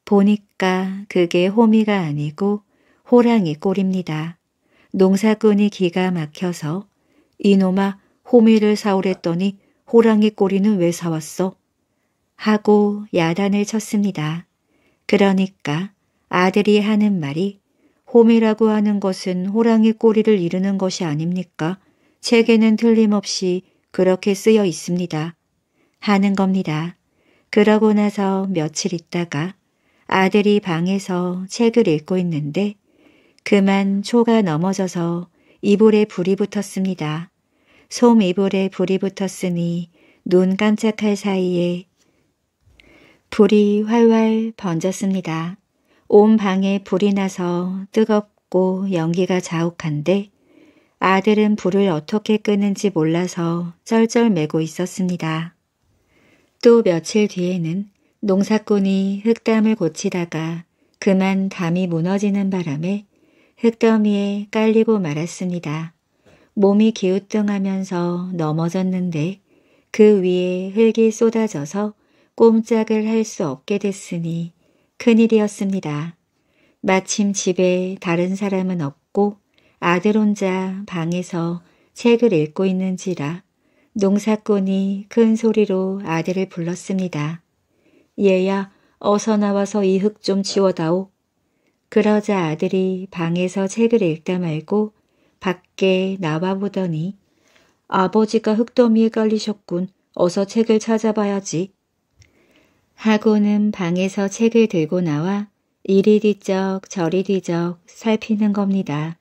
Speaker 1: 보니까 그게 호미가 아니고 호랑이 꼴입니다. 농사꾼이 기가 막혀서 이놈아 호미를 사오랬더니 호랑이 꼬리는 왜 사왔어? 하고 야단을 쳤습니다. 그러니까 아들이 하는 말이 호미라고 하는 것은 호랑이 꼬리를 이르는 것이 아닙니까? 책에는 틀림없이 그렇게 쓰여 있습니다. 하는 겁니다. 그러고 나서 며칠 있다가 아들이 방에서 책을 읽고 있는데 그만 초가 넘어져서 이불에 불이 붙었습니다. 솜이불에 불이 붙었으니 눈 깜짝할 사이에 불이 활활 번졌습니다. 온 방에 불이 나서 뜨겁고 연기가 자욱한데 아들은 불을 어떻게 끄는지 몰라서 쩔쩔매고 있었습니다. 또 며칠 뒤에는 농사꾼이 흙담을 고치다가 그만 담이 무너지는 바람에 흙더미에 깔리고 말았습니다. 몸이 기우뚱하면서 넘어졌는데 그 위에 흙이 쏟아져서 꼼짝을 할 수 없게 됐으니 큰일이었습니다. 마침 집에 다른 사람은 없고 아들 혼자 방에서 책을 읽고 있는지라 농사꾼이 큰 소리로 아들을 불렀습니다. 얘야 어서 나와서 이 흙 좀 치워다오. 그러자 아들이 방에서 책을 읽다 말고 밖에 나와보더니 아버지가 흙더미에 깔리셨군. 어서 책을 찾아봐야지. 하고는 방에서 책을 들고 나와 이리 뒤적 저리 뒤적 살피는 겁니다.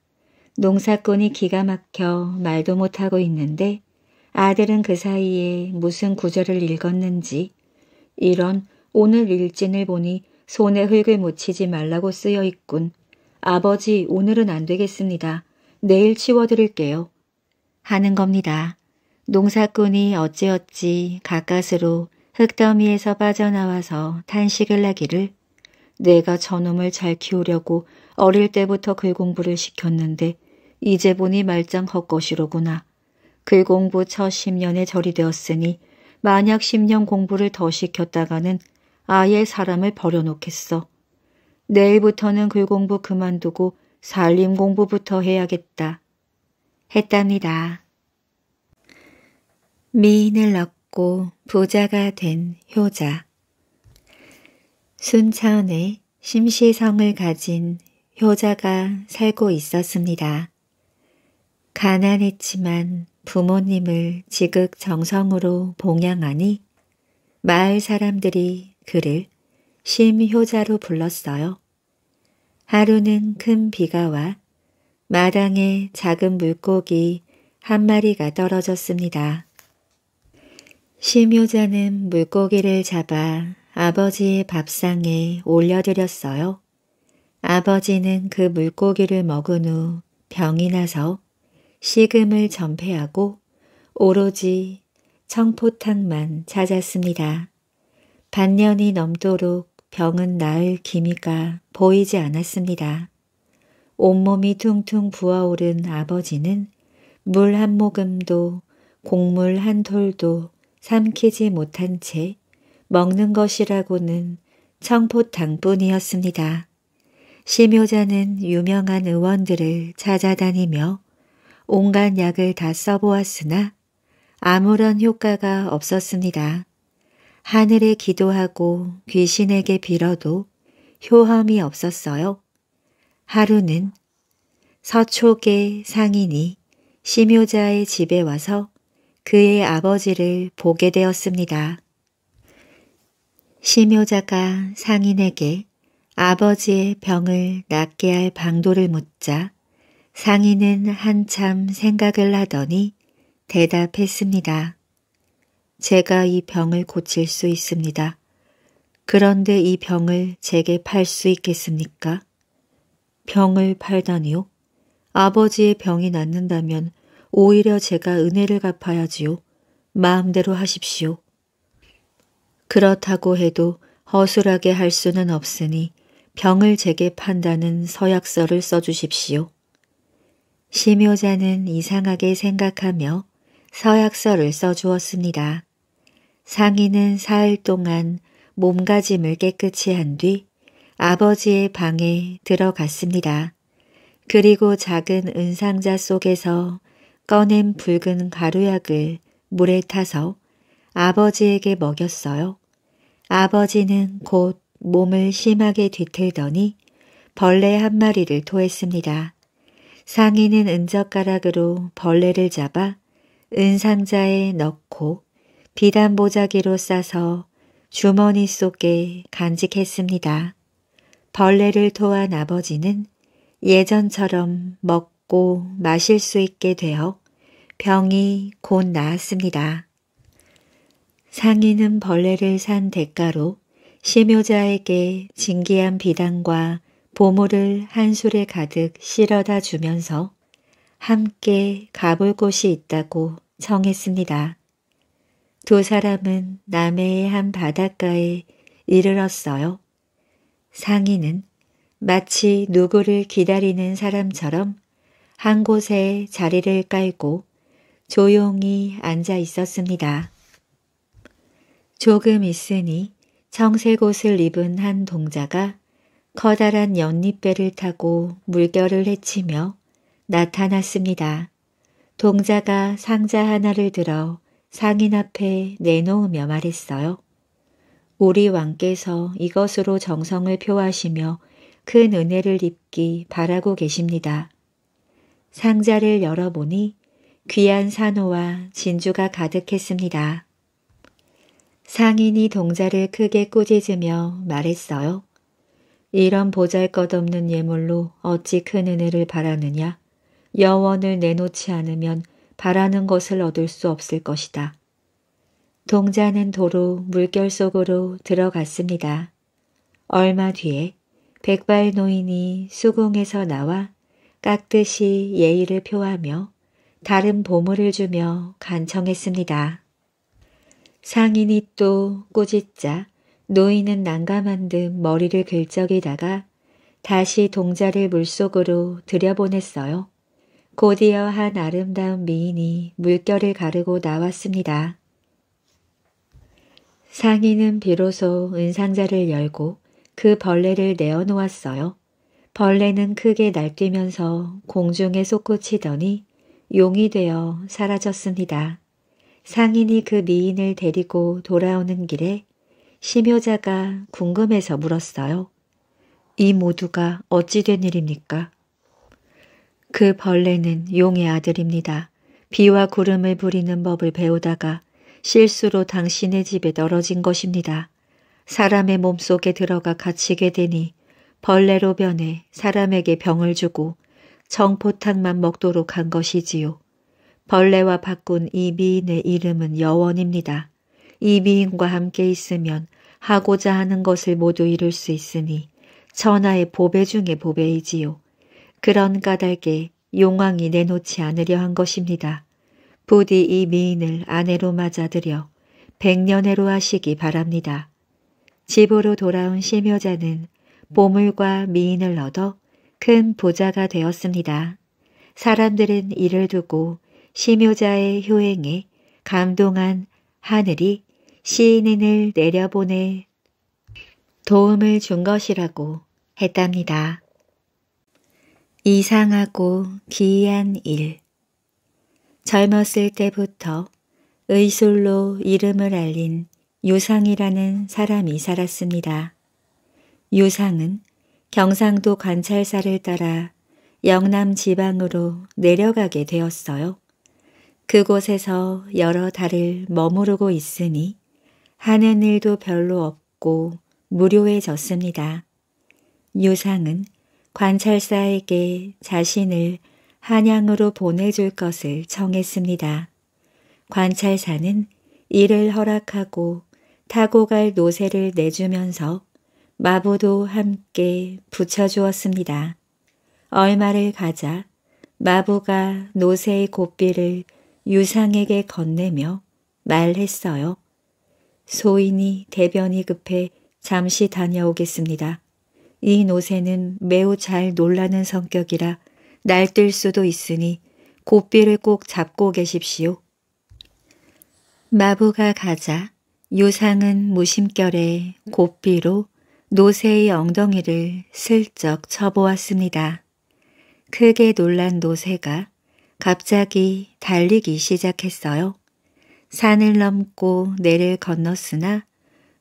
Speaker 1: 농사꾼이 기가 막혀 말도 못하고 있는데 아들은 그 사이에 무슨 구절을 읽었는지 이런 오늘 일진을 보니 손에 흙을 묻히지 말라고 쓰여 있군. 아버지 오늘은 안 되겠습니다. 내일 치워드릴게요. 하는 겁니다. 농사꾼이 어찌어찌 가까스로 흙더미에서 빠져나와서 탄식을 하기를 내가 저놈을 잘 키우려고 어릴 때부터 글공부를 시켰는데 이제 보니 말짱 헛것이로구나. 글공부 첫 10년에 절이 되었으니 만약 10년 공부를 더 시켰다가는 아예 사람을 버려놓겠어. 내일부터는 글공부 그만두고 살림 공부부터 해야겠다 했답니다. 미인을 얻고 부자가 된 효자 순천에 심시성을 가진 효자가 살고 있었습니다. 가난했지만 부모님을 지극정성으로 봉양하니 마을 사람들이 그를 심효자로 불렀어요. 하루는 큰 비가 와 마당에 작은 물고기 한 마리가 떨어졌습니다. 심효자는 물고기를 잡아 아버지의 밥상에 올려드렸어요. 아버지는 그 물고기를 먹은 후 병이 나서 식음을 전폐하고 오로지 청포탕만 찾았습니다. 반년이 넘도록 병은 나을 기미가 보이지 않았습니다. 온몸이 퉁퉁 부어오른 아버지는 물 한 모금도 곡물 한 톨도 삼키지 못한 채 먹는 것이라고는 청포탕뿐이었습니다. 심효자는 유명한 의원들을 찾아다니며 온갖 약을 다 써보았으나 아무런 효과가 없었습니다. 하늘에 기도하고 귀신에게 빌어도 효험이 없었어요. 하루는 서초계 상인이 심효자의 집에 와서 그의 아버지를 보게 되었습니다. 심효자가 상인에게 아버지의 병을 낫게 할 방도를 묻자 상인은 한참 생각을 하더니 대답했습니다. 제가 이 병을 고칠 수 있습니다. 그런데 이 병을 제게 팔 수 있겠습니까? 병을 팔다니요? 아버지의 병이 낫는다면 오히려 제가 은혜를 갚아야지요. 마음대로 하십시오. 그렇다고 해도 허술하게 할 수는 없으니 병을 제게 판다는 서약서를 써주십시오. 심효자는 이상하게 생각하며 서약서를 써주었습니다. 상인은 사흘 동안 몸가짐을 깨끗이 한 뒤 아버지의 방에 들어갔습니다. 그리고 작은 은상자 속에서 꺼낸 붉은 가루약을 물에 타서 아버지에게 먹였어요. 아버지는 곧 몸을 심하게 뒤틀더니 벌레 한 마리를 토했습니다. 상인은 은젓가락으로 벌레를 잡아 은상자에 넣고 비단 보자기로 싸서 주머니 속에 간직했습니다. 벌레를 토한 아버지는 예전처럼 먹고 마실 수 있게 되어 병이 곧 나았습니다. 상인은 벌레를 산 대가로 심효자에게 진기한 비단과 보물을 한 술에 가득 실어다 주면서 함께 가볼 곳이 있다고 청했습니다. 두 사람은 남해의 한 바닷가에 이르렀어요. 상인은 마치 누구를 기다리는 사람처럼 한 곳에 자리를 깔고 조용히 앉아 있었습니다. 조금 있으니 청색 옷을 입은 한 동자가 커다란 연잎배를 타고 물결을 헤치며 나타났습니다. 동자가 상자 하나를 들어 상인 앞에 내놓으며 말했어요. 우리 왕께서 이것으로 정성을 표하시며 큰 은혜를 입기 바라고 계십니다. 상자를 열어보니 귀한 산호와 진주가 가득했습니다. 상인이 동자를 크게 꾸짖으며 말했어요. 이런 보잘것없는 예물로 어찌 큰 은혜를 바라느냐. 여원을 내놓지 않으면 바라는 것을 얻을 수 없을 것이다. 동자는 도로 물결 속으로 들어갔습니다. 얼마 뒤에 백발 노인이 수궁에서 나와 깍듯이 예의를 표하며 다른 보물을 주며 간청했습니다. 상인이 또 꼬짓자 노인은 난감한 듯 머리를 긁적이다가 다시 동자를 물속으로 들여보냈어요. 곧이어 한 아름다운 미인이 물결을 가르고 나왔습니다. 상인은 비로소 은상자를 열고 그 벌레를 내어놓았어요. 벌레는 크게 날뛰면서 공중에 솟구치더니 용이 되어 사라졌습니다. 상인이 그 미인을 데리고 돌아오는 길에 심효자가 궁금해서 물었어요. 이 모두가 어찌 된 일입니까? 그 벌레는 용의 아들입니다. 비와 구름을 부리는 법을 배우다가 실수로 당신의 집에 떨어진 것입니다. 사람의 몸속에 들어가 갇히게 되니 벌레로 변해 사람에게 병을 주고 정포탕만 먹도록 한 것이지요. 벌레와 바꾼 이 미인의 이름은 여원입니다. 이 미인과 함께 있으면 하고자 하는 것을 모두 이룰 수 있으니 천하의 보배 중의 보배이지요. 그런 까닭에 용왕이 내놓지 않으려 한 것입니다. 부디 이 미인을 아내로 맞아들여 백년해로 하시기 바랍니다. 집으로 돌아온 심여자는 보물과 미인을 얻어 큰 부자가 되었습니다. 사람들은 이를 두고 심효자의 효행에 감동한 하늘이 시인을 인 내려보내 도움을 준 것이라고 했답니다. 이상하고 기이한 일. 젊었을 때부터 의술로 이름을 알린 유상이라는 사람이 살았습니다. 유상은 경상도 관찰사를 따라 영남 지방으로 내려가게 되었어요. 그곳에서 여러 달을 머무르고 있으니 하는 일도 별로 없고 무료해졌습니다. 유상은 관찰사에게 자신을 한양으로 보내줄 것을 정했습니다 관찰사는 이를 허락하고 타고 갈 노새를 내주면서 마부도 함께 붙여주었습니다. 얼마를 가자 마부가 노새의 고삐를 유상에게 건네며 말했어요. 소인이 대변이 급해 잠시 다녀오겠습니다. 이 노새는 매우 잘 놀라는 성격이라 날뛸 수도 있으니 고삐를 꼭 잡고 계십시오. 마부가 가자 유상은 무심결에 고삐로 노새의 엉덩이를 슬쩍 쳐보았습니다. 크게 놀란 노새가 갑자기 달리기 시작했어요. 산을 넘고 내를 건넜으나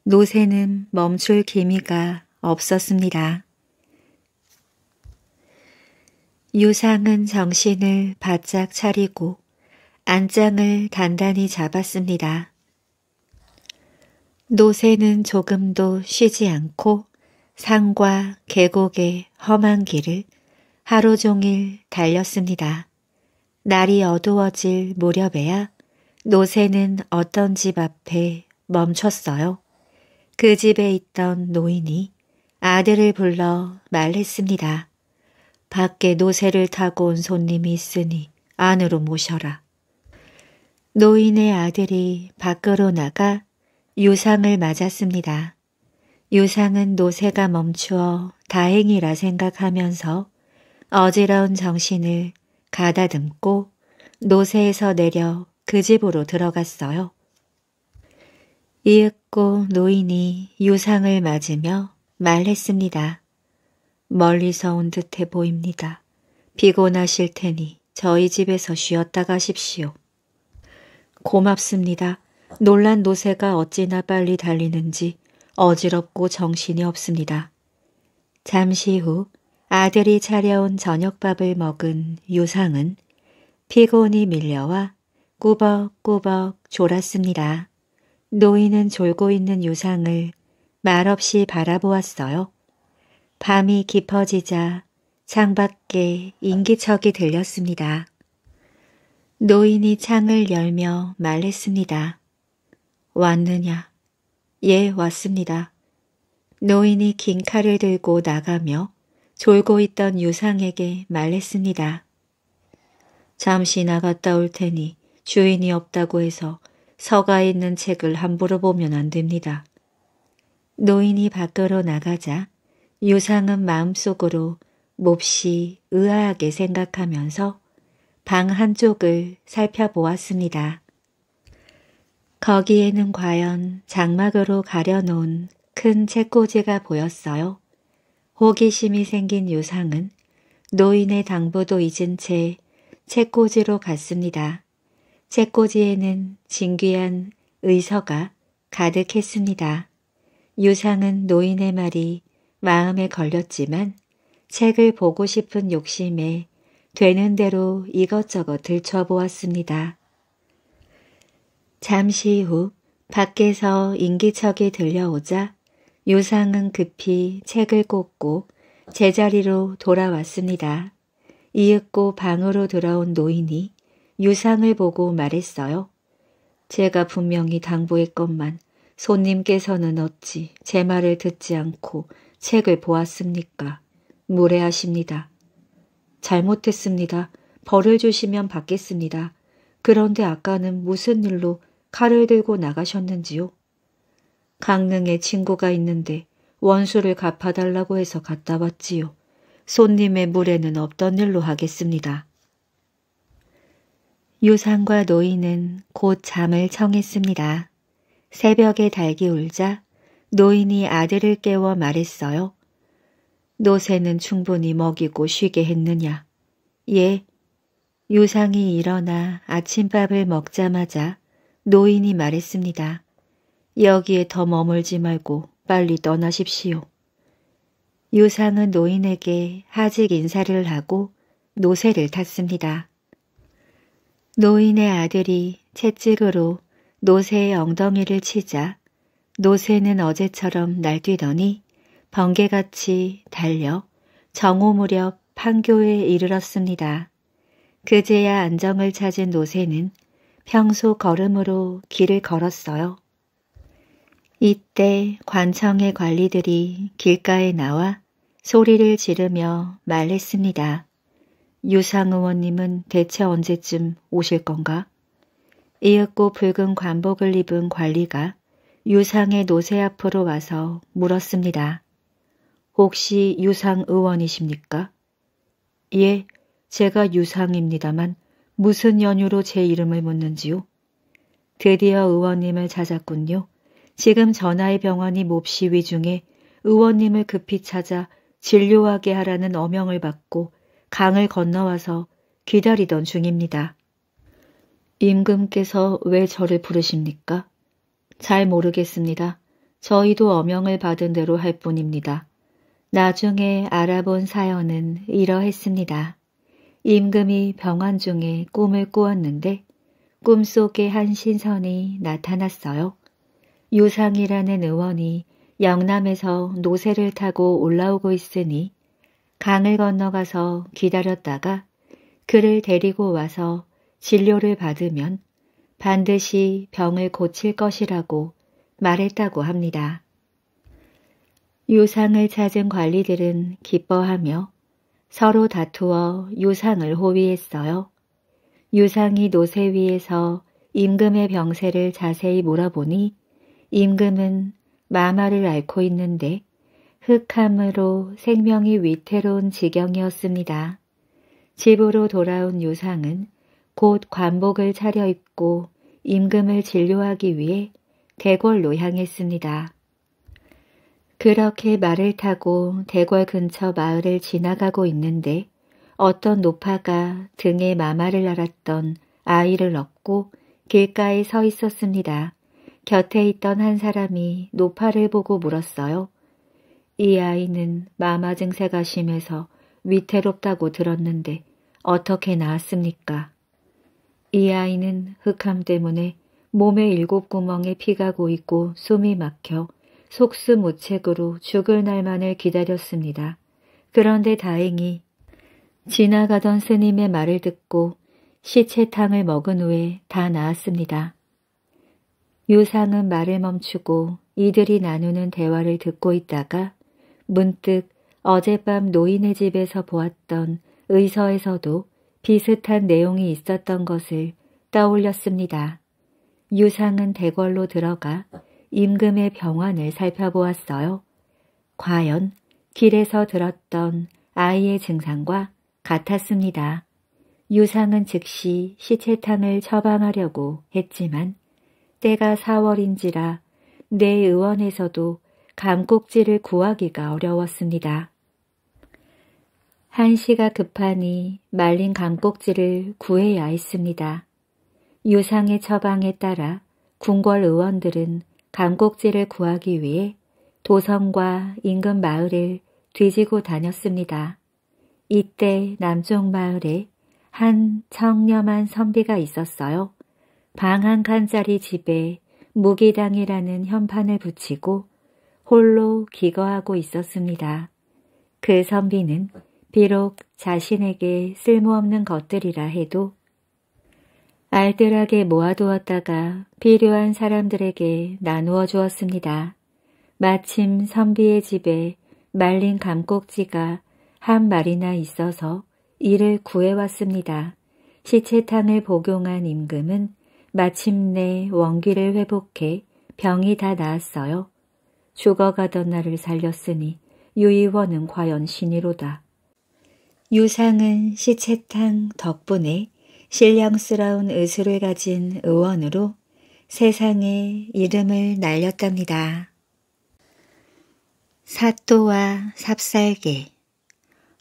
Speaker 1: 노새는 멈출 기미가 없었습니다. 유상은 정신을 바짝 차리고 안장을 단단히 잡았습니다. 노새는 조금도 쉬지 않고 산과 계곡의 험한 길을 하루 종일 달렸습니다. 날이 어두워질 무렵에야 노새는 어떤 집 앞에 멈췄어요. 그 집에 있던 노인이 아들을 불러 말했습니다. 밖에 노새를 타고 온 손님이 있으니 안으로 모셔라. 노인의 아들이 밖으로 나가 유상을 맞았습니다. 유상은 노새가 멈추어 다행이라 생각하면서 어지러운 정신을 가다듬고 노새에서 내려 그 집으로 들어갔어요. 이윽고 노인이 유상을 맞으며 말했습니다. 멀리서 온 듯해 보입니다. 피곤하실 테니 저희 집에서 쉬었다 가십시오. 고맙습니다. 놀란 노새가 어찌나 빨리 달리는지 어지럽고 정신이 없습니다. 잠시 후 아들이 차려온 저녁밥을 먹은 유상은 피곤이 밀려와 꾸벅꾸벅 졸았습니다. 노인은 졸고 있는 유상을 말없이 바라보았어요. 밤이 깊어지자 창밖에 인기척이 들렸습니다. 노인이 창을 열며 말했습니다. 왔느냐? 예, 왔습니다. 노인이 긴 칼을 들고 나가며 졸고 있던 유상에게 말했습니다. 잠시 나갔다 올 테니 주인이 없다고 해서 서가 있는 책을 함부로 보면 안 됩니다. 노인이 밖으로 나가자 유상은 마음속으로 몹시 의아하게 생각하면서 방 한쪽을 살펴보았습니다. 거기에는 과연 장막으로 가려놓은 큰 책꽂이가 보였어요. 호기심이 생긴 유상은 노인의 당부도 잊은 채 책꽂이로 갔습니다. 책꽂이에는 진귀한 의서가 가득했습니다. 유상은 노인의 말이 마음에 걸렸지만 책을 보고 싶은 욕심에 되는 대로 이것저것 들춰보았습니다. 잠시 후 밖에서 인기척이 들려오자 유상은 급히 책을 꽂고 제자리로 돌아왔습니다. 이윽고 방으로 들어온 노인이 유상을 보고 말했어요. 제가 분명히 당부했건만 손님께서는 어찌 제 말을 듣지 않고 책을 보았습니까? 무례하십니다. 잘못했습니다. 벌을 주시면 받겠습니다. 그런데 아까는 무슨 일로 칼을 들고 나가셨는지요? 강릉에 친구가 있는데 원수를 갚아달라고 해서 갔다 왔지요. 손님의 무례는 없던 일로 하겠습니다. 유산과 노인은 곧 잠을 청했습니다. 새벽에 닭이 울자 노인이 아들을 깨워 말했어요. 노새는 충분히 먹이고 쉬게 했느냐. 예, 유상이 일어나 아침밥을 먹자마자 노인이 말했습니다. 여기에 더 머물지 말고 빨리 떠나십시오. 유상은 노인에게 하직 인사를 하고 노새를 탔습니다. 노인의 아들이 채찍으로 노새의 엉덩이를 치자 노새는 어제처럼 날뛰더니 번개같이 달려 정오 무렵 판교에 이르렀습니다. 그제야 안정을 찾은 노새는 평소 걸음으로 길을 걸었어요. 이때 관청의 관리들이 길가에 나와 소리를 지르며 말했습니다. 유상 의원님은 대체 언제쯤 오실 건가? 이윽고 붉은 관복을 입은 관리가 유상의 노새 앞으로 와서 물었습니다. 혹시 유상 의원이십니까? 예, 제가 유상입니다만 무슨 연유로 제 이름을 묻는지요? 드디어 의원님을 찾았군요. 지금 전하의 병원이 몹시 위중해 의원님을 급히 찾아 진료하게 하라는 어명을 받고 강을 건너와서 기다리던 중입니다. 임금께서 왜 저를 부르십니까? 잘 모르겠습니다. 저희도 어명을 받은 대로 할 뿐입니다. 나중에 알아본 사연은 이러했습니다. 임금이 병환 중에 꿈을 꾸었는데 꿈속에 한 신선이 나타났어요. 유상이라는 의원이 영남에서 노새를 타고 올라오고 있으니 강을 건너가서 기다렸다가 그를 데리고 와서 진료를 받으면 반드시 병을 고칠 것이라고 말했다고 합니다. 유상을 찾은 관리들은 기뻐하며 서로 다투어 유상을 호위했어요. 유상이 노새 위에서 임금의 병세를 자세히 물어보니 임금은 마마를 앓고 있는데 흑함으로 생명이 위태로운 지경이었습니다. 집으로 돌아온 유상은 곧 관복을 차려입고 임금을 진료하기 위해 대궐로 향했습니다. 그렇게 말을 타고 대궐 근처 마을을 지나가고 있는데 어떤 노파가 등에 마마를 알았던 아이를 업고 길가에 서 있었습니다. 곁에 있던 한 사람이 노파를 보고 물었어요. 이 아이는 마마 증세가 심해서 위태롭다고 들었는데 어떻게 나았습니까? 이 아이는 흑함 때문에 몸에 일곱 구멍에 피가 고있고 숨이 막혀 속수무책으로 죽을 날만을 기다렸습니다. 그런데 다행히 지나가던 스님의 말을 듣고 시체탕을 먹은 후에 다 나았습니다. 유상은 말을 멈추고 이들이 나누는 대화를 듣고 있다가 문득 어젯밤 노인의 집에서 보았던 의서에서도 비슷한 내용이 있었던 것을 떠올렸습니다. 유상은 대궐로 들어가 임금의 병환을 살펴보았어요. 과연 길에서 들었던 아이의 증상과 같았습니다. 유상은 즉시 시체탐을 처방하려고 했지만 때가 4월인지라 내 의원에서도 감꼭지를 구하기가 어려웠습니다. 한시가 급하니 말린 감꼭지를 구해야 했습니다. 유상의 처방에 따라 궁궐 의원들은 감꼭지를 구하기 위해 도성과 인근 마을을 뒤지고 다녔습니다. 이때 남쪽 마을에 한 청렴한 선비가 있었어요. 방 한 칸짜리 집에 무기당이라는 현판을 붙이고 홀로 기거하고 있었습니다. 그 선비는 비록 자신에게 쓸모없는 것들이라 해도 알뜰하게 모아두었다가 필요한 사람들에게 나누어 주었습니다. 마침 선비의 집에 말린 감꼭지가 한 마리나 있어서 이를 구해왔습니다. 시체탕을 복용한 임금은 마침내 원기를 회복해 병이 다 나았어요. 죽어가던 나를 살렸으니 유이원은 과연 신이로다. 유상은 시체탕 덕분에 신령스러운 의술을 가진 의원으로 세상에 이름을 날렸답니다. 사또와 삽살개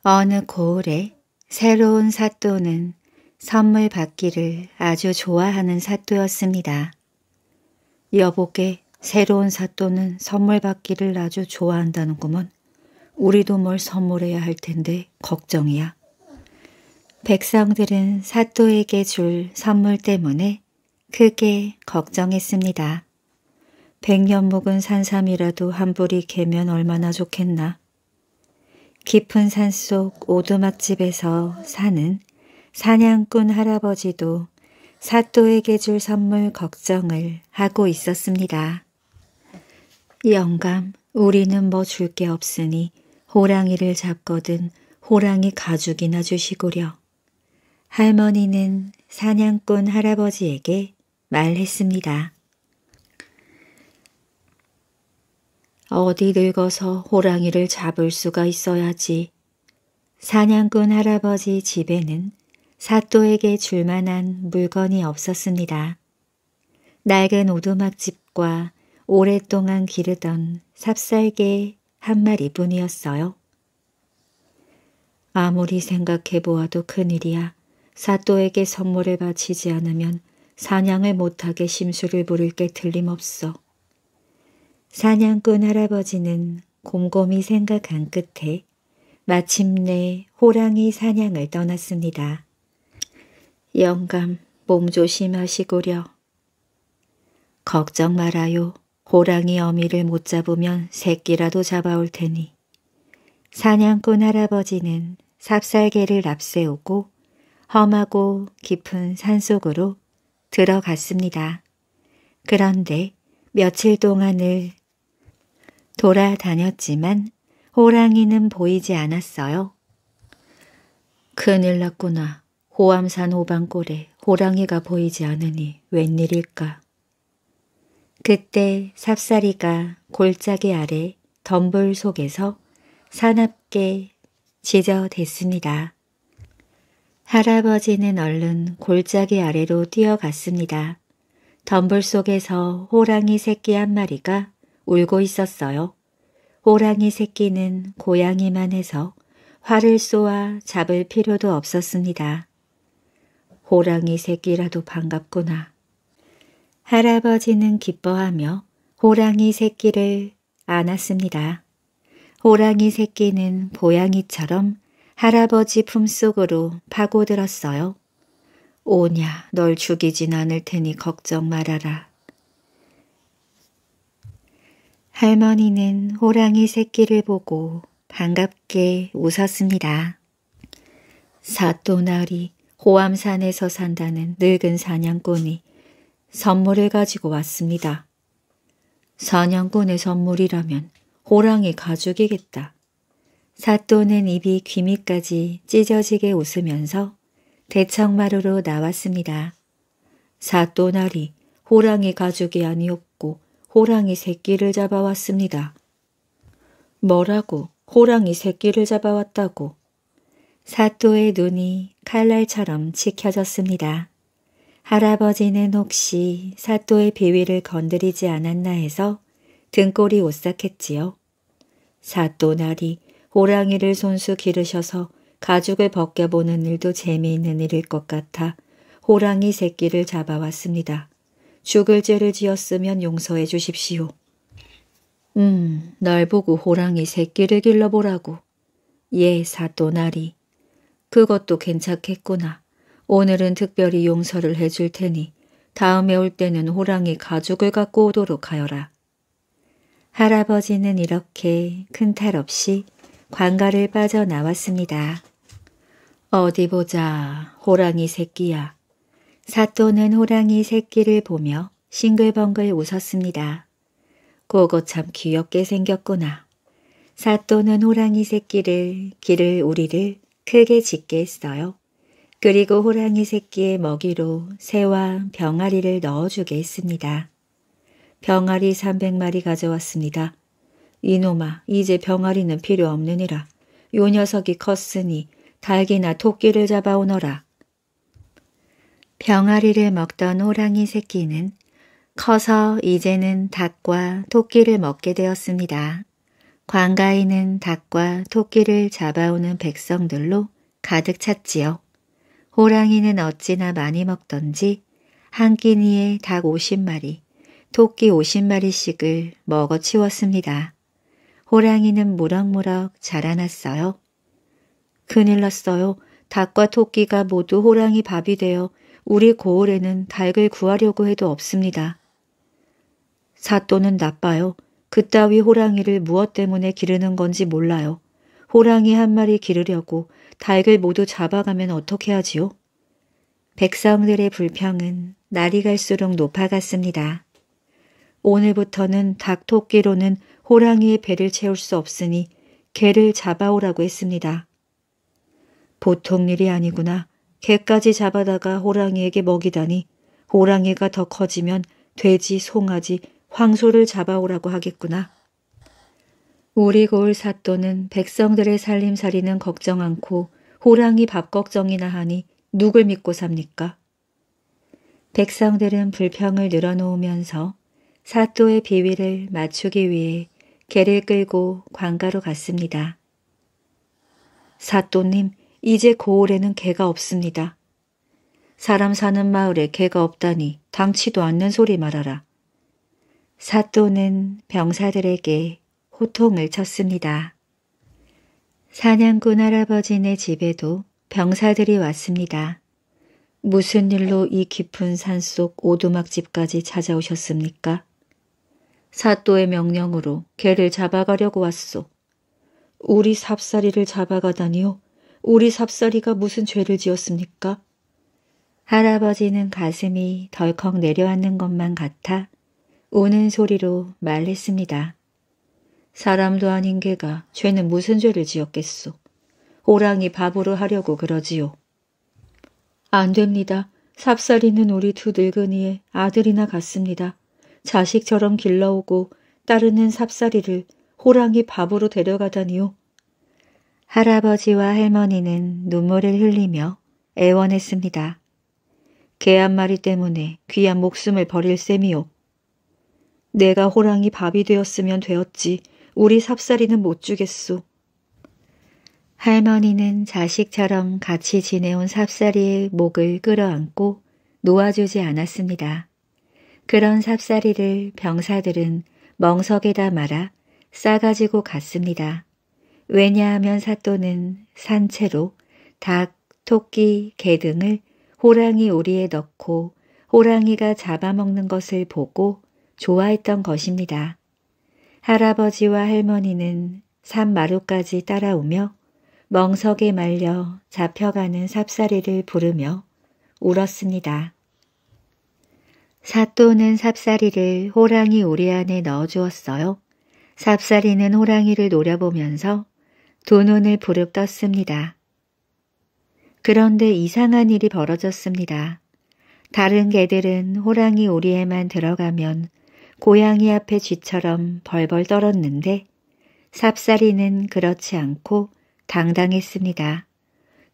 Speaker 1: 어느 고을에 새로운 사또는 선물 받기를 아주 좋아하는 사또였습니다. 여보게 새로운 사또는 선물 받기를 아주 좋아한다는구먼. 우리도 뭘 선물해야 할 텐데 걱정이야. 백성들은 사또에게 줄 선물 때문에 크게 걱정했습니다. 백년 묵은 산삼이라도 한 불이 개면 얼마나 좋겠나. 깊은 산 속 오두막집에서 사는 사냥꾼 할아버지도 사또에게 줄 선물 걱정을 하고 있었습니다. 영감, 우리는 뭐 줄 게 없으니 호랑이를 잡거든 호랑이 가죽이나 주시고려. 할머니는 사냥꾼 할아버지에게 말했습니다. 어디 늙어서 호랑이를 잡을 수가 있어야지. 사냥꾼 할아버지 집에는 사또에게 줄 만한 물건이 없었습니다. 낡은 오두막집과 오랫동안 기르던 삽살개 한 마리뿐이었어요. 아무리 생각해 보아도 큰일이야. 사또에게 선물을 바치지 않으면 사냥을 못하게 심술을 부를 게 틀림없어. 사냥꾼 할아버지는 곰곰이 생각한 끝에 마침내 호랑이 사냥을 떠났습니다. 영감, 몸 조심하시고려. 걱정 말아요. 호랑이 어미를 못 잡으면 새끼라도 잡아올 테니. 사냥꾼 할아버지는 삽살개를 앞세우고 험하고 깊은 산속으로 들어갔습니다. 그런데 며칠 동안을 돌아다녔지만 호랑이는 보이지 않았어요. 큰일 났구나. 호암산 오방골에 호랑이가 보이지 않으니 웬일일까. 그때 삽사리가 골짜기 아래 덤불 속에서 사납게 지저댔습니다. 할아버지는 얼른 골짜기 아래로 뛰어갔습니다. 덤불 속에서 호랑이 새끼 한 마리가 울고 있었어요. 호랑이 새끼는 고양이만 해서 활을 쏘아 잡을 필요도 없었습니다. 호랑이 새끼라도 반갑구나. 할아버지는 기뻐하며 호랑이 새끼를 안았습니다. 호랑이 새끼는 보양이처럼 할아버지 품속으로 파고들었어요. 오냐, 널 죽이진 않을 테니 걱정 말아라. 할머니는 호랑이 새끼를 보고 반갑게 웃었습니다. 사또나리 호암산에서 산다는 늙은 사냥꾼이 선물을 가지고 왔습니다. 선영꾼의 선물이라면 호랑이 가죽이겠다. 사또는 입이 귀밑까지 찢어지게 웃으면서 대청마루로 나왔습니다. 사또날이 호랑이 가죽이 아니었고 호랑이 새끼를 잡아왔습니다. 뭐라고 호랑이 새끼를 잡아왔다고 사또의 눈이 칼날처럼 지켜졌습니다. 할아버지는 혹시 사또의 비위를 건드리지 않았나 해서 등골이 오싹했지요. 사또 날이 호랑이를 손수 기르셔서 가죽을 벗겨보는 일도 재미있는 일일 것 같아 호랑이 새끼를 잡아왔습니다. 죽을 죄를 지었으면 용서해 주십시오. 음, 날 보고 호랑이 새끼를 길러보라고. 예, 사또 날이. 그것도 괜찮겠구나. 오늘은 특별히 용서를 해줄 테니 다음에 올 때는 호랑이 가죽을 갖고 오도록 하여라. 할아버지는 이렇게 큰 탈 없이 관가를 빠져나왔습니다. 어디 보자, 호랑이 새끼야. 사또는 호랑이 새끼를 보며 싱글벙글 웃었습니다. 그거 참 귀엽게 생겼구나. 사또는 호랑이 새끼를, 길을 우리를 크게 짓게 했어요. 그리고 호랑이 새끼의 먹이로 새와 병아리를 넣어주게 했습니다. 병아리 300마리 가져왔습니다. 이놈아 이제 병아리는 필요 없느니라. 요 녀석이 컸으니 닭이나 토끼를 잡아오너라. 병아리를 먹던 호랑이 새끼는 커서 이제는 닭과 토끼를 먹게 되었습니다. 광가에는 닭과 토끼를 잡아오는 백성들로 가득 찼지요. 호랑이는 어찌나 많이 먹던지 한 끼니에 닭 50마리, 토끼 50마리씩을 먹어 치웠습니다. 호랑이는 무럭무럭 자라났어요. 큰일 났어요. 닭과 토끼가 모두 호랑이 밥이 되어 우리 고을에는 닭을 구하려고 해도 없습니다. 사또는 나빠요. 그따위 호랑이를 무엇 때문에 기르는 건지 몰라요. 호랑이 한 마리 기르려고 닭을 모두 잡아가면 어떻게 하지요? 백성들의 불평은 날이 갈수록 높아갔습니다. 오늘부터는 닭 토끼로는 호랑이의 배를 채울 수 없으니 개를 잡아오라고 했습니다. 보통 일이 아니구나. 개까지 잡아다가 호랑이에게 먹이다니 호랑이가 더 커지면 돼지, 송아지, 황소를 잡아오라고 하겠구나. 오리고을 사또는 백성들의 살림살이는 걱정 않고 호랑이 밥 걱정이나 하니 누굴 믿고 삽니까? 백성들은 불평을 늘어놓으면서 사또의 비위를 맞추기 위해 개를 끌고 관가로 갔습니다. 사또님, 이제 고을에는 개가 없습니다. 사람 사는 마을에 개가 없다니 당치도 않는 소리 말아라. 사또는 병사들에게 호통을 쳤습니다. 사냥꾼 할아버지네 집에도 병사들이 왔습니다. 무슨 일로 이 깊은 산속 오두막집까지 찾아오셨습니까? 사또의 명령으로 개를 잡아가려고 왔소. 우리 삽사리를 잡아가다니요? 우리 삽사리가 무슨 죄를 지었습니까? 할아버지는 가슴이 덜컥 내려앉는 것만 같아 우는 소리로 말했습니다. 사람도 아닌 개가 죄는 무슨 죄를 지었겠소. 호랑이 밥으로 하려고 그러지요. 안 됩니다. 삽살이는 우리 두 늙은이의 아들이나 같습니다. 자식처럼 길러오고 따르는 삽살이를 호랑이 밥으로 데려가다니요. 할아버지와 할머니는 눈물을 흘리며 애원했습니다. 개 한 마리 때문에 귀한 목숨을 버릴 셈이요. 내가 호랑이 밥이 되었으면 되었지 우리 삽살이는 못 주겠소. 할머니는 자식처럼 같이 지내온 삽살이의 목을 끌어안고 놓아주지 않았습니다. 그런 삽살이를 병사들은 멍석에다 말아 싸가지고 갔습니다. 왜냐하면 사또는 산채로 닭, 토끼, 개 등을 호랑이 오리에 넣고 호랑이가 잡아먹는 것을 보고 좋아했던 것입니다. 할아버지와 할머니는 산마루까지 따라오며 멍석에 말려 잡혀가는 삽사리를 부르며 울었습니다. 사또는 삽사리를 호랑이 우리 안에 넣어주었어요. 삽사리는 호랑이를 노려보면서 두 눈을 부릅 떴습니다. 그런데 이상한 일이 벌어졌습니다. 다른 개들은 호랑이 우리에만 들어가면 고양이 앞에 쥐처럼 벌벌 떨었는데 삽살이는 그렇지 않고 당당했습니다.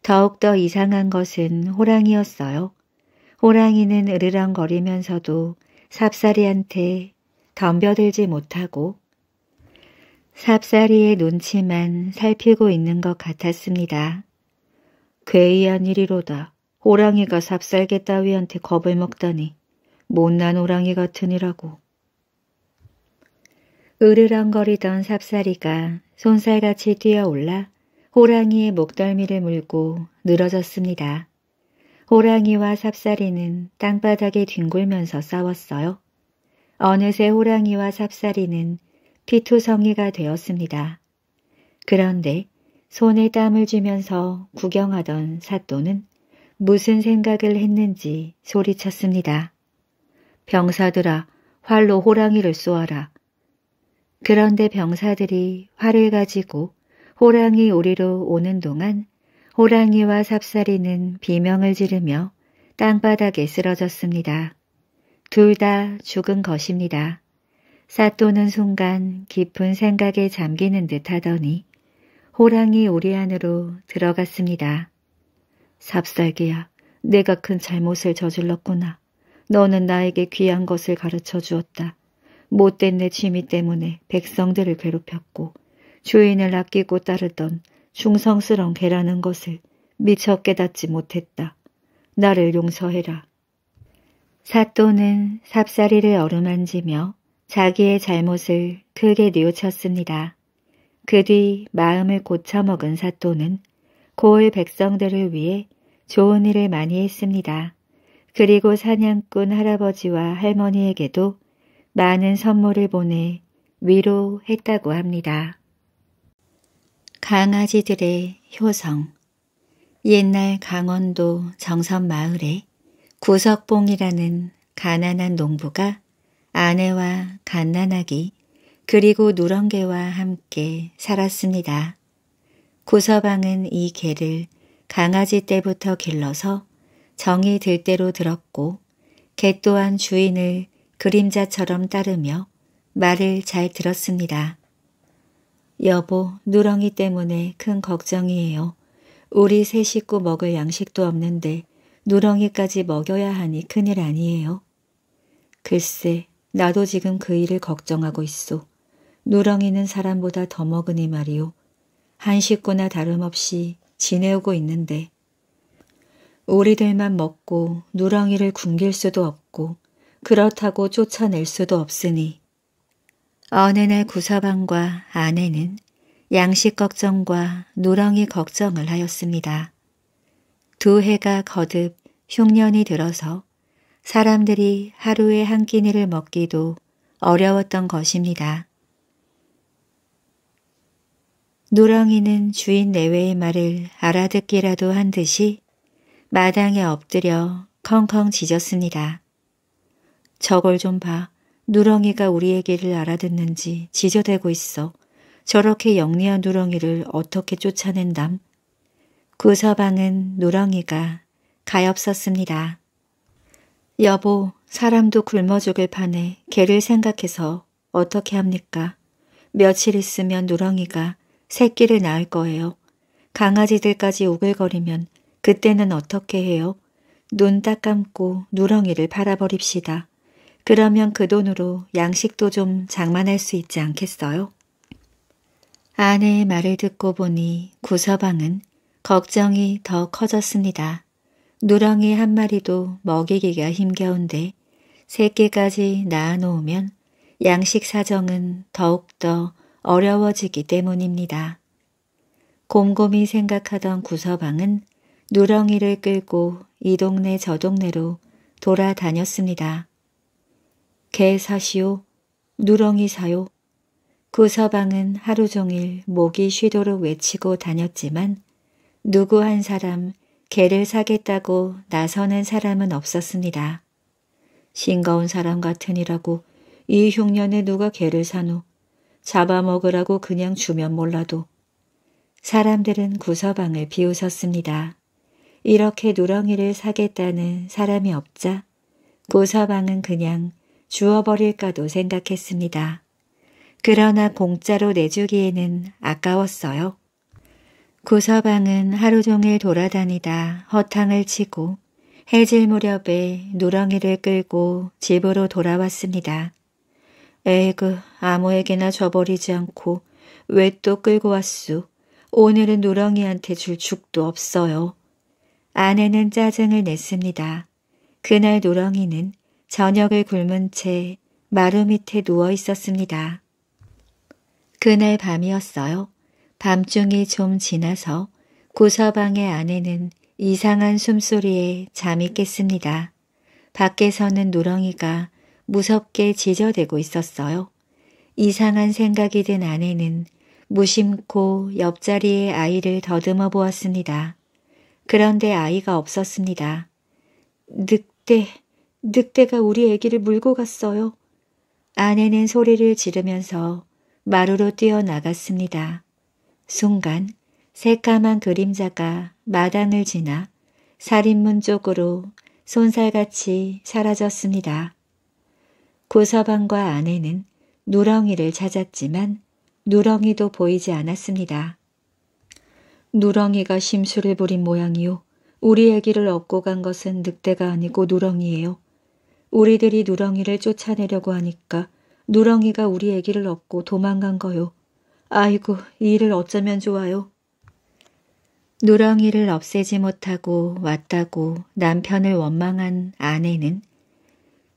Speaker 1: 더욱더 이상한 것은 호랑이였어요. 호랑이는 으르렁거리면서도 삽살이한테 덤벼들지 못하고 삽살이의 눈치만 살피고 있는 것 같았습니다. 괴이한 일이로다. 호랑이가 삽살개 따위한테 겁을 먹다니. 못난 호랑이 같으니라고. 으르렁거리던 삽사리가 손살같이 뛰어올라 호랑이의 목덜미를 물고 늘어졌습니다. 호랑이와 삽사리는 땅바닥에 뒹굴면서 싸웠어요. 어느새 호랑이와 삽사리는 피투성이가 되었습니다. 그런데 손에 땀을 쥐면서 구경하던 사또는 무슨 생각을 했는지 소리쳤습니다. 병사들아, 활로 호랑이를 쏘아라. 그런데 병사들이 활을 가지고 호랑이 오리로 오는 동안 호랑이와 삽사리는 비명을 지르며 땅바닥에 쓰러졌습니다. 둘 다 죽은 것입니다. 사또는 순간 깊은 생각에 잠기는 듯 하더니 호랑이 오리 안으로 들어갔습니다. 삽살기야, 내가 큰 잘못을 저질렀구나. 너는 나에게 귀한 것을 가르쳐 주었다. 못된 내 취미 때문에 백성들을 괴롭혔고 주인을 아끼고 따르던 충성스러운 개라는 것을 미처 깨닫지 못했다. 나를 용서해라. 사또는 삽사리를 어루만지며 자기의 잘못을 크게 뉘우쳤습니다. 그 뒤 마음을 고쳐먹은 사또는 고을 백성들을 위해 좋은 일을 많이 했습니다. 그리고 사냥꾼 할아버지와 할머니에게도 많은 선물을 보내 위로했다고 합니다. 강아지들의 효성 옛날 강원도 정선마을에 구석봉이라는 가난한 농부가 아내와 갓난아기 그리고 누런개와 함께 살았습니다. 구서방은 이 개를 강아지 때부터 길러서 정이 들 대로 들었고 개 또한 주인을 그림자처럼 따르며 말을 잘 들었습니다. 여보, 누렁이 때문에 큰 걱정이에요. 우리 세 식구 먹을 양식도 없는데 누렁이까지 먹여야 하니 큰일 아니에요. 글쎄, 나도 지금 그 일을 걱정하고 있어. 누렁이는 사람보다 더 먹으니 말이오. 한 식구나 다름없이 지내오고 있는데 우리들만 먹고 누렁이를 굶길 수도 없고 그렇다고 쫓아낼 수도 없으니 어느 날 구서방과 아내는 양식 걱정과 누렁이 걱정을 하였습니다. 두 해가 거듭 흉년이 들어서 사람들이 하루에 한 끼니를 먹기도 어려웠던 것입니다. 누렁이는 주인 내외의 말을 알아듣기라도 한 듯이 마당에 엎드려 컹컹 짖었습니다. 저걸 좀 봐. 누렁이가 우리 얘기를 알아듣는지 지저대고 있어. 저렇게 영리한 누렁이를 어떻게 쫓아낸담? 그 서방은 누렁이가 가엾었습니다. 여보, 사람도 굶어 죽을 판에 개를 생각해서 어떻게 합니까? 며칠 있으면 누렁이가 새끼를 낳을 거예요. 강아지들까지 오글거리면 그때는 어떻게 해요? 눈 딱 감고 누렁이를 팔아버립시다. 그러면 그 돈으로 양식도 좀 장만할 수 있지 않겠어요? 아내의 말을 듣고 보니 구서방은 걱정이 더 커졌습니다. 누렁이 한 마리도 먹이기가 힘겨운데 새끼까지 낳아놓으면 양식 사정은 더욱더 어려워지기 때문입니다. 곰곰이 생각하던 구서방은 누렁이를 끌고 이 동네 저 동네로 돌아다녔습니다. 개 사시오, 누렁이 사요. 그 서방은 하루 종일 목이 쉬도록 외치고 다녔지만 누구 한 사람 개를 사겠다고 나서는 사람은 없었습니다. 싱거운 사람 같으니라고 이 흉년에 누가 개를 사노 잡아먹으라고 그냥 주면 몰라도 사람들은 구서방을 비웃었습니다. 이렇게 누렁이를 사겠다는 사람이 없자 구서방은 그냥 주워버릴까도 생각했습니다. 그러나 공짜로 내주기에는 아까웠어요. 구서방은 하루 종일 돌아다니다 허탕을 치고 해질 무렵에 누렁이를 끌고 집으로 돌아왔습니다. 에이그 아무에게나 줘버리지 않고 왜 또 끌고 왔수. 오늘은 누렁이한테 줄 죽도 없어요. 아내는 짜증을 냈습니다. 그날 누렁이는 저녁을 굶은 채 마루 밑에 누워 있었습니다. 그날 밤이었어요. 밤중이 좀 지나서 고서방의 아내는 이상한 숨소리에 잠이 깼습니다. 밖에서는 누렁이가 무섭게 지저대고 있었어요. 이상한 생각이 든 아내는 무심코 옆자리에 아이를 더듬어 보았습니다. 그런데 아이가 없었습니다. 늑대, 늑대가 우리 아기를 물고 갔어요. 아내는 소리를 지르면서 마루로 뛰어나갔습니다. 순간 새까만 그림자가 마당을 지나 살인문 쪽으로 손살같이 사라졌습니다. 고서방과 아내는 누렁이를 찾았지만 누렁이도 보이지 않았습니다. 누렁이가 심술을 부린 모양이요. 우리 아기를 업고 간 것은 늑대가 아니고 누렁이에요. 우리들이 누렁이를 쫓아내려고 하니까 누렁이가 우리 애기를 얻고 도망간 거요. 아이고, 이 일을 어쩌면 좋아요. 누렁이를 없애지 못하고 왔다고 남편을 원망한 아내는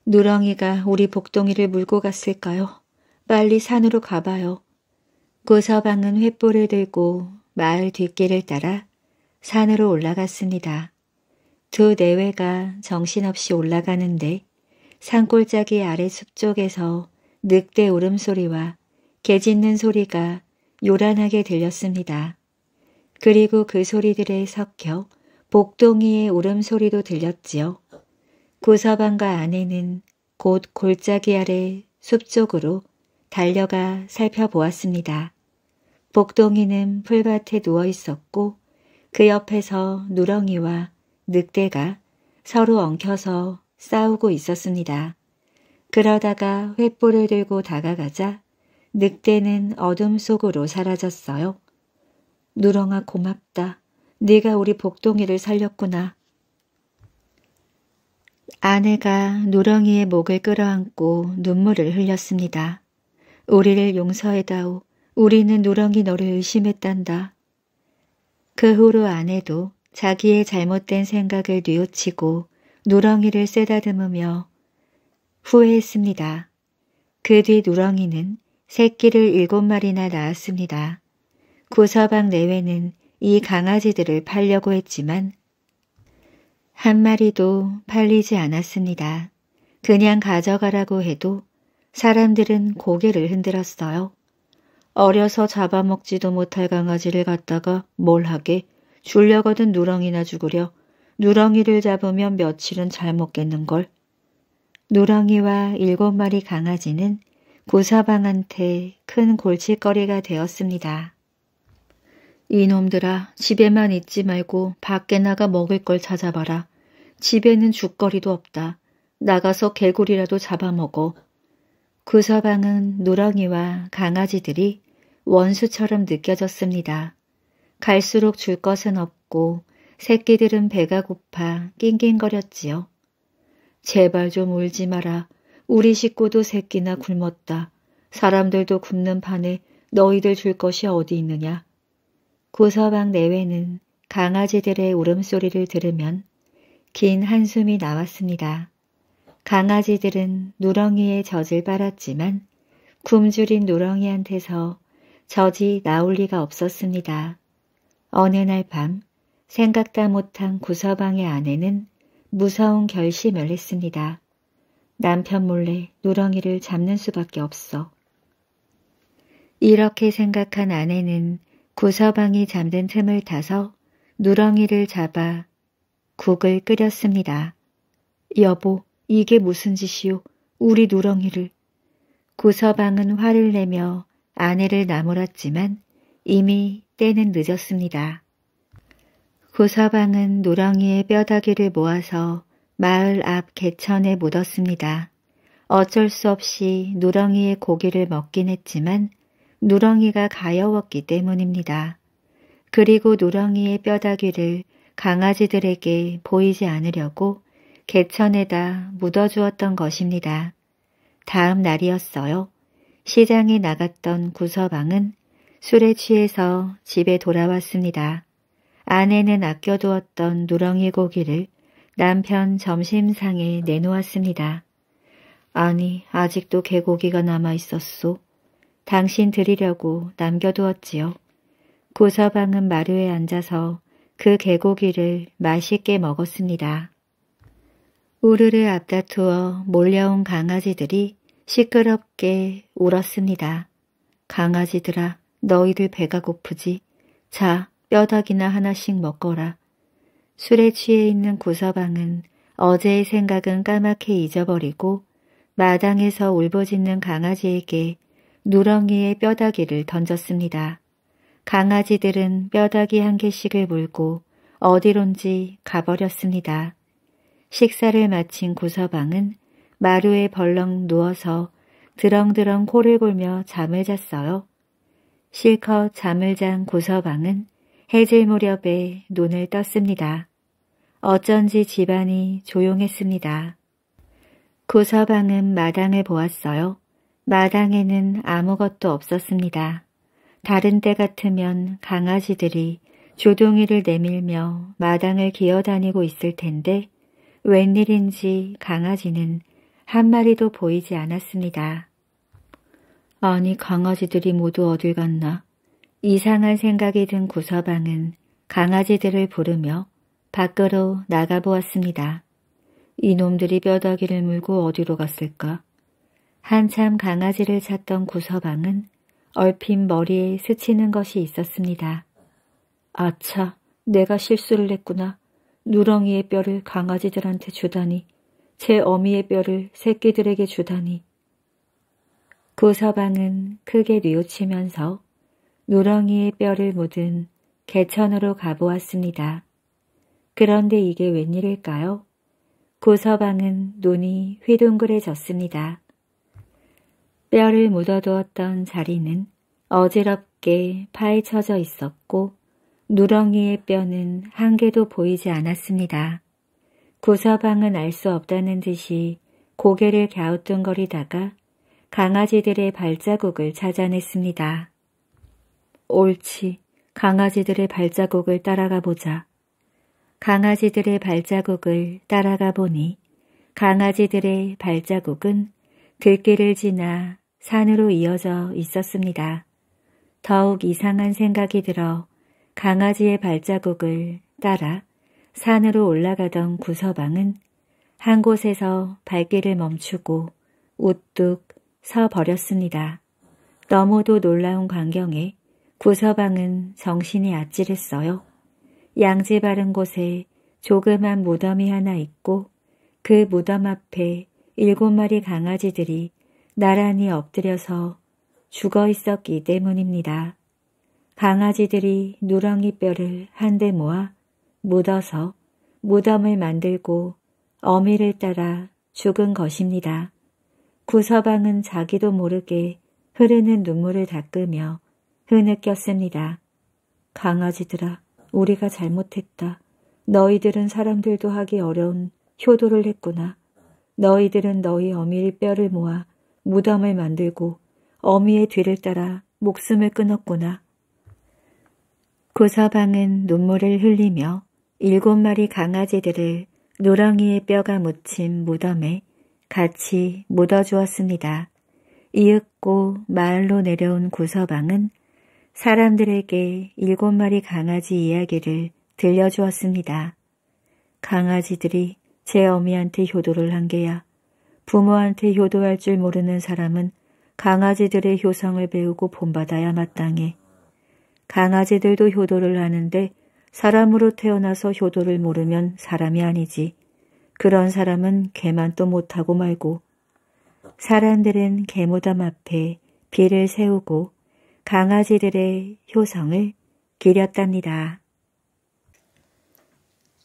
Speaker 1: 누렁이가 우리 복동이를 물고 갔을까요? 빨리 산으로 가봐요. 고서방은 횃불을 들고 마을 뒷길을 따라 산으로 올라갔습니다. 두 내외가 정신없이 올라가는데 산골짜기 아래 숲 쪽에서 늑대 울음소리와 개 짖는 소리가 요란하게 들렸습니다. 그리고 그 소리들에 섞여 복동이의 울음소리도 들렸지요. 구서방과 아내는 곧 골짜기 아래 숲 쪽으로 달려가 살펴보았습니다. 복동이는 풀밭에 누워 있었고 그 옆에서 누렁이와 늑대가 서로 엉켜서 싸우고 있었습니다. 그러다가 횃불을 들고 다가가자 늑대는 어둠 속으로 사라졌어요. 누렁아 고맙다. 네가 우리 복동이를 살렸구나. 아내가 누렁이의 목을 끌어안고 눈물을 흘렸습니다. 우리를 용서해다오. 우리는 누렁이 너를 의심했단다. 그 후로 아내도 자기의 잘못된 생각을 뉘우치고 누렁이를 쓰다듬으며 후회했습니다. 그 뒤 누렁이는 새끼를 일곱 마리나 낳았습니다. 구서방 내외는 이 강아지들을 팔려고 했지만 한 마리도 팔리지 않았습니다. 그냥 가져가라고 해도 사람들은 고개를 흔들었어요. 어려서 잡아먹지도 못할 강아지를 갖다가 뭘 하게 줄려거든 누렁이나 죽으려 누렁이를 잡으면 며칠은 잘 먹겠는걸. 누렁이와 일곱 마리 강아지는 고사방한테 큰 골칫거리가 되었습니다. 이놈들아 집에만 있지 말고 밖에 나가 먹을 걸 찾아봐라. 집에는 죽거리도 없다. 나가서 개구리라도 잡아먹어. 구서방은 누렁이와 강아지들이 원수처럼 느껴졌습니다. 갈수록 줄 것은 없고 새끼들은 배가 고파 낑낑거렸지요. 제발 좀 울지 마라. 우리 식구도 새끼나 굶었다. 사람들도 굶는 판에 너희들 줄 것이 어디 있느냐. 고서방 내외는 강아지들의 울음소리를 들으면 긴 한숨이 나왔습니다. 강아지들은 누렁이에 젖을 빨았지만 굶주린 누렁이한테서 젖이 나올 리가 없었습니다. 어느 날밤 생각다 못한 구서방의 아내는 무서운 결심을 했습니다. 남편 몰래 누렁이를 잡는 수밖에 없어. 이렇게 생각한 아내는 구서방이 잠든 틈을 타서 누렁이를 잡아 국을 끓였습니다. 여보, 이게 무슨 짓이오? 우리 누렁이를. 구서방은 화를 내며 아내를 나무랐지만 이미 때는 늦었습니다. 구서방은노렁이의 뼈다귀를 모아서 마을 앞 개천에 묻었습니다. 어쩔 수 없이 누렁이의 고기를 먹긴 했지만 누렁이가 가여웠기 때문입니다. 그리고 누렁이의 뼈다귀를 강아지들에게 보이지 않으려고 개천에다 묻어주었던 것입니다. 다음 날이었어요. 시장에 나갔던 구서방은 술에 취해서 집에 돌아왔습니다. 아내는 아껴두었던 누렁이 고기를 남편 점심상에 내놓았습니다. 아니, 아직도 개고기가 남아있었소. 당신 드리려고 남겨두었지요. 고서방은 마루에 앉아서 그 개고기를 맛있게 먹었습니다. 우르르 앞다투어 몰려온 강아지들이 시끄럽게 울었습니다. 강아지들아, 너희들 배가 고프지? 자, 뼈덕이나 하나씩 먹거라. 술에 취해 있는 구서방은 어제의 생각은 까맣게 잊어버리고 마당에서 울부짖는 강아지에게 누렁이의 뼈다귀를 던졌습니다. 강아지들은 뼈다귀 한 개씩을 물고 어디론지 가버렸습니다. 식사를 마친 구서방은 마루에 벌렁 누워서 드렁드렁 코를 골며 잠을 잤어요. 실컷 잠을 잔 구서방은 해질 무렵에 눈을 떴습니다. 어쩐지 집안이 조용했습니다. 구서방은 마당을 보았어요. 마당에는 아무것도 없었습니다. 다른 때 같으면 강아지들이 조동이를 내밀며 마당을 기어다니고 있을 텐데 웬일인지 강아지는 한 마리도 보이지 않았습니다. 아니 강아지들이 모두 어딜 갔나? 이상한 생각이 든 구서방은 강아지들을 부르며 밖으로 나가보았습니다. 이놈들이 뼈다귀를 물고 어디로 갔을까? 한참 강아지를 찾던 구서방은 얼핏 머리에 스치는 것이 있었습니다. 아차, 내가 실수를 했구나. 누렁이의 뼈를 강아지들한테 주다니, 제 어미의 뼈를 새끼들에게 주다니. 구서방은 크게 뉘우치면서 노렁이의 뼈를 묻은 개천으로 가보았습니다. 그런데 이게 웬일일까요? 고서방은 눈이 휘둥그레졌습니다. 뼈를 묻어두었던 자리는 어지럽게 파헤쳐져 있었고 누렁이의 뼈는 한 개도 보이지 않았습니다. 구서방은 알 수 없다는 듯이 고개를 갸우뚱거리다가 강아지들의 발자국을 찾아냈습니다. 옳지. 강아지들의 발자국을 따라가 보자. 강아지들의 발자국을 따라가 보니 강아지들의 발자국은 들길을 지나 산으로 이어져 있었습니다. 더욱 이상한 생각이 들어 강아지의 발자국을 따라 산으로 올라가던 구서방은 한 곳에서 발길을 멈추고 우뚝 서 버렸습니다. 너무도 놀라운 광경에 구서방은 정신이 아찔했어요. 양지 바른 곳에 조그만 무덤이 하나 있고 그 무덤 앞에 일곱 마리 강아지들이 나란히 엎드려서 죽어 있었기 때문입니다. 강아지들이 누렁이 뼈를 한데 모아 묻어서 무덤을 만들고 어미를 따라 죽은 것입니다. 구서방은 자기도 모르게 흐르는 눈물을 닦으며 흐느꼈습니다. 그 강아지들아, 우리가 잘못했다. 너희들은 사람들도 하기 어려운 효도를 했구나. 너희들은 너희 어미의 뼈를 모아 무덤을 만들고 어미의 뒤를 따라 목숨을 끊었구나. 구서방은 눈물을 흘리며 일곱 마리 강아지들을 노랑이의 뼈가 묻힌 무덤에 같이 묻어주었습니다. 이윽고 마을로 내려온 구서방은 사람들에게 일곱 마리 강아지 이야기를 들려주었습니다. 강아지들이 제 어미한테 효도를 한 게야. 부모한테 효도할 줄 모르는 사람은 강아지들의 효성을 배우고 본받아야 마땅해. 강아지들도 효도를 하는데 사람으로 태어나서 효도를 모르면 사람이 아니지. 그런 사람은 개만 또 못하고 말고 사람들은 개무덤 앞에 비를 세우고 강아지들의 효성을 기렸답니다.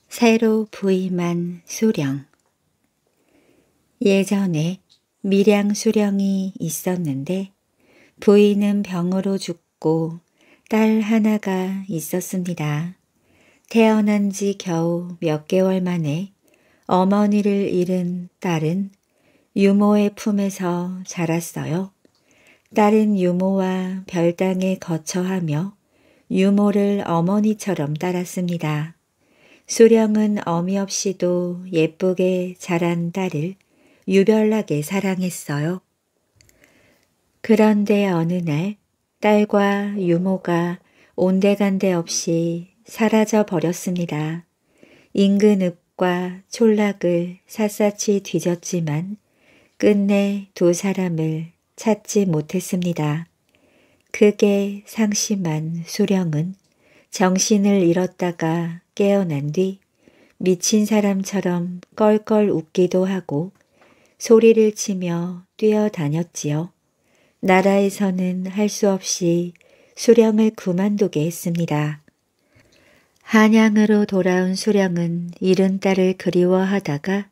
Speaker 1: 새로 부임한 수령 예전에 밀양 수령이 있었는데 부인은 병으로 죽고 딸 하나가 있었습니다. 태어난 지 겨우 몇 개월 만에 어머니를 잃은 딸은 유모의 품에서 자랐어요. 딸은 유모와 별당에 거처하며 유모를 어머니처럼 따랐습니다. 수령은 어미 없이도 예쁘게 자란 딸을 유별나게 사랑했어요. 그런데 어느 날 딸과 유모가 온데간데 없이 사라져 버렸습니다. 인근 읍과 촌락을 샅샅이 뒤졌지만 끝내 두 사람을 찾지 못했습니다. 그게 상심한 수령은 정신을 잃었다가 깨어난 뒤 미친 사람처럼 껄껄 웃기도 하고 소리를 치며 뛰어다녔지요. 나라에서는 할 수 없이 수령을 그만두게 했습니다. 한양으로 돌아온 수령은 이른 딸을 그리워하다가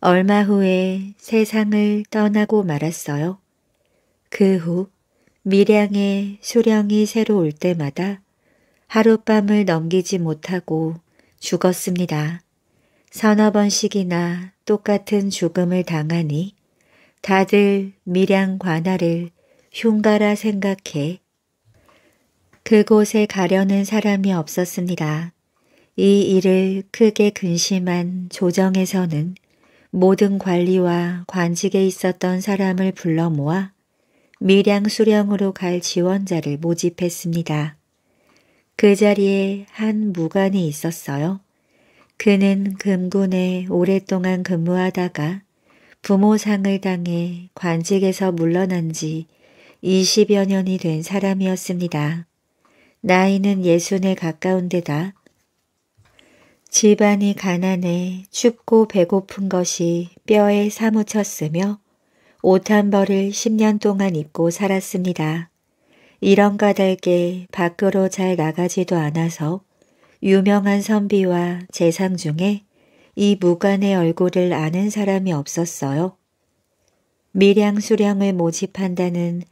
Speaker 1: 얼마 후에 세상을 떠나고 말았어요. 그후 밀양에 수령이 새로 올 때마다 하룻밤을 넘기지 못하고 죽었습니다. 서너 번씩이나 똑같은 죽음을 당하니 다들 밀양 관할을 흉가라 생각해 그곳에 가려는 사람이 없었습니다. 이 일을 크게 근심한 조정에서는 모든 관리와 관직에 있었던 사람을 불러 모아 미량 수령으로 갈 지원자를 모집했습니다. 그 자리에 한 무관이 있었어요. 그는 금군에 오랫동안 근무하다가 부모상을 당해 관직에서 물러난 지 20여 년이 된 사람이었습니다. 나이는 예순에 가까운 데다 집안이 가난해 춥고 배고픈 것이 뼈에 사무쳤으며 옷한 벌을 10년 동안 입고 살았습니다. 이런 까닭에 밖으로 잘 나가지도 않아서 유명한 선비와 재상 중에 이 무관의 얼굴을 아는 사람이 없었어요. 미량 수량을 모집한다는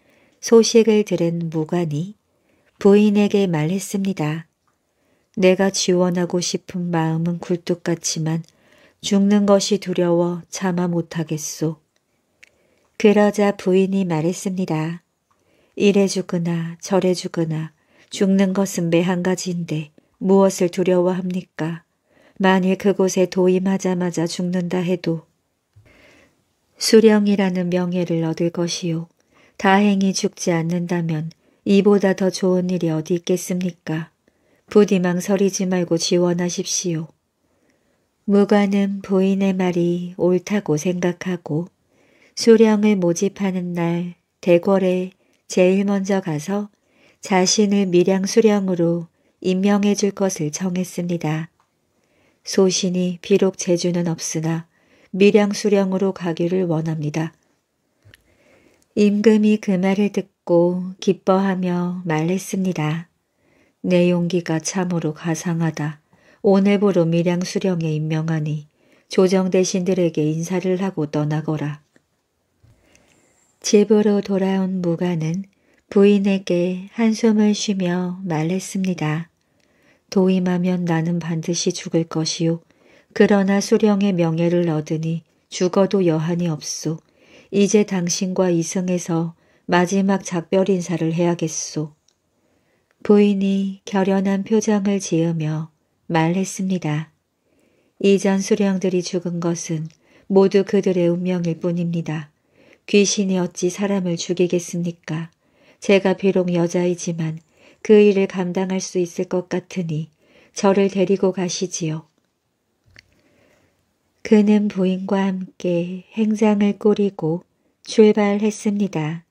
Speaker 1: 소식을 들은 무관이 부인에게 말했습니다. 내가 지원하고 싶은 마음은 굴뚝같지만 죽는 것이 두려워 참아 못하겠소. 그러자 부인이 말했습니다. 이래 죽거나 저래 죽거나 죽는 것은 매한 가지인데 무엇을 두려워합니까? 만일 그곳에 도임하자마자 죽는다 해도 수령이라는 명예를 얻을 것이요. 다행히 죽지 않는다면 이보다 더 좋은 일이 어디 있겠습니까? 부디 망설이지 말고 지원하십시오. 무관은 부인의 말이 옳다고 생각하고 수량을 모집하는 날 대궐에 제일 먼저 가서 자신을 밀양 수령으로 임명해 줄 것을 정했습니다. 소신이 비록 재주는 없으나 밀양 수령으로 가기를 원합니다. 임금이 그 말을 듣고 기뻐하며 말했습니다. 내 용기가 참으로 가상하다. 오늘부로 밀양 수령에 임명하니 조정 대신들에게 인사를 하고 떠나거라. 집으로 돌아온 무가는 부인에게 한숨을 쉬며 말했습니다. 도임하면 나는 반드시 죽을 것이요. 그러나 수령의 명예를 얻으니 죽어도 여한이 없소. 이제 당신과 이승에서 마지막 작별 인사를 해야겠소. 부인이 결연한 표정을 지으며 말했습니다. 이전 수령들이 죽은 것은 모두 그들의 운명일 뿐입니다. 귀신이 어찌 사람을 죽이겠습니까? 제가 비록 여자이지만 그 일을 감당할 수 있을 것 같으니 저를 데리고 가시지요. 그는 부인과 함께 행장을 꾸리고 출발했습니다.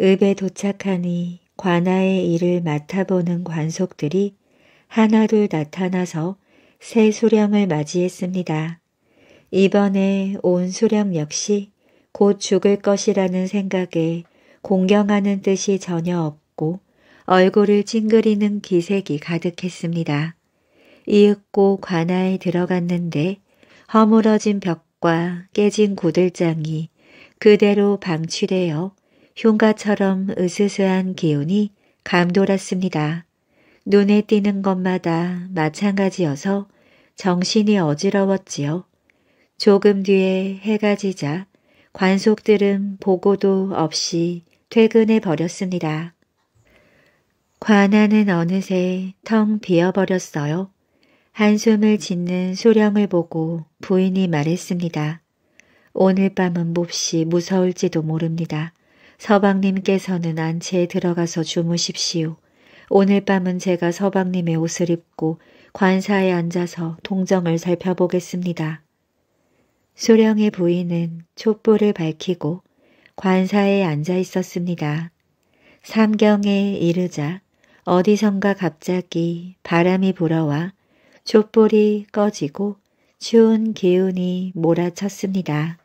Speaker 1: 읍에 도착하니 관아의 일을 맡아보는 관속들이 하나둘 나타나서 새 수령을 맞이했습니다. 이번에 온 수령 역시 곧 죽을 것이라는 생각에 공경하는 뜻이 전혀 없고 얼굴을 찡그리는 기색이 가득했습니다. 이윽고 관아에 들어갔는데 허물어진 벽과 깨진 고들장이 그대로 방치되어 흉가처럼 으스스한 기운이 감돌았습니다. 눈에 띄는 것마다 마찬가지여서 정신이 어지러웠지요. 조금 뒤에 해가 지자 관속들은 보고도 없이 퇴근해 버렸습니다. 관아는 어느새 텅 비어버렸어요. 한숨을 짓는 소령을 보고 부인이 말했습니다. 오늘 밤은 몹시 무서울지도 모릅니다. 서방님께서는 안채에 들어가서 주무십시오. 오늘 밤은 제가 서방님의 옷을 입고 관사에 앉아서 동정을 살펴보겠습니다. 소령의 부인은 촛불을 밝히고 관사에 앉아 있었습니다. 삼경에 이르자 어디선가 갑자기 바람이 불어와 촛불이 꺼지고 추운 기운이 몰아쳤습니다.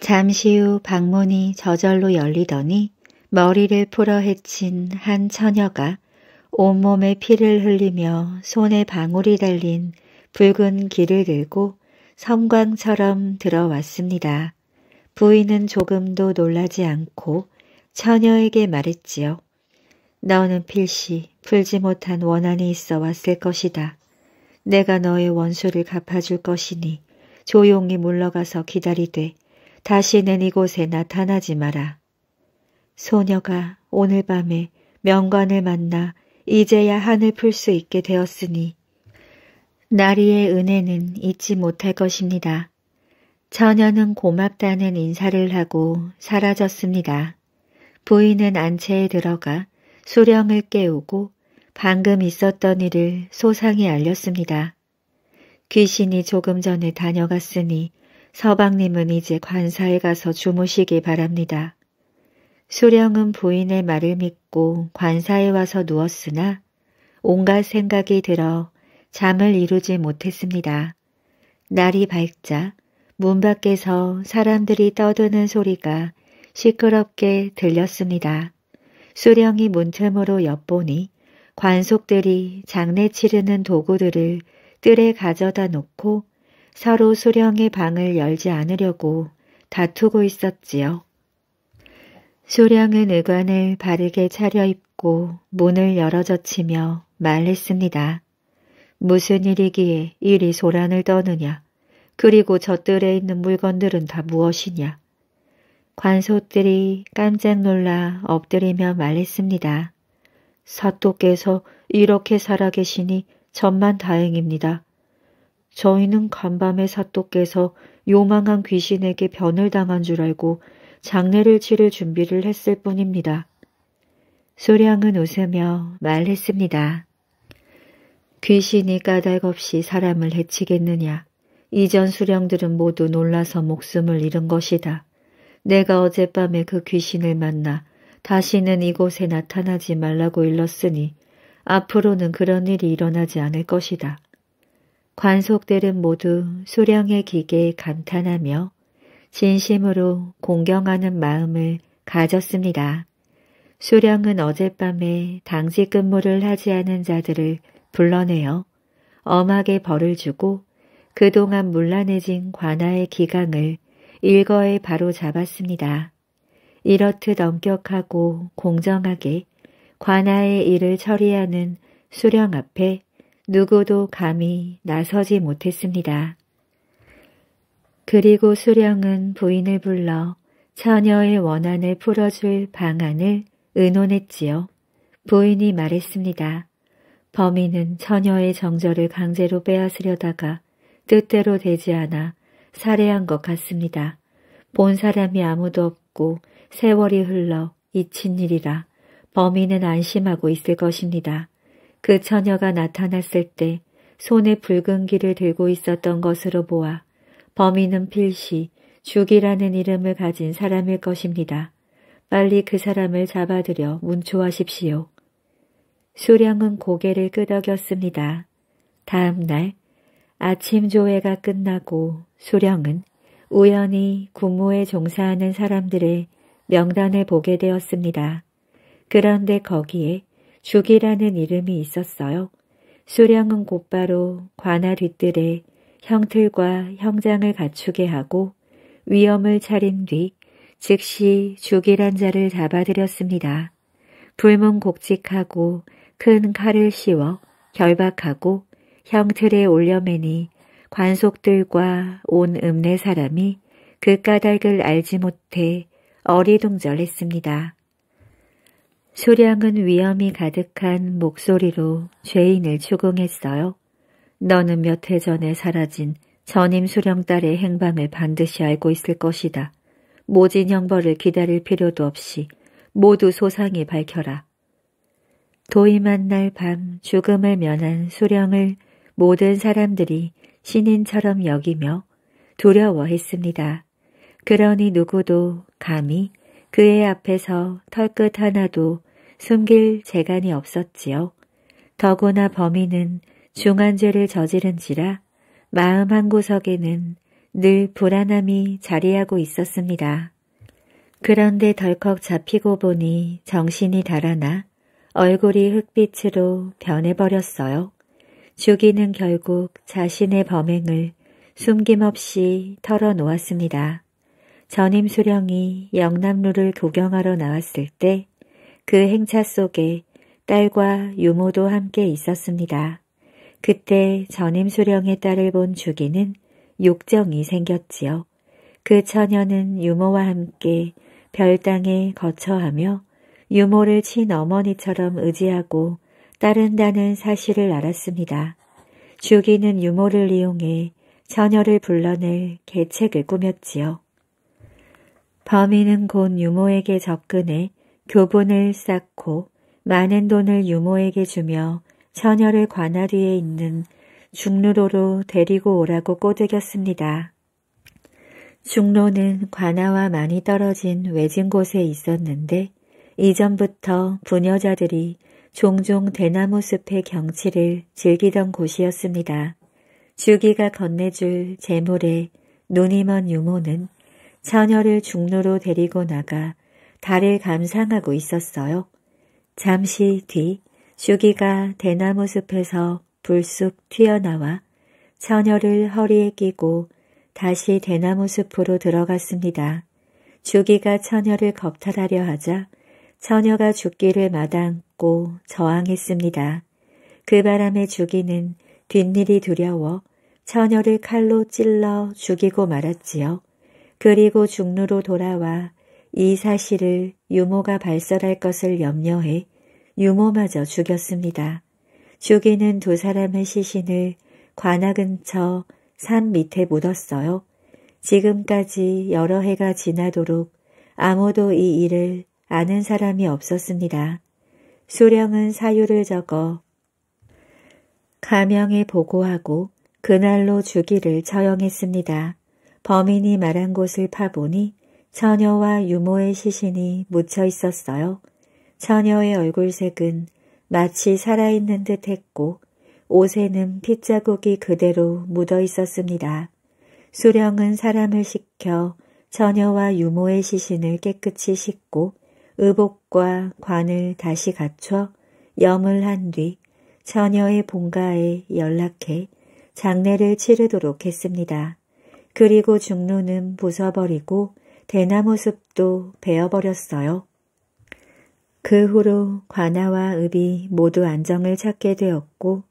Speaker 1: 잠시 후 방문이 저절로 열리더니 머리를 풀어 헤친 한 처녀가 온몸에 피를 흘리며 손에 방울이 달린 붉은 길을 들고 섬광처럼 들어왔습니다. 부인은 조금도 놀라지 않고 처녀에게 말했지요. 너는 필시 풀지 못한 원한이 있어 왔을 것이다. 내가 너의 원수를 갚아줄 것이니 조용히 물러가서 기다리되 다시는 이곳에 나타나지 마라. 소녀가 오늘 밤에 명관을 만나 이제야 한을 풀 수 있게 되었으니 나리의 은혜는 잊지 못할 것입니다. 처녀는 고맙다는 인사를 하고 사라졌습니다. 부인은 안채에 들어가 수령을 깨우고 방금 있었던 일을 소상히 알렸습니다. 귀신이 조금 전에 다녀갔으니 서방님은 이제 관사에 가서 주무시기 바랍니다. 수령은 부인의 말을 믿고 관사에 와서 누웠으나 온갖 생각이 들어 잠을 이루지 못했습니다. 날이 밝자 문 밖에서 사람들이 떠드는 소리가 시끄럽게 들렸습니다. 수령이 문틈으로 엿보니 관속들이 장례 치르는 도구들을 뜰에 가져다 놓고 서로 수령의 방을 열지 않으려고 다투고 있었지요. 수령은 의관을 바르게 차려입고 문을 열어젖히며 말했습니다. 무슨 일이기에 이리 소란을 떠느냐. 그리고 젖들에 있는 물건들은 다 무엇이냐. 관소들이 깜짝 놀라 엎드리며 말했습니다. 사또께서 이렇게 살아계시니 전만 다행입니다. 저희는 간밤에 사또께서 요망한 귀신에게 변을 당한 줄 알고 장례를 치를 준비를 했을 뿐입니다. 소량은 웃으며 말했습니다. 귀신이 까닭없이 사람을 해치겠느냐. 이전 수령들은 모두 놀라서 목숨을 잃은 것이다. 내가 어젯밤에 그 귀신을 만나 다시는 이곳에 나타나지 말라고 일렀으니 앞으로는 그런 일이 일어나지 않을 것이다. 관속들은 모두 수령의 기계에 감탄하며 진심으로 공경하는 마음을 가졌습니다. 수령은 어젯밤에 당직 근무를 하지 않은 자들을 불러내어 엄하게 벌을 주고 그동안 물란해진 관아의 기강을 일거에 바로 잡았습니다. 이렇듯 엄격하고 공정하게 관아의 일을 처리하는 수령 앞에 누구도 감히 나서지 못했습니다. 그리고 수령은 부인을 불러 처녀의 원한을 풀어줄 방안을 의논했지요. 부인이 말했습니다. 범인은 처녀의 정절을 강제로 빼앗으려다가 뜻대로 되지 않아 살해한 것 같습니다. 본 사람이 아무도 없고 세월이 흘러 잊힌 일이라 범인은 안심하고 있을 것입니다. 그 처녀가 나타났을 때 손에 붉은 기를 들고 있었던 것으로 보아 범인은 필시 죽이라는 이름을 가진 사람일 것입니다. 빨리 그 사람을 잡아들여 문초하십시오. 수령은 고개를 끄덕였습니다. 다음 날 아침 조회가 끝나고 수령은 우연히 군무에 종사하는 사람들의명단을 보게 되었습니다. 그런데 거기에 죽이라는 이름이 있었어요. 수령은 곧바로 관아 뒷뜰에 형틀과 형장을 갖추게 하고 위험을 차린 뒤 즉시 죽이란 자를 잡아들였습니다. 불문곡직하고 큰 칼을 씌워 결박하고 형틀에 올려매니 관속들과 온 읍내 사람이 그 까닭을 알지 못해 어리둥절했습니다. 수량은 위험이 가득한 목소리로 죄인을 추궁했어요. 너는 몇 해 전에 사라진 전임 수령 딸의 행방을 반드시 알고 있을 것이다. 모진 형벌을 기다릴 필요도 없이 모두 소상히 밝혀라. 도임한 날밤 죽음을 면한 수령을 모든 사람들이 신인처럼 여기며 두려워했습니다. 그러니 누구도 감히 그의 앞에서 털끝 하나도 숨길 재간이 없었지요. 더구나 범인은 중한 죄를 저지른지라 마음 한구석에는 늘 불안함이 자리하고 있었습니다. 그런데 덜컥 잡히고 보니 정신이 달아나 얼굴이 흑빛으로 변해버렸어요. 주기는 결국 자신의 범행을 숨김없이 털어놓았습니다. 전임 수령이 영남루를 구경하러 나왔을 때 그 행차 속에 딸과 유모도 함께 있었습니다. 그때 전임 수령의 딸을 본 주기는 욕정이 생겼지요. 그 처녀는 유모와 함께 별당에 거처하며 유모를 친어머니처럼 의지하고 따른다는 사실을 알았습니다. 죽이는 유모를 이용해 처녀를 불러낼 계책을 꾸몄지요. 범인은 곧 유모에게 접근해 교본을 쌓고 많은 돈을 유모에게 주며 처녀를 관아리에 있는 중루로로 데리고 오라고 꼬드겼습니다. 중로는 관아와 많이 떨어진 외진 곳에 있었는데 이전부터 부녀자들이 종종 대나무 숲의 경치를 즐기던 곳이었습니다. 주기가 건네줄 재물에 눈이 먼 유모는 처녀를 중로로 데리고 나가 달을 감상하고 있었어요. 잠시 뒤 주기가 대나무 숲에서 불쑥 튀어나와 처녀를 허리에 끼고 다시 대나무 숲으로 들어갔습니다. 주기가 처녀를 겁탈하려 하자 처녀가 죽기를 마다않고 저항했습니다. 그 바람에 죽이는 뒷일이 두려워 처녀를 칼로 찔러 죽이고 말았지요. 그리고 중루로 돌아와 이 사실을 유모가 발설할 것을 염려해 유모마저 죽였습니다. 죽이는 두 사람의 시신을 관아 근처 산 밑에 묻었어요. 지금까지 여러 해가 지나도록 아무도 이 일을 아는 사람이 없었습니다. 수령은 사유를 적어 가명에 보고하고 그날로 주기를 처형했습니다. 범인이 말한 곳을 파보니 처녀와 유모의 시신이 묻혀 있었어요. 처녀의 얼굴색은 마치 살아있는 듯 했고 옷에는 핏자국이 그대로 묻어 있었습니다. 수령은 사람을 시켜 처녀와 유모의 시신을 깨끗이 씻고 의복과 관을 다시 갖춰 염을 한 뒤 처녀의 본가에 연락해 장례를 치르도록 했습니다. 그리고 중로는 부숴버리고 대나무 숲도 베어버렸어요. 그 후로 관아와 읍이 모두 안정을 찾게 되었고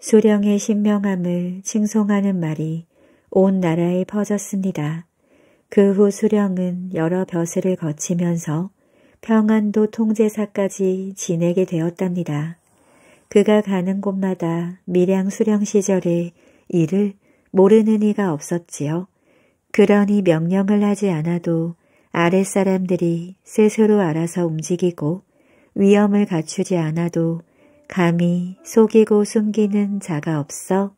Speaker 1: 수령의 신명함을 칭송하는 말이 온 나라에 퍼졌습니다. 그 후 수령은 여러 벼슬을 거치면서 평안도 통제사까지 지내게 되었답니다. 그가 가는 곳마다 밀양 수령 시절에 이를 모르는 이가 없었지요. 그러니 명령을 하지 않아도 아랫사람들이 스스로 알아서 움직이고 위험을 갖추지 않아도 감히 속이고 숨기는 자가 없어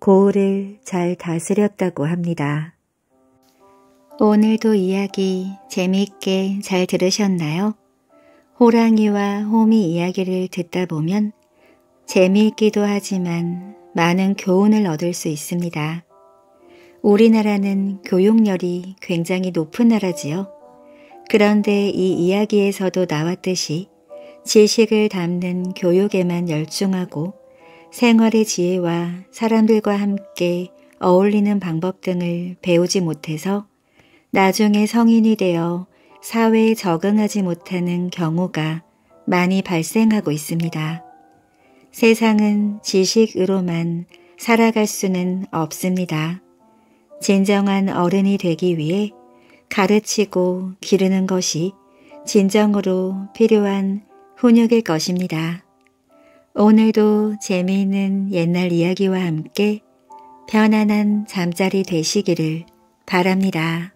Speaker 1: 고을을 잘 다스렸다고 합니다. 오늘도 이야기 재미있게 잘 들으셨나요? 호랑이와 호미 이야기를 듣다 보면 재미있기도 하지만 많은 교훈을 얻을 수 있습니다. 우리나라는 교육열이 굉장히 높은 나라지요. 그런데 이 이야기에서도 나왔듯이 지식을 담는 교육에만 열중하고 생활의 지혜와 사람들과 함께 어울리는 방법 등을 배우지 못해서 나중에 성인이 되어 사회에 적응하지 못하는 경우가 많이 발생하고 있습니다. 세상은 지식으로만 살아갈 수는 없습니다. 진정한 어른이 되기 위해 가르치고 기르는 것이 진정으로 필요한 훈육일 것입니다. 오늘도 재미있는 옛날 이야기와 함께 편안한 잠자리 되시기를 바랍니다.